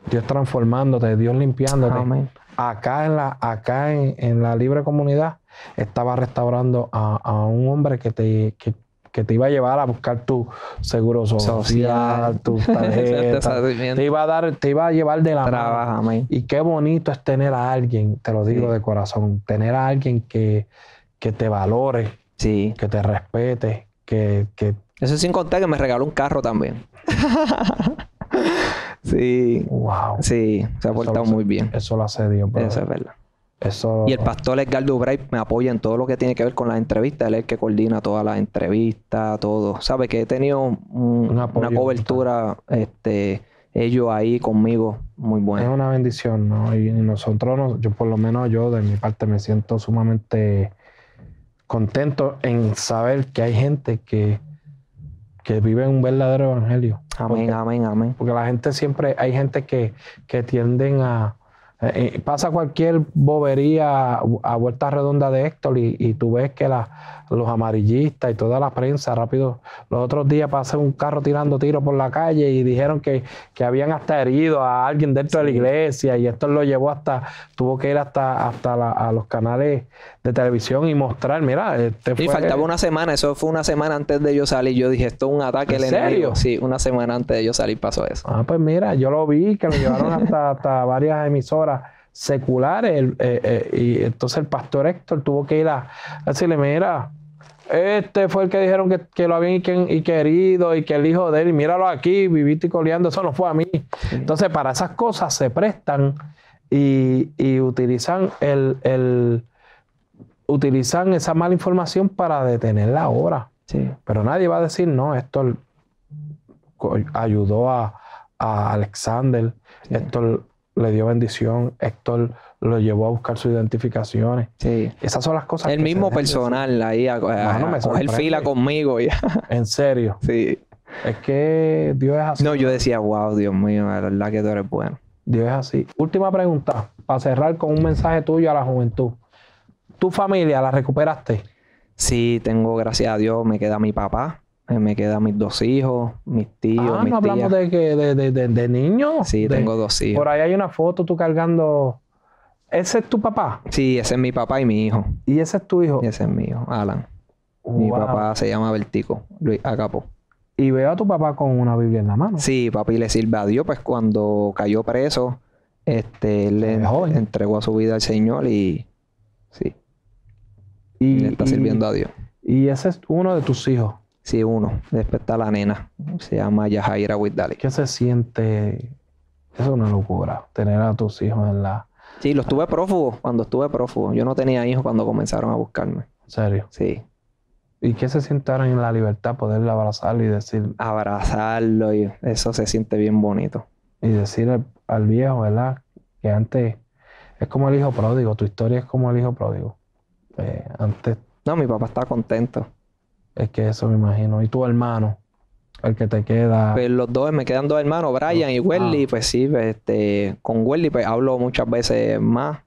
Dios transformándote, Dios limpiándote. Acá en la, acá en, la libre comunidad estaba restaurando a, un hombre que te, te iba a llevar a buscar tu seguro social, tu tarjeta. te, iba a dar, te iba a llevar de la mano. Y qué bonito es tener a alguien, te lo digo de corazón, tener a alguien que, que te valore, que te respete, que, que... Eso sin contar que me regaló un carro también. sí. Wow. Sí, se ha portado muy bien. Eso lo hace Dios, Eso es verdad. Y el pastor Edgar Dubray me apoya en todo lo que tiene que ver con las entrevistas. Él es el que coordina todas las entrevistas, todo. Sabe que he tenido una, cobertura, este, ellos ahí conmigo, muy buena. Es una bendición, ¿no? Y nosotros, yo por lo menos yo de mi parte me siento sumamente contento en saber que hay gente que, que vive un verdadero evangelio. Amén, amén, amén. Porque la gente siempre, hay gente que, que tienden a... Eh, eh, pasa cualquier bobería a, a vuelta redonda de Héctor y tú ves que la, los amarillistas y toda la prensa rápido. Los otros días pasé un carro tirando tiros por la calle y dijeron que, que habían hasta herido a alguien dentro de la iglesia y esto lo llevó hasta, tuvo que ir hasta, hasta a los canales de televisión y mostrar, mira, este Y faltaba una semana, eso fue una semana antes de yo salir, yo dije, esto es un ataque ¿En serio? Sí, una semana antes de yo salir pasó eso. Ah, pues mira, yo lo vi, que lo llevaron hasta, varias emisoras seculares. Eh, eh, y entonces el pastor Héctor tuvo que ir a decirle, mira, este fue el que dijeron que, lo habían y, querido y que el hijo de él, míralo aquí, viviste y coleando, eso no fue a mí. Entonces, para esas cosas se prestan y, utilizan el, utilizan esa mala información para detener la obra. Sí. Pero nadie va a decir, no, esto ayudó a, Alexander, esto le dio bendición, Héctor lo llevó a buscar sus identificaciones. Sí. Esas son las cosas. El mismo personal ahí a, coger fila conmigo. Ya. En serio. Sí. Es que Dios es así. No, yo decía, wow, Dios mío, la verdad que tú eres bueno. Dios es así. Última pregunta, para cerrar con un mensaje tuyo a la juventud. ¿Tu familia la recuperaste? Sí, tengo, gracias a Dios, me queda mi papá, eh, me quedan mis dos hijos, mis tíos. Ah, mis no hablamos de que de, de, de, de niños. Sí, tengo dos hijos. Por ahí hay una foto tú cargando ¿Ese es tu papá? Sí, ese es mi papá y mi hijo. ¿Y ese es tu hijo? ese es mi hijo, Alan. Mi papá se llama Bertico, Luis Acapó. Y veo a tu papá con una Biblia en la mano. Sí, papi le sirve a Dios, pues cuando cayó preso, este, le entregó a su vida al Señor y sí. Y, le está sirviendo a Dios. Y ese es uno de tus hijos. Sí, uno. Después está la nena. Se llama Yahaira Widdali. ¿Qué se siente? es una locura. Tener a tus hijos en la Sí, lo estuve prófugo cuando estuve prófugo. Yo no tenía hijos cuando comenzaron a buscarme. ¿En serio? Sí. ¿Y qué se sintieron en la libertad? poderle abrazar y decir... Abrazarlo y eso se siente bien bonito. Y decir al, viejo, ¿verdad? Que antes es como el hijo pródigo. Tu historia es como el hijo pródigo. Eh, antes... No, mi papá está contento. Es que eso me imagino. ¿Y tu hermano? El que te queda. Pues los dos, me quedan dos hermanos, Brian y Welly. Ah. Pues sí, pues, este, con Welly pues hablo muchas veces más.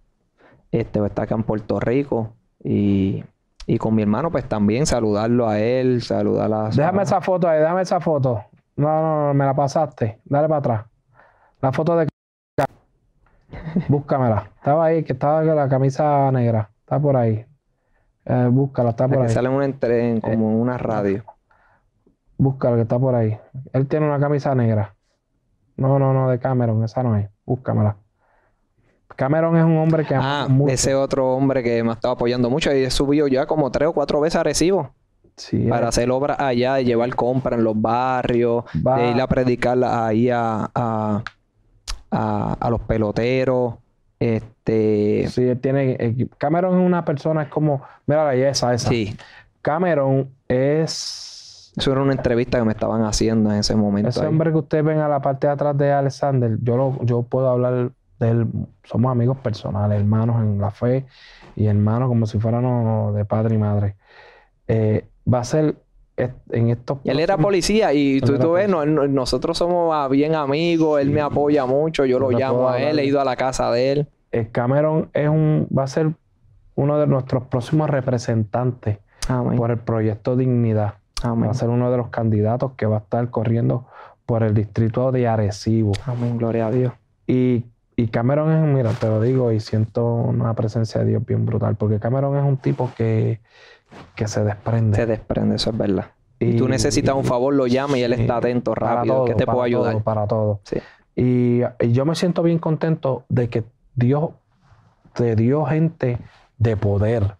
Este, pues, está acá en Puerto Rico. Y, y con mi hermano, pues también saludarlo a él, saludar a. Déjame esa foto ahí, déjame esa foto. No, no, no, me la pasaste. Dale para atrás. La foto de. Búscamela. Estaba ahí, que estaba con la camisa negra. Está por ahí. Eh, búscala, está por ahí. sale en, un, tren eh, como en una radio. Búscalo que está por ahí. Él tiene una camisa negra. No, no, no, de Cameron, esa no es. Búscamela. Cameron es un hombre que... Ah, ese otro hombre que me ha estado apoyando mucho y he subido ya como tres o cuatro veces a Recibo. Sí, para eh. hacer obras allá, de llevar compras en los barrios, ir a predicar ahí a, los peloteros. Este... Sí, él tiene... Cameron es una persona, es como... Mira, la belleza esa. Sí. Cameron es eso era una entrevista que me estaban haciendo en ese momento. Ese hombre que usted ve a la parte de atrás de Alexander, yo, yo puedo hablar de él. Somos amigos personales, hermanos en la fe y hermanos como si fuéramos de padre y madre. Eh, va a ser en estos... Él era policía y tú, tú ves, nosotros somos bien amigos, él me apoya mucho, yo lo llamo a él, he ido a la casa de él. Eh, Cameron es un, va a ser uno de nuestros próximos representantes por el proyecto Dignidad. Va a ser uno de los candidatos que va a estar corriendo por el distrito de Arecibo. Amén, gloria a Dios. Y, y Cameron es, mira, te lo digo y siento una presencia de Dios bien brutal, porque Cameron es un tipo que, se desprende. Se desprende, eso es verdad. Y, tú necesitas un favor, lo llama y él está atento rápido, que te puede ayudar. para todo. y, yo me siento bien contento de que Dios te dio gente de poder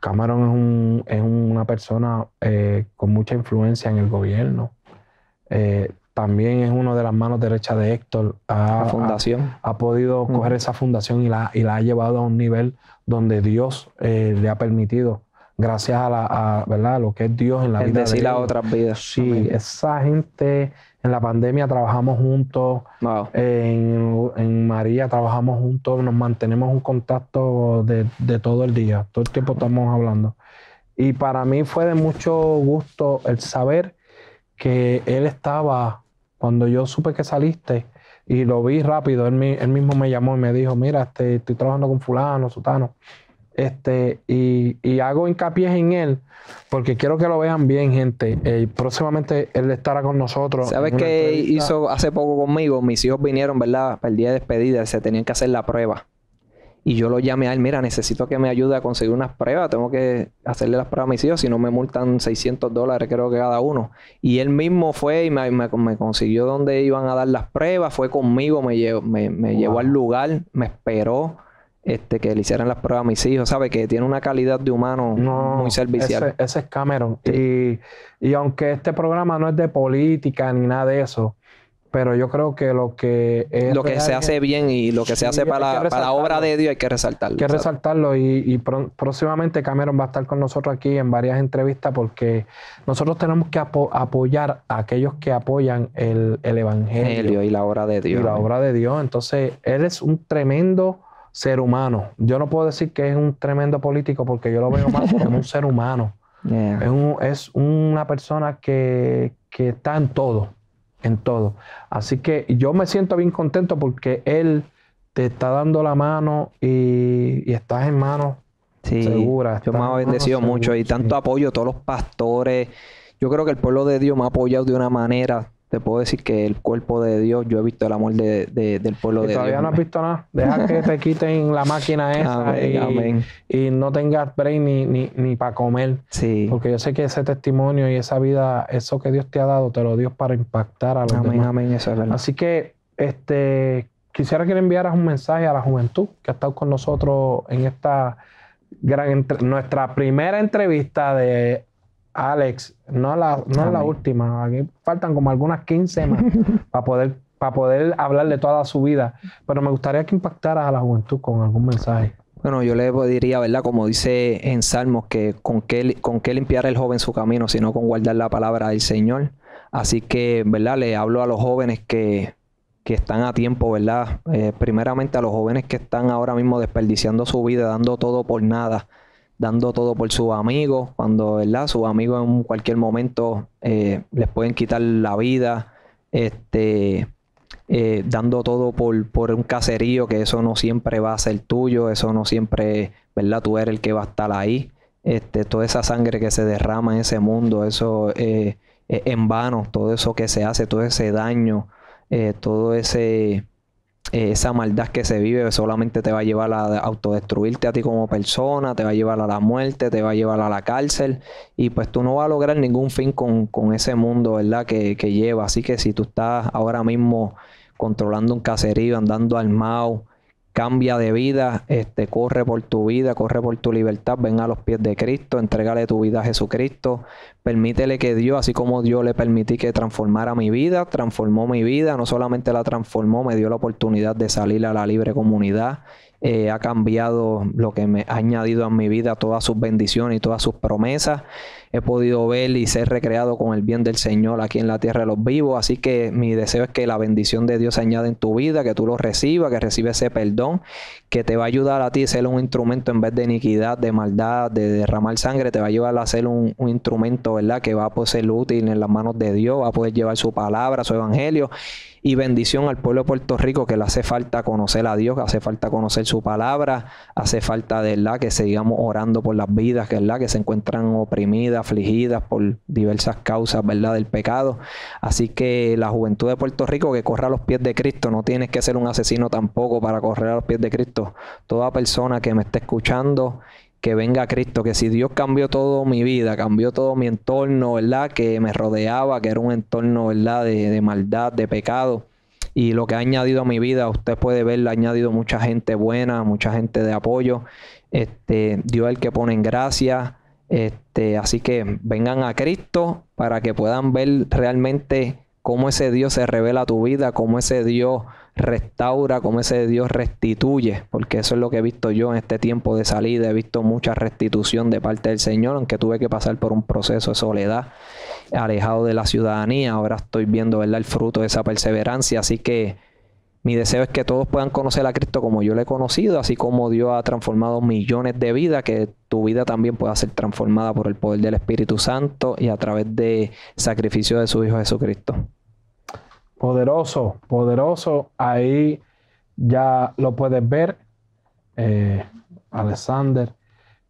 Cameron es, una persona eh, con mucha influencia en el gobierno. Eh, también es uno de las manos derechas de Héctor. la fundación. Ha, podido coger esa fundación y la, y la, ha llevado a un nivel donde Dios eh, le ha permitido, gracias a, la, ¿verdad? lo que es Dios en la vida. Decir las a otras vidas. Sí, esa gente en la pandemia trabajamos juntos, en, María trabajamos juntos, nos mantenemos un contacto de, todo el día, todo el tiempo estamos hablando. Y para mí fue de mucho gusto el saber que él estaba, cuando yo supe que saliste y lo vi rápido, él, él mismo me llamó y me dijo, mira, este, estoy trabajando con fulano, sutano. Este, y, hago hincapié en él porque quiero que lo vean bien, gente. Eh, próximamente él estará con nosotros. ¿Sabes qué hizo hace poco conmigo? Mis hijos vinieron, ¿verdad? Para el día de despedida, se tenían que hacer la prueba. Y yo lo llamé a él, mira, necesito que me ayude a conseguir unas pruebas, tengo que hacerle las pruebas a mis hijos, si no me multan 600 dólares creo que cada uno. Y él mismo fue y me, consiguió donde iban a dar las pruebas, fue conmigo, me, me, llevó al lugar, me esperó este, que le hicieran las pruebas a mis hijos, ¿sabe? Que tiene una calidad de humano muy servicial. Ese, es Cameron. Y, aunque este programa no es de política ni nada de eso, pero yo creo que lo que Lo que se hace bien y lo que se hace para, la obra de Dios hay que resaltarlo. Hay que resaltarlo y, y próximamente Cameron va a estar con nosotros aquí en varias entrevistas porque nosotros tenemos que apoyar a aquellos que apoyan el, el Evangelio. Evangelio. y la obra de Dios. Y la obra de Dios. Entonces, él es un tremendo ser humano. Yo no puedo decir que es un tremendo político porque yo lo veo más como un ser humano. Es, un, es, una persona que, está en todo, en todo. Así que yo me siento bien contento porque él te está dando la mano y, estás en manos seguras. Yo me ha bendecido mucho y tanto apoyo apoyo, todos los pastores. Yo creo que el pueblo de Dios me ha apoyado de una manera te puedo decir que el cuerpo de Dios, yo he visto el amor del pueblo de Dios. Todavía no has visto nada. Deja que te quiten la máquina esa y, no tengas brain ni, para comer. Sí. Porque yo sé que ese testimonio y esa vida, eso que Dios te ha dado, te lo dio para impactar a los amén, Amén, Así que, este, quisiera que le enviaras un mensaje a la juventud que ha estado con nosotros en esta gran nuestra primera entrevista de Alex, no la, no la última, faltan como algunas 15 más para poder para poder hablar de toda su vida, pero me gustaría que impactara a la juventud con algún mensaje. Bueno, yo le diría, ¿verdad? Como dice en Salmos, que con qué, con qué limpiar el joven su camino, sino con guardar la palabra del Señor. Así que, ¿verdad? Le hablo a los jóvenes que, que están a tiempo, ¿verdad? Eh, primeramente a los jóvenes que están ahora mismo desperdiciando su vida, dando todo por nada dando todo por sus amigos, cuando ¿verdad? sus amigos en cualquier momento eh, les pueden quitar la vida, este, eh, dando todo por, un caserío, que eso no siempre va a ser tuyo, eso no siempre, ¿verdad? Tú eres el que va a estar ahí. Este, toda esa sangre que se derrama en ese mundo, eso eh, en vano, todo eso que se hace, todo ese daño, todo ese eh, esa maldad que se vive solamente te va a llevar a autodestruirte a ti como persona, te va a llevar a la muerte, te va a llevar a la cárcel y pues tú no vas a lograr ningún fin con, ese mundo, ¿verdad? Que, que, lleva. Así que si tú estás ahora mismo controlando un caserío, andando armado, cambia de vida, este, corre por tu vida, corre por tu libertad, ven a los pies de Cristo, entregale tu vida a Jesucristo, permítele que Dios, así como Dios le permití que transformara mi vida, transformó mi vida, no solamente la transformó, me dio la oportunidad de salir a la libre comunidad eh, ha cambiado lo que me ha añadido a mi vida, todas sus bendiciones y todas sus promesas. He podido ver y ser recreado con el bien del Señor aquí en la tierra de los vivos. Así que mi deseo es que la bendición de Dios se añade en tu vida, que tú lo recibas, que recibes ese perdón, que te va a ayudar a ti a ser un instrumento en vez de iniquidad, de maldad, de derramar sangre, te va a ayudar a ser un, un instrumento, ¿verdad? Que va a poder ser útil en las manos de Dios, va a poder llevar su palabra, su evangelio y bendición al pueblo de Puerto Rico que le hace falta conocer a Dios, que hace falta conocer su palabra, hace falta de la que sigamos orando por las vidas, que la que se encuentran oprimidas, afligidas por diversas causas, ¿verdad? Del pecado. Así que la juventud de Puerto Rico que corra a los pies de Cristo, no tienes que ser un asesino tampoco para correr a los pies de Cristo. Toda persona que me esté escuchando que venga Cristo, que si Dios cambió todo mi vida, cambió todo mi entorno, ¿verdad? Que me rodeaba, que era un entorno, ¿verdad? De, de maldad, de pecado. Y lo que ha añadido a mi vida, usted puede ver, ha añadido mucha gente buena, mucha gente de apoyo. Este, Dios es el que pone en gracia. Este, así que vengan a Cristo para que puedan ver realmente cómo ese Dios se revela a tu vida, cómo ese Dios restaura, como ese Dios restituye, porque eso es lo que he visto yo en este tiempo de salida, he visto mucha restitución de parte del Señor, aunque tuve que pasar por un proceso de soledad, alejado de la ciudadanía, ahora estoy viendo el fruto de esa perseverancia, así que mi deseo es que todos puedan conocer a Cristo como yo lo he conocido, así como Dios ha transformado millones de vidas, que tu vida también pueda ser transformada por el poder del Espíritu Santo y a través de sacrificio de su Hijo Jesucristo poderoso, poderoso. Ahí ya lo puedes ver. Eh, Alexander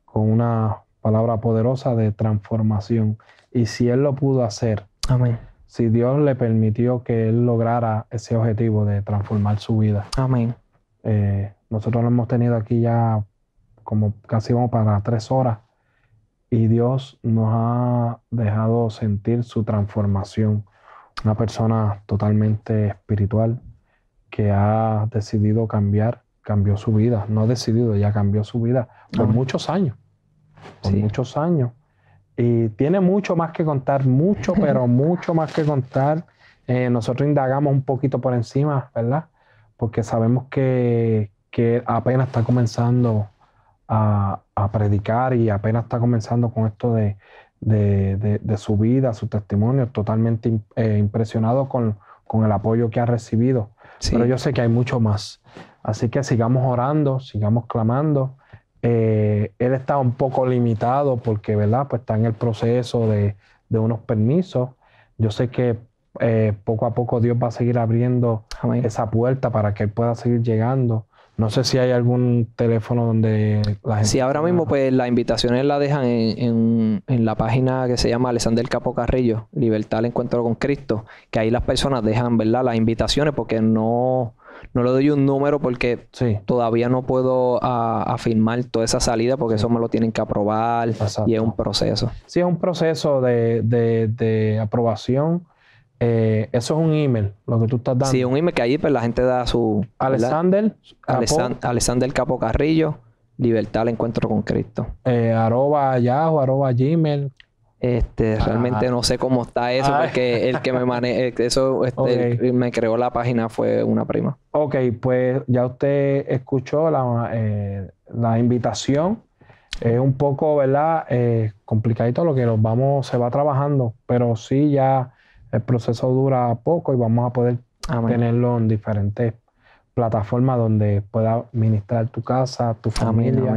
con una palabra poderosa de transformación. Y si él lo pudo hacer, Amén. si Dios le permitió que él lograra ese objetivo de transformar su vida. Amén. Eh, nosotros lo hemos tenido aquí ya como casi vamos para tres horas y Dios nos ha dejado sentir su transformación una persona totalmente espiritual que ha decidido cambiar, cambió su vida, no ha decidido, ya cambió su vida por muchos años, por muchos años. Y tiene mucho más que contar, mucho, pero mucho más que contar. Eh, nosotros indagamos un poquito por encima, ¿verdad? Porque sabemos que, que apenas está comenzando a, predicar y apenas está comenzando con esto de, de, su vida, su testimonio, totalmente eh, impresionado con, el apoyo que ha recibido. Pero yo sé que hay mucho más. Así que sigamos orando, sigamos clamando. Eh, él está un poco limitado porque, ¿verdad? Pues está en el proceso de, de unos permisos. Yo sé que eh, poco a poco Dios va a seguir abriendo esa puerta para que él pueda seguir llegando. No sé si hay algún teléfono donde la gente... Sí, ahora mismo pues las invitaciones las dejan en, en, la página que se llama Alexander Capo Carrillo, Libertad al Encuentro con Cristo, que ahí las personas dejan, ¿verdad? Las invitaciones porque no, no le doy un número porque todavía no puedo afirmar toda esa salida porque eso me lo tienen que aprobar y es un proceso. Sí, es un proceso de, de aprobación eh, eso es un email, lo que tú estás dando. Sí, un email que ahí pues, la gente da su... Alexander. Alexander Capo, Libertad al Encuentro con Cristo. Eh, arroba Yahoo, arroba Gmail. Este, realmente ah. no sé cómo está eso, ah. porque el que me eso este, me creó la página fue una prima. Ok, pues ya usted escuchó la, eh, la invitación. Es un poco, ¿verdad? complicadito lo que nos vamos, se va trabajando, pero sí ya el proceso dura poco y vamos a poder ah, tenerlo en diferentes plataformas donde pueda ministrar tu casa, tu familia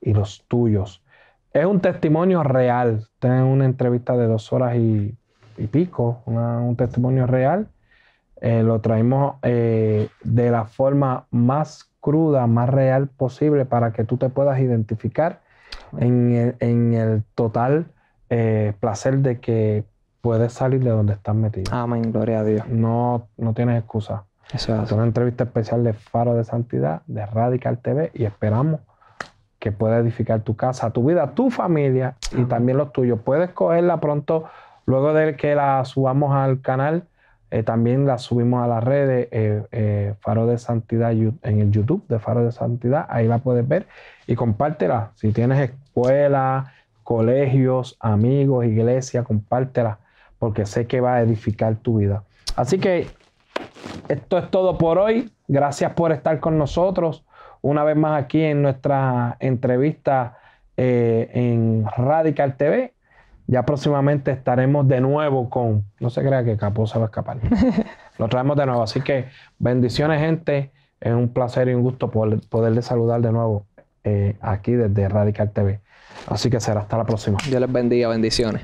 y los tuyos. Es un testimonio real. Tener una entrevista de dos horas y, pico, un testimonio real. Eh, lo traemos eh, de la forma más cruda, más real posible para que tú te puedas identificar en el, total eh, placer de que puedes salir de donde estás metido. Amén, gloria a Dios. No, no tienes excusa. es. una entrevista especial de Faro de Santidad, de Radical TV, y esperamos que pueda edificar tu casa, tu vida, tu familia y también los tuyos. Puedes cogerla pronto, luego de que la subamos al canal, eh, también la subimos a las redes, eh, eh, Faro de Santidad en el YouTube de Faro de Santidad, ahí la puedes ver y compártela. Si tienes escuela, colegios, amigos, iglesia, compártela porque sé que va a edificar tu vida. Así que esto es todo por hoy. Gracias por estar con nosotros una vez más aquí en nuestra entrevista eh, en Radical TV. Ya próximamente estaremos de nuevo con, no se crea que Capo se va a escapar. Lo traemos de nuevo. Así que bendiciones gente. Es un placer y un gusto poder, saludar de nuevo eh, aquí desde Radical TV. Así que será hasta la próxima. Yo les bendiga, bendiciones.